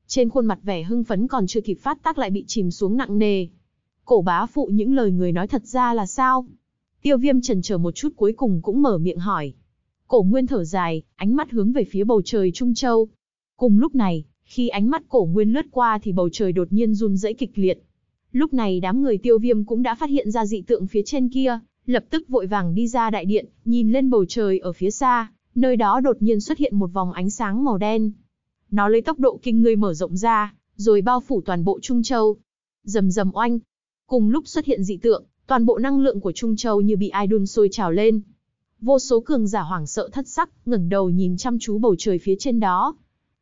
Trên khuôn mặt vẻ hưng phấn còn chưa kịp phát tác lại bị chìm xuống nặng nề. Cổ bá phụ những lời người nói thật ra là sao? Tiêu viêm trần chờ một chút cuối cùng cũng mở miệng hỏi. Cổ Nguyên thở dài, ánh mắt hướng về phía bầu trời Trung Châu. Cùng lúc này, khi ánh mắt Cổ Nguyên lướt qua thì bầu trời đột nhiên run rẩy kịch liệt. Lúc này đám người Tiêu Viêm cũng đã phát hiện ra dị tượng phía trên kia, lập tức vội vàng đi ra đại điện, nhìn lên bầu trời ở phía xa, nơi đó đột nhiên xuất hiện một vòng ánh sáng màu đen. Nó lấy tốc độ kinh người mở rộng ra, rồi bao phủ toàn bộ Trung Châu. Rầm rầm oanh. Cùng lúc xuất hiện dị tượng, toàn bộ năng lượng của Trung Châu như bị ai đun sôi trào lên, Vô số cường giả hoảng sợ thất sắc, ngẩng đầu nhìn chăm chú bầu trời phía trên đó.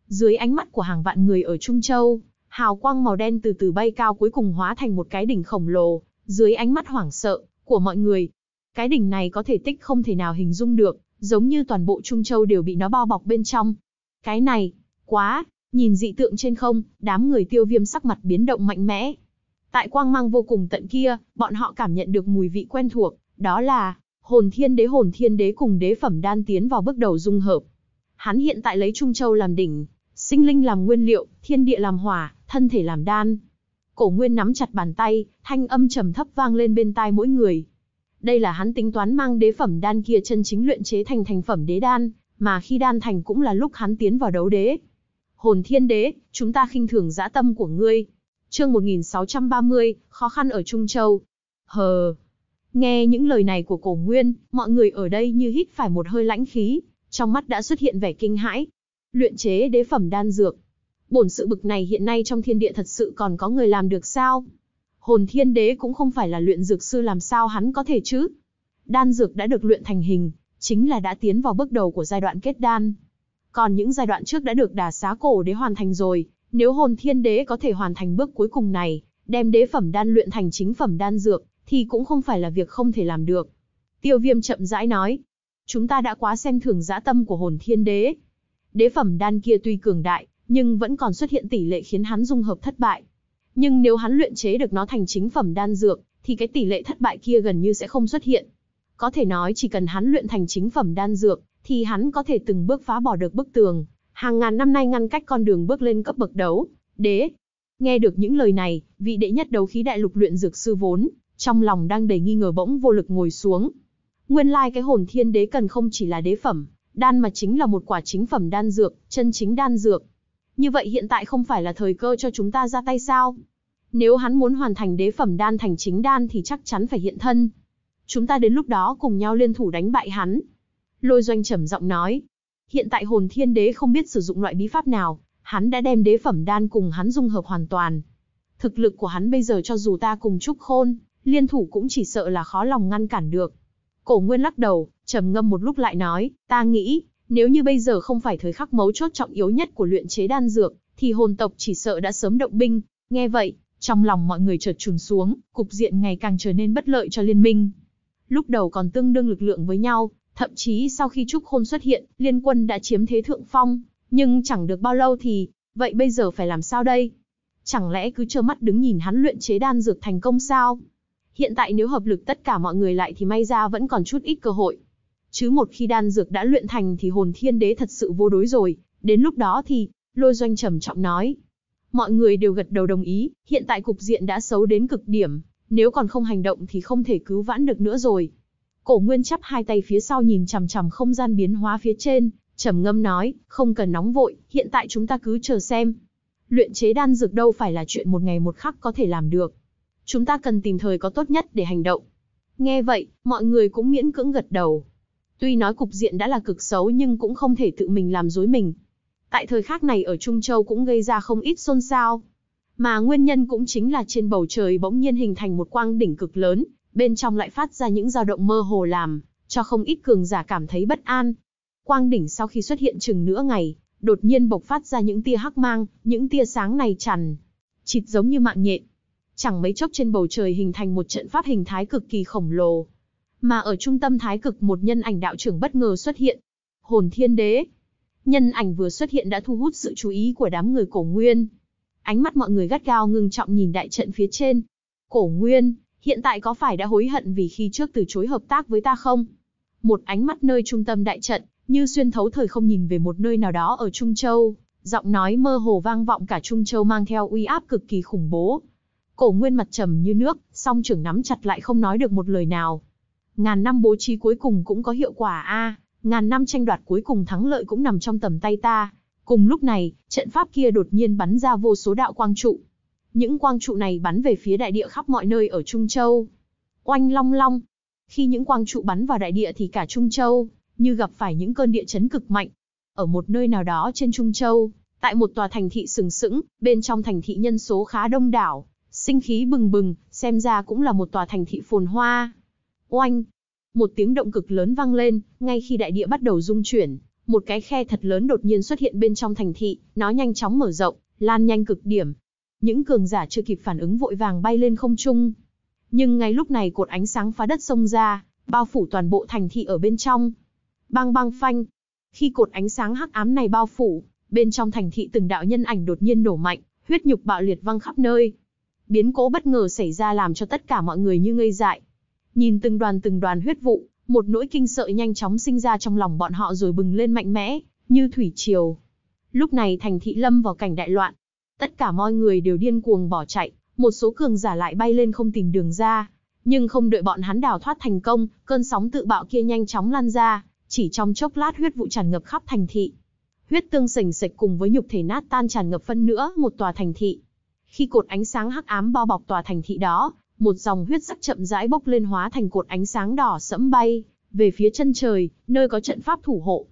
Dưới ánh mắt của hàng vạn người ở Trung Châu, hào quang màu đen từ từ bay cao cuối cùng hóa thành một cái đỉnh khổng lồ, dưới ánh mắt hoảng sợ của mọi người. Cái đỉnh này có thể tích không thể nào hình dung được, giống như toàn bộ Trung Châu đều bị nó bao bọc bên trong. Cái này, quá, nhìn dị tượng trên không, đám người tiêu viêm sắc mặt biến động mạnh mẽ. Tại quang mang vô cùng tận kia, bọn họ cảm nhận được mùi vị quen thuộc, đó là hồn thiên đế hồn thiên đế cùng đế phẩm đan tiến vào bước đầu dung hợp. Hắn hiện tại lấy Trung Châu làm đỉnh, sinh linh làm nguyên liệu, thiên địa làm hỏa, thân thể làm đan. Cổ Nguyên nắm chặt bàn tay, thanh âm trầm thấp vang lên bên tai mỗi người. Đây là hắn tính toán mang đế phẩm đan kia chân chính luyện chế thành thành phẩm đế đan, mà khi đan thành cũng là lúc hắn tiến vào đấu đế. Hồn Thiên Đế, chúng ta khinh thường dã tâm của ngươi. Chương 1630, khó khăn ở Trung Châu. Hờ, Nghe những lời này của cổ nguyên, mọi người ở đây như hít phải một hơi lãnh khí, trong mắt đã xuất hiện vẻ kinh hãi. Luyện chế đế phẩm đan dược. Bổn sự bực này hiện nay trong thiên địa thật sự còn có người làm được sao? Hồn thiên đế cũng không phải là luyện dược sư làm sao hắn có thể chứ? Đan dược đã được luyện thành hình, chính là đã tiến vào bước đầu của giai đoạn kết đan. Còn những giai đoạn trước đã được đà xá cổ đế hoàn thành rồi, nếu hồn thiên đế có thể hoàn thành bước cuối cùng này, đem đế phẩm đan luyện thành chính phẩm đan dược, thì cũng không phải là việc không thể làm được. Tiêu viêm chậm rãi nói, chúng ta đã quá xem thường dã tâm của hồn thiên đế. Đế phẩm đan kia tuy cường đại, nhưng vẫn còn xuất hiện tỷ lệ khiến hắn dung hợp thất bại. Nhưng nếu hắn luyện chế được nó thành chính phẩm đan dược, thì cái tỷ lệ thất bại kia gần như sẽ không xuất hiện. Có thể nói chỉ cần hắn luyện thành chính phẩm đan dược, thì hắn có thể từng bước phá bỏ được bức tường, hàng ngàn năm nay ngăn cách con đường bước lên cấp bậc đấu, đế. Nghe được những lời này, vị đệ nhất đấu khí đại lục luyện dược sư vốn trong lòng đang đầy nghi ngờ bỗng vô lực ngồi xuống. Nguyên lai like cái hồn thiên đế cần không chỉ là đế phẩm, đan mà chính là một quả chính phẩm đan dược, chân chính đan dược. Như vậy hiện tại không phải là thời cơ cho chúng ta ra tay sao? Nếu hắn muốn hoàn thành đế phẩm đan thành chính đan thì chắc chắn phải hiện thân. Chúng ta đến lúc đó cùng nhau liên thủ đánh bại hắn. Lôi doanh trầm giọng nói. Hiện tại hồn thiên đế không biết sử dụng loại bí pháp nào, hắn đã đem đế phẩm đan cùng hắn dung hợp hoàn toàn. Thực lực của hắn bây giờ cho dù ta cùng Trúc Khôn, liên thủ cũng chỉ sợ là khó lòng ngăn cản được. Cổ Nguyên lắc đầu, trầm ngâm một lúc lại nói, ta nghĩ, nếu như bây giờ không phải thời khắc mấu chốt trọng yếu nhất của luyện chế đan dược, thì hồn tộc chỉ sợ đã sớm động binh. Nghe vậy, trong lòng mọi người chợt trùng xuống, cục diện ngày càng trở nên bất lợi cho liên minh. Lúc đầu còn tương đương lực lượng với nhau, thậm chí sau khi Trúc Khôn xuất hiện, liên quân đã chiếm thế thượng phong, nhưng chẳng được bao lâu thì, vậy bây giờ phải làm sao đây? Chẳng lẽ cứ trơ mắt đứng nhìn hắn luyện chế đan dược thành công sao? Hiện tại nếu hợp lực tất cả mọi người lại thì may ra vẫn còn chút ít cơ hội. Chứ một khi đan dược đã luyện thành thì hồn thiên đế thật sự vô đối rồi, đến lúc đó thì, lôi doanh trầm trọng nói. Mọi người đều gật đầu đồng ý, hiện tại cục diện đã xấu đến cực điểm, nếu còn không hành động thì không thể cứu vãn được nữa rồi. Cổ Nguyên chắp hai tay phía sau nhìn chằm chằm không gian biến hóa phía trên, trầm ngâm nói, không cần nóng vội, hiện tại chúng ta cứ chờ xem. Luyện chế đan dược đâu phải là chuyện một ngày một khắc có thể làm được, chúng ta cần tìm thời có tốt nhất để hành động. Nghe vậy, mọi người cũng miễn cưỡng gật đầu. Tuy nói cục diện đã là cực xấu nhưng cũng không thể tự mình làm dối mình. Tại thời khắc này ở Trung Châu cũng gây ra không ít xôn xao. Mà nguyên nhân cũng chính là trên bầu trời bỗng nhiên hình thành một quang đỉnh cực lớn, bên trong lại phát ra những dao động mơ hồ làm, cho không ít cường giả cảm thấy bất an. Quang đỉnh sau khi xuất hiện chừng nửa ngày, đột nhiên bộc phát ra những tia hắc mang, những tia sáng này chằn, chịt giống như mạng nhện, Chẳng mấy chốc trên bầu trời hình thành một trận pháp hình thái cực kỳ khổng lồ. Mà ở trung tâm thái cực một nhân ảnh đạo trưởng bất ngờ xuất hiện. Hồn thiên đế. Nhân ảnh vừa xuất hiện đã thu hút sự chú ý của đám người cổ nguyên. Ánh mắt mọi người gắt gao ngưng trọng nhìn đại trận phía trên. Cổ nguyên, hiện tại có phải đã hối hận vì khi trước từ chối hợp tác với ta không? Một ánh mắt nơi trung tâm đại trận, như xuyên thấu thời không nhìn về một nơi nào đó ở Trung Châu, giọng nói mơ hồ vang vọng cả Trung Châu mang theo uy áp cực kỳ khủng bố, Cổ Nguyên mặt trầm như nước, song trưởng nắm chặt lại không nói được một lời nào. Ngàn năm bố trí cuối cùng cũng có hiệu quả a, ngàn năm tranh đoạt cuối cùng thắng lợi cũng nằm trong tầm tay ta. Cùng lúc này, trận pháp kia đột nhiên bắn ra vô số đạo quang trụ. Những quang trụ này bắn về phía đại địa khắp mọi nơi ở Trung Châu. Oanh long long. Khi những quang trụ bắn vào đại địa thì cả Trung Châu như gặp phải những cơn địa chấn cực mạnh. Ở một nơi nào đó trên Trung Châu, tại một tòa thành thị sừng sững, bên trong thành thị nhân số khá đông đảo, sinh khí bừng bừng, xem ra cũng là một tòa thành thị phồn hoa. Oanh! Một tiếng động cực lớn vang lên, ngay khi đại địa bắt đầu rung chuyển, một cái khe thật lớn đột nhiên xuất hiện bên trong thành thị, nó nhanh chóng mở rộng, lan nhanh cực điểm. Những cường giả chưa kịp phản ứng vội vàng bay lên không trung. Nhưng ngay lúc này cột ánh sáng phá đất xông ra, bao phủ toàn bộ thành thị ở bên trong. Bang bang phanh. Khi cột ánh sáng hắc ám này bao phủ, bên trong thành thị từng đạo nhân ảnh đột nhiên nổ mạnh, huyết nhục bạo liệt văng khắp nơi, Biến cố bất ngờ xảy ra làm cho tất cả mọi người như ngây dại. Nhìn từng đoàn từng đoàn huyết vụ, một nỗi kinh sợ nhanh chóng sinh ra trong lòng bọn họ rồi bừng lên mạnh mẽ, như thủy triều. Lúc này thành thị lâm vào cảnh đại loạn. Tất cả mọi người đều điên cuồng bỏ chạy, một số cường giả lại bay lên không tìm đường ra. Nhưng không đợi bọn hắn đào thoát thành công, cơn sóng tự bạo kia nhanh chóng lan ra, chỉ trong chốc lát huyết vụ tràn ngập khắp thành thị. Huyết tương sình sịch cùng với nhục thể nát tan tràn ngập phân nữa một tòa thành thị. Khi cột ánh sáng hắc ám bao bọc tòa thành thị đó, một dòng huyết sắc chậm rãi bốc lên hóa thành cột ánh sáng đỏ sẫm bay về phía chân trời, nơi có trận pháp thủ hộ.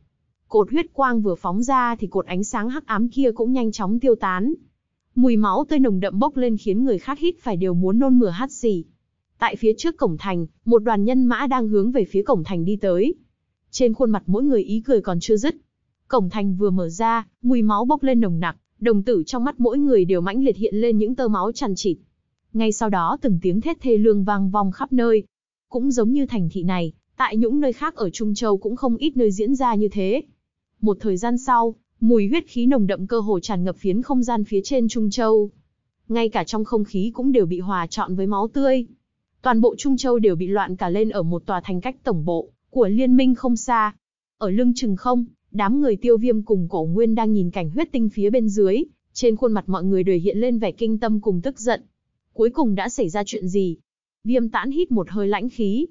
Cột huyết quang vừa phóng ra thì cột ánh sáng hắc ám kia cũng nhanh chóng tiêu tán. Mùi máu tươi nồng đậm bốc lên khiến người khác hít phải đều muốn nôn mửa hắt xì. Tại phía trước cổng thành, một đoàn nhân mã đang hướng về phía cổng thành đi tới. Trên khuôn mặt mỗi người ý cười còn chưa dứt. Cổng thành vừa mở ra, mùi máu bốc lên nồng nặc, đồng tử trong mắt mỗi người đều mãnh liệt hiện lên những tơ máu chằn chịt. Ngay sau đó từng tiếng thét thê lương vang vong khắp nơi. Cũng giống như thành thị này, tại những nơi khác ở Trung Châu cũng không ít nơi diễn ra như thế. Một thời gian sau, mùi huyết khí nồng đậm cơ hồ tràn ngập phiến không gian phía trên Trung Châu. Ngay cả trong không khí cũng đều bị hòa trọn với máu tươi. Toàn bộ Trung Châu đều bị loạn cả lên ở một tòa thành cách tổng bộ của liên minh không xa. Ở lưng chừng không, Đám người tiêu viêm cùng cổ nguyên đang nhìn cảnh huyết tinh phía bên dưới, trên khuôn mặt mọi người đều hiện lên vẻ kinh tâm cùng tức giận. Cuối cùng đã xảy ra chuyện gì? Viêm tãn hít một hơi lãnh khí,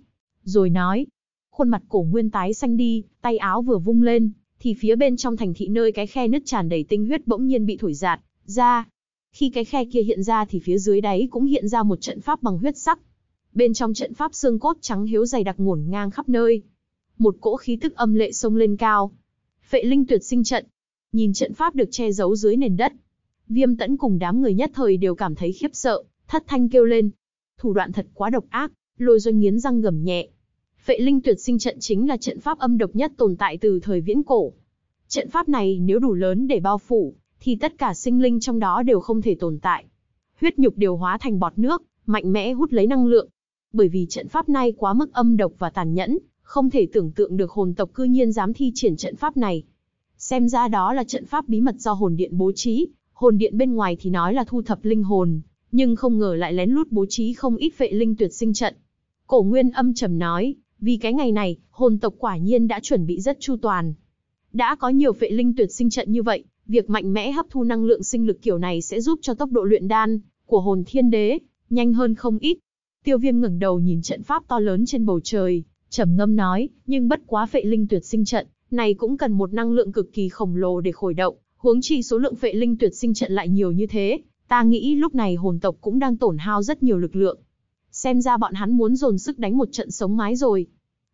rồi nói. Khuôn mặt cổ nguyên tái xanh đi, tay áo vừa vung lên, thì phía bên trong thành thị nơi cái khe nứt tràn đầy tinh huyết bỗng nhiên bị thổi giạt, ra. Khi cái khe kia hiện ra thì phía dưới đáy cũng hiện ra một trận pháp bằng huyết sắc. Bên trong trận pháp xương cốt trắng hiếu dày đặc ngổn ngang khắp nơi. Một cỗ khí tức âm lệ sông lên cao, Phệ linh tuyệt sinh trận. Nhìn trận pháp được che giấu dưới nền đất, Viêm Tẫn cùng đám người nhất thời đều cảm thấy khiếp sợ, thất thanh kêu lên. Thủ đoạn thật quá độc ác, Lôi Doanh nghiến răng gầm nhẹ. Phệ linh tuyệt sinh trận chính là trận pháp âm độc nhất tồn tại từ thời viễn cổ. Trận pháp này nếu đủ lớn để bao phủ, thì tất cả sinh linh trong đó đều không thể tồn tại. Huyết nhục điều hóa thành bọt nước, mạnh mẽ hút lấy năng lượng. Bởi vì trận pháp này quá mức âm độc và tàn nhẫn, không thể tưởng tượng được hồn tộc cư nhiên dám thi triển trận pháp này. Xem ra đó là trận pháp bí mật do hồn điện bố trí, hồn điện bên ngoài thì nói là thu thập linh hồn, nhưng không ngờ lại lén lút bố trí không ít vệ linh tuyệt sinh trận. Cổ Nguyên âm trầm nói, vì cái ngày này, hồn tộc quả nhiên đã chuẩn bị rất chu toàn. Đã có nhiều vệ linh tuyệt sinh trận như vậy, việc mạnh mẽ hấp thu năng lượng sinh lực kiểu này sẽ giúp cho tốc độ luyện đan của hồn thiên đế nhanh hơn không ít. Tiêu Viêm ngẩng đầu nhìn trận pháp to lớn trên bầu trời, trầm ngâm nói, nhưng bất quá phệ linh tuyệt sinh trận, này cũng cần một năng lượng cực kỳ khổng lồ để khởi động, huống chi số lượng phệ linh tuyệt sinh trận lại nhiều như thế, ta nghĩ lúc này hồn tộc cũng đang tổn hao rất nhiều lực lượng. Xem ra bọn hắn muốn dồn sức đánh một trận sống mái rồi.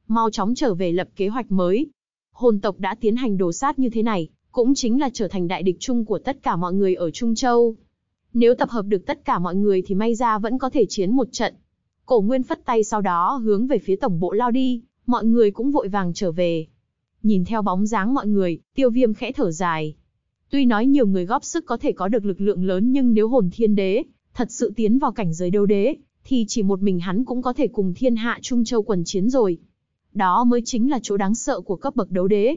Mau chóng trở về lập kế hoạch mới. Hồn tộc đã tiến hành đồ sát như thế này, cũng chính là trở thành đại địch chung của tất cả mọi người ở Trung Châu. Nếu tập hợp được tất cả mọi người thì may ra vẫn có thể chiến một trận, Cổ nguyên phất tay sau đó hướng về phía tổng bộ lao đi, mọi người cũng vội vàng trở về. Nhìn theo bóng dáng mọi người, tiêu viêm khẽ thở dài. Tuy nói nhiều người góp sức có thể có được lực lượng lớn nhưng nếu hồn thiên đế, thật sự tiến vào cảnh giới đấu đế, thì chỉ một mình hắn cũng có thể cùng thiên hạ Trung Châu quần chiến rồi. Đó mới chính là chỗ đáng sợ của cấp bậc đấu đế.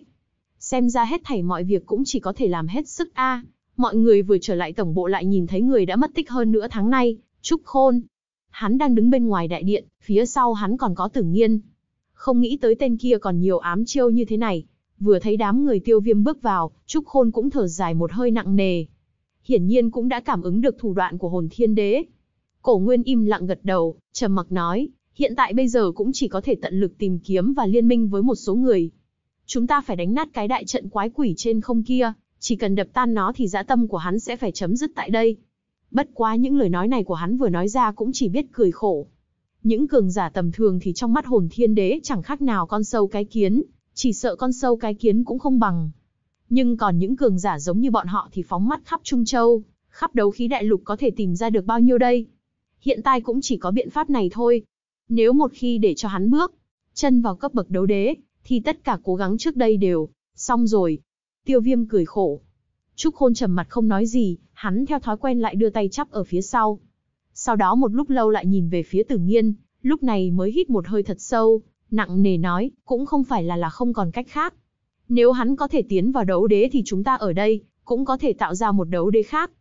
Xem ra hết thảy mọi việc cũng chỉ có thể làm hết sức a. mọi người vừa trở lại tổng bộ lại nhìn thấy người đã mất tích hơn nửa tháng nay, Trúc Khôn, hắn đang đứng bên ngoài đại điện, phía sau hắn còn có tử nghiên. Không nghĩ tới tên kia còn nhiều ám chiêu như thế này. Vừa thấy đám người tiêu viêm bước vào, Trúc Khôn cũng thở dài một hơi nặng nề. Hiển nhiên cũng đã cảm ứng được thủ đoạn của hồn thiên đế. Cổ Nguyên im lặng gật đầu, trầm mặc nói, hiện tại bây giờ cũng chỉ có thể tận lực tìm kiếm và liên minh với một số người. Chúng ta phải đánh nát cái đại trận quái quỷ trên không kia, chỉ cần đập tan nó thì dã tâm của hắn sẽ phải chấm dứt tại đây. Bất quá những lời nói này của hắn vừa nói ra cũng chỉ biết cười khổ. Những cường giả tầm thường thì trong mắt hồn thiên đế chẳng khác nào con sâu cái kiến, chỉ sợ con sâu cái kiến cũng không bằng. Nhưng còn những cường giả giống như bọn họ thì phóng mắt khắp Trung Châu, khắp đấu khí đại lục có thể tìm ra được bao nhiêu đây. Hiện tại cũng chỉ có biện pháp này thôi. Nếu một khi để cho hắn bước, chân vào cấp bậc đấu đế, thì tất cả cố gắng trước đây đều, xong rồi. Tiêu viêm cười khổ, Trúc Khôn trầm mặt không nói gì, hắn theo thói quen lại đưa tay chắp ở phía sau. Sau đó một lúc lâu lại nhìn về phía tử nghiên, lúc này mới hít một hơi thật sâu, nặng nề nói, cũng không phải là là không còn cách khác. Nếu hắn có thể tiến vào đấu đế thì chúng ta ở đây, cũng có thể tạo ra một đấu đế khác.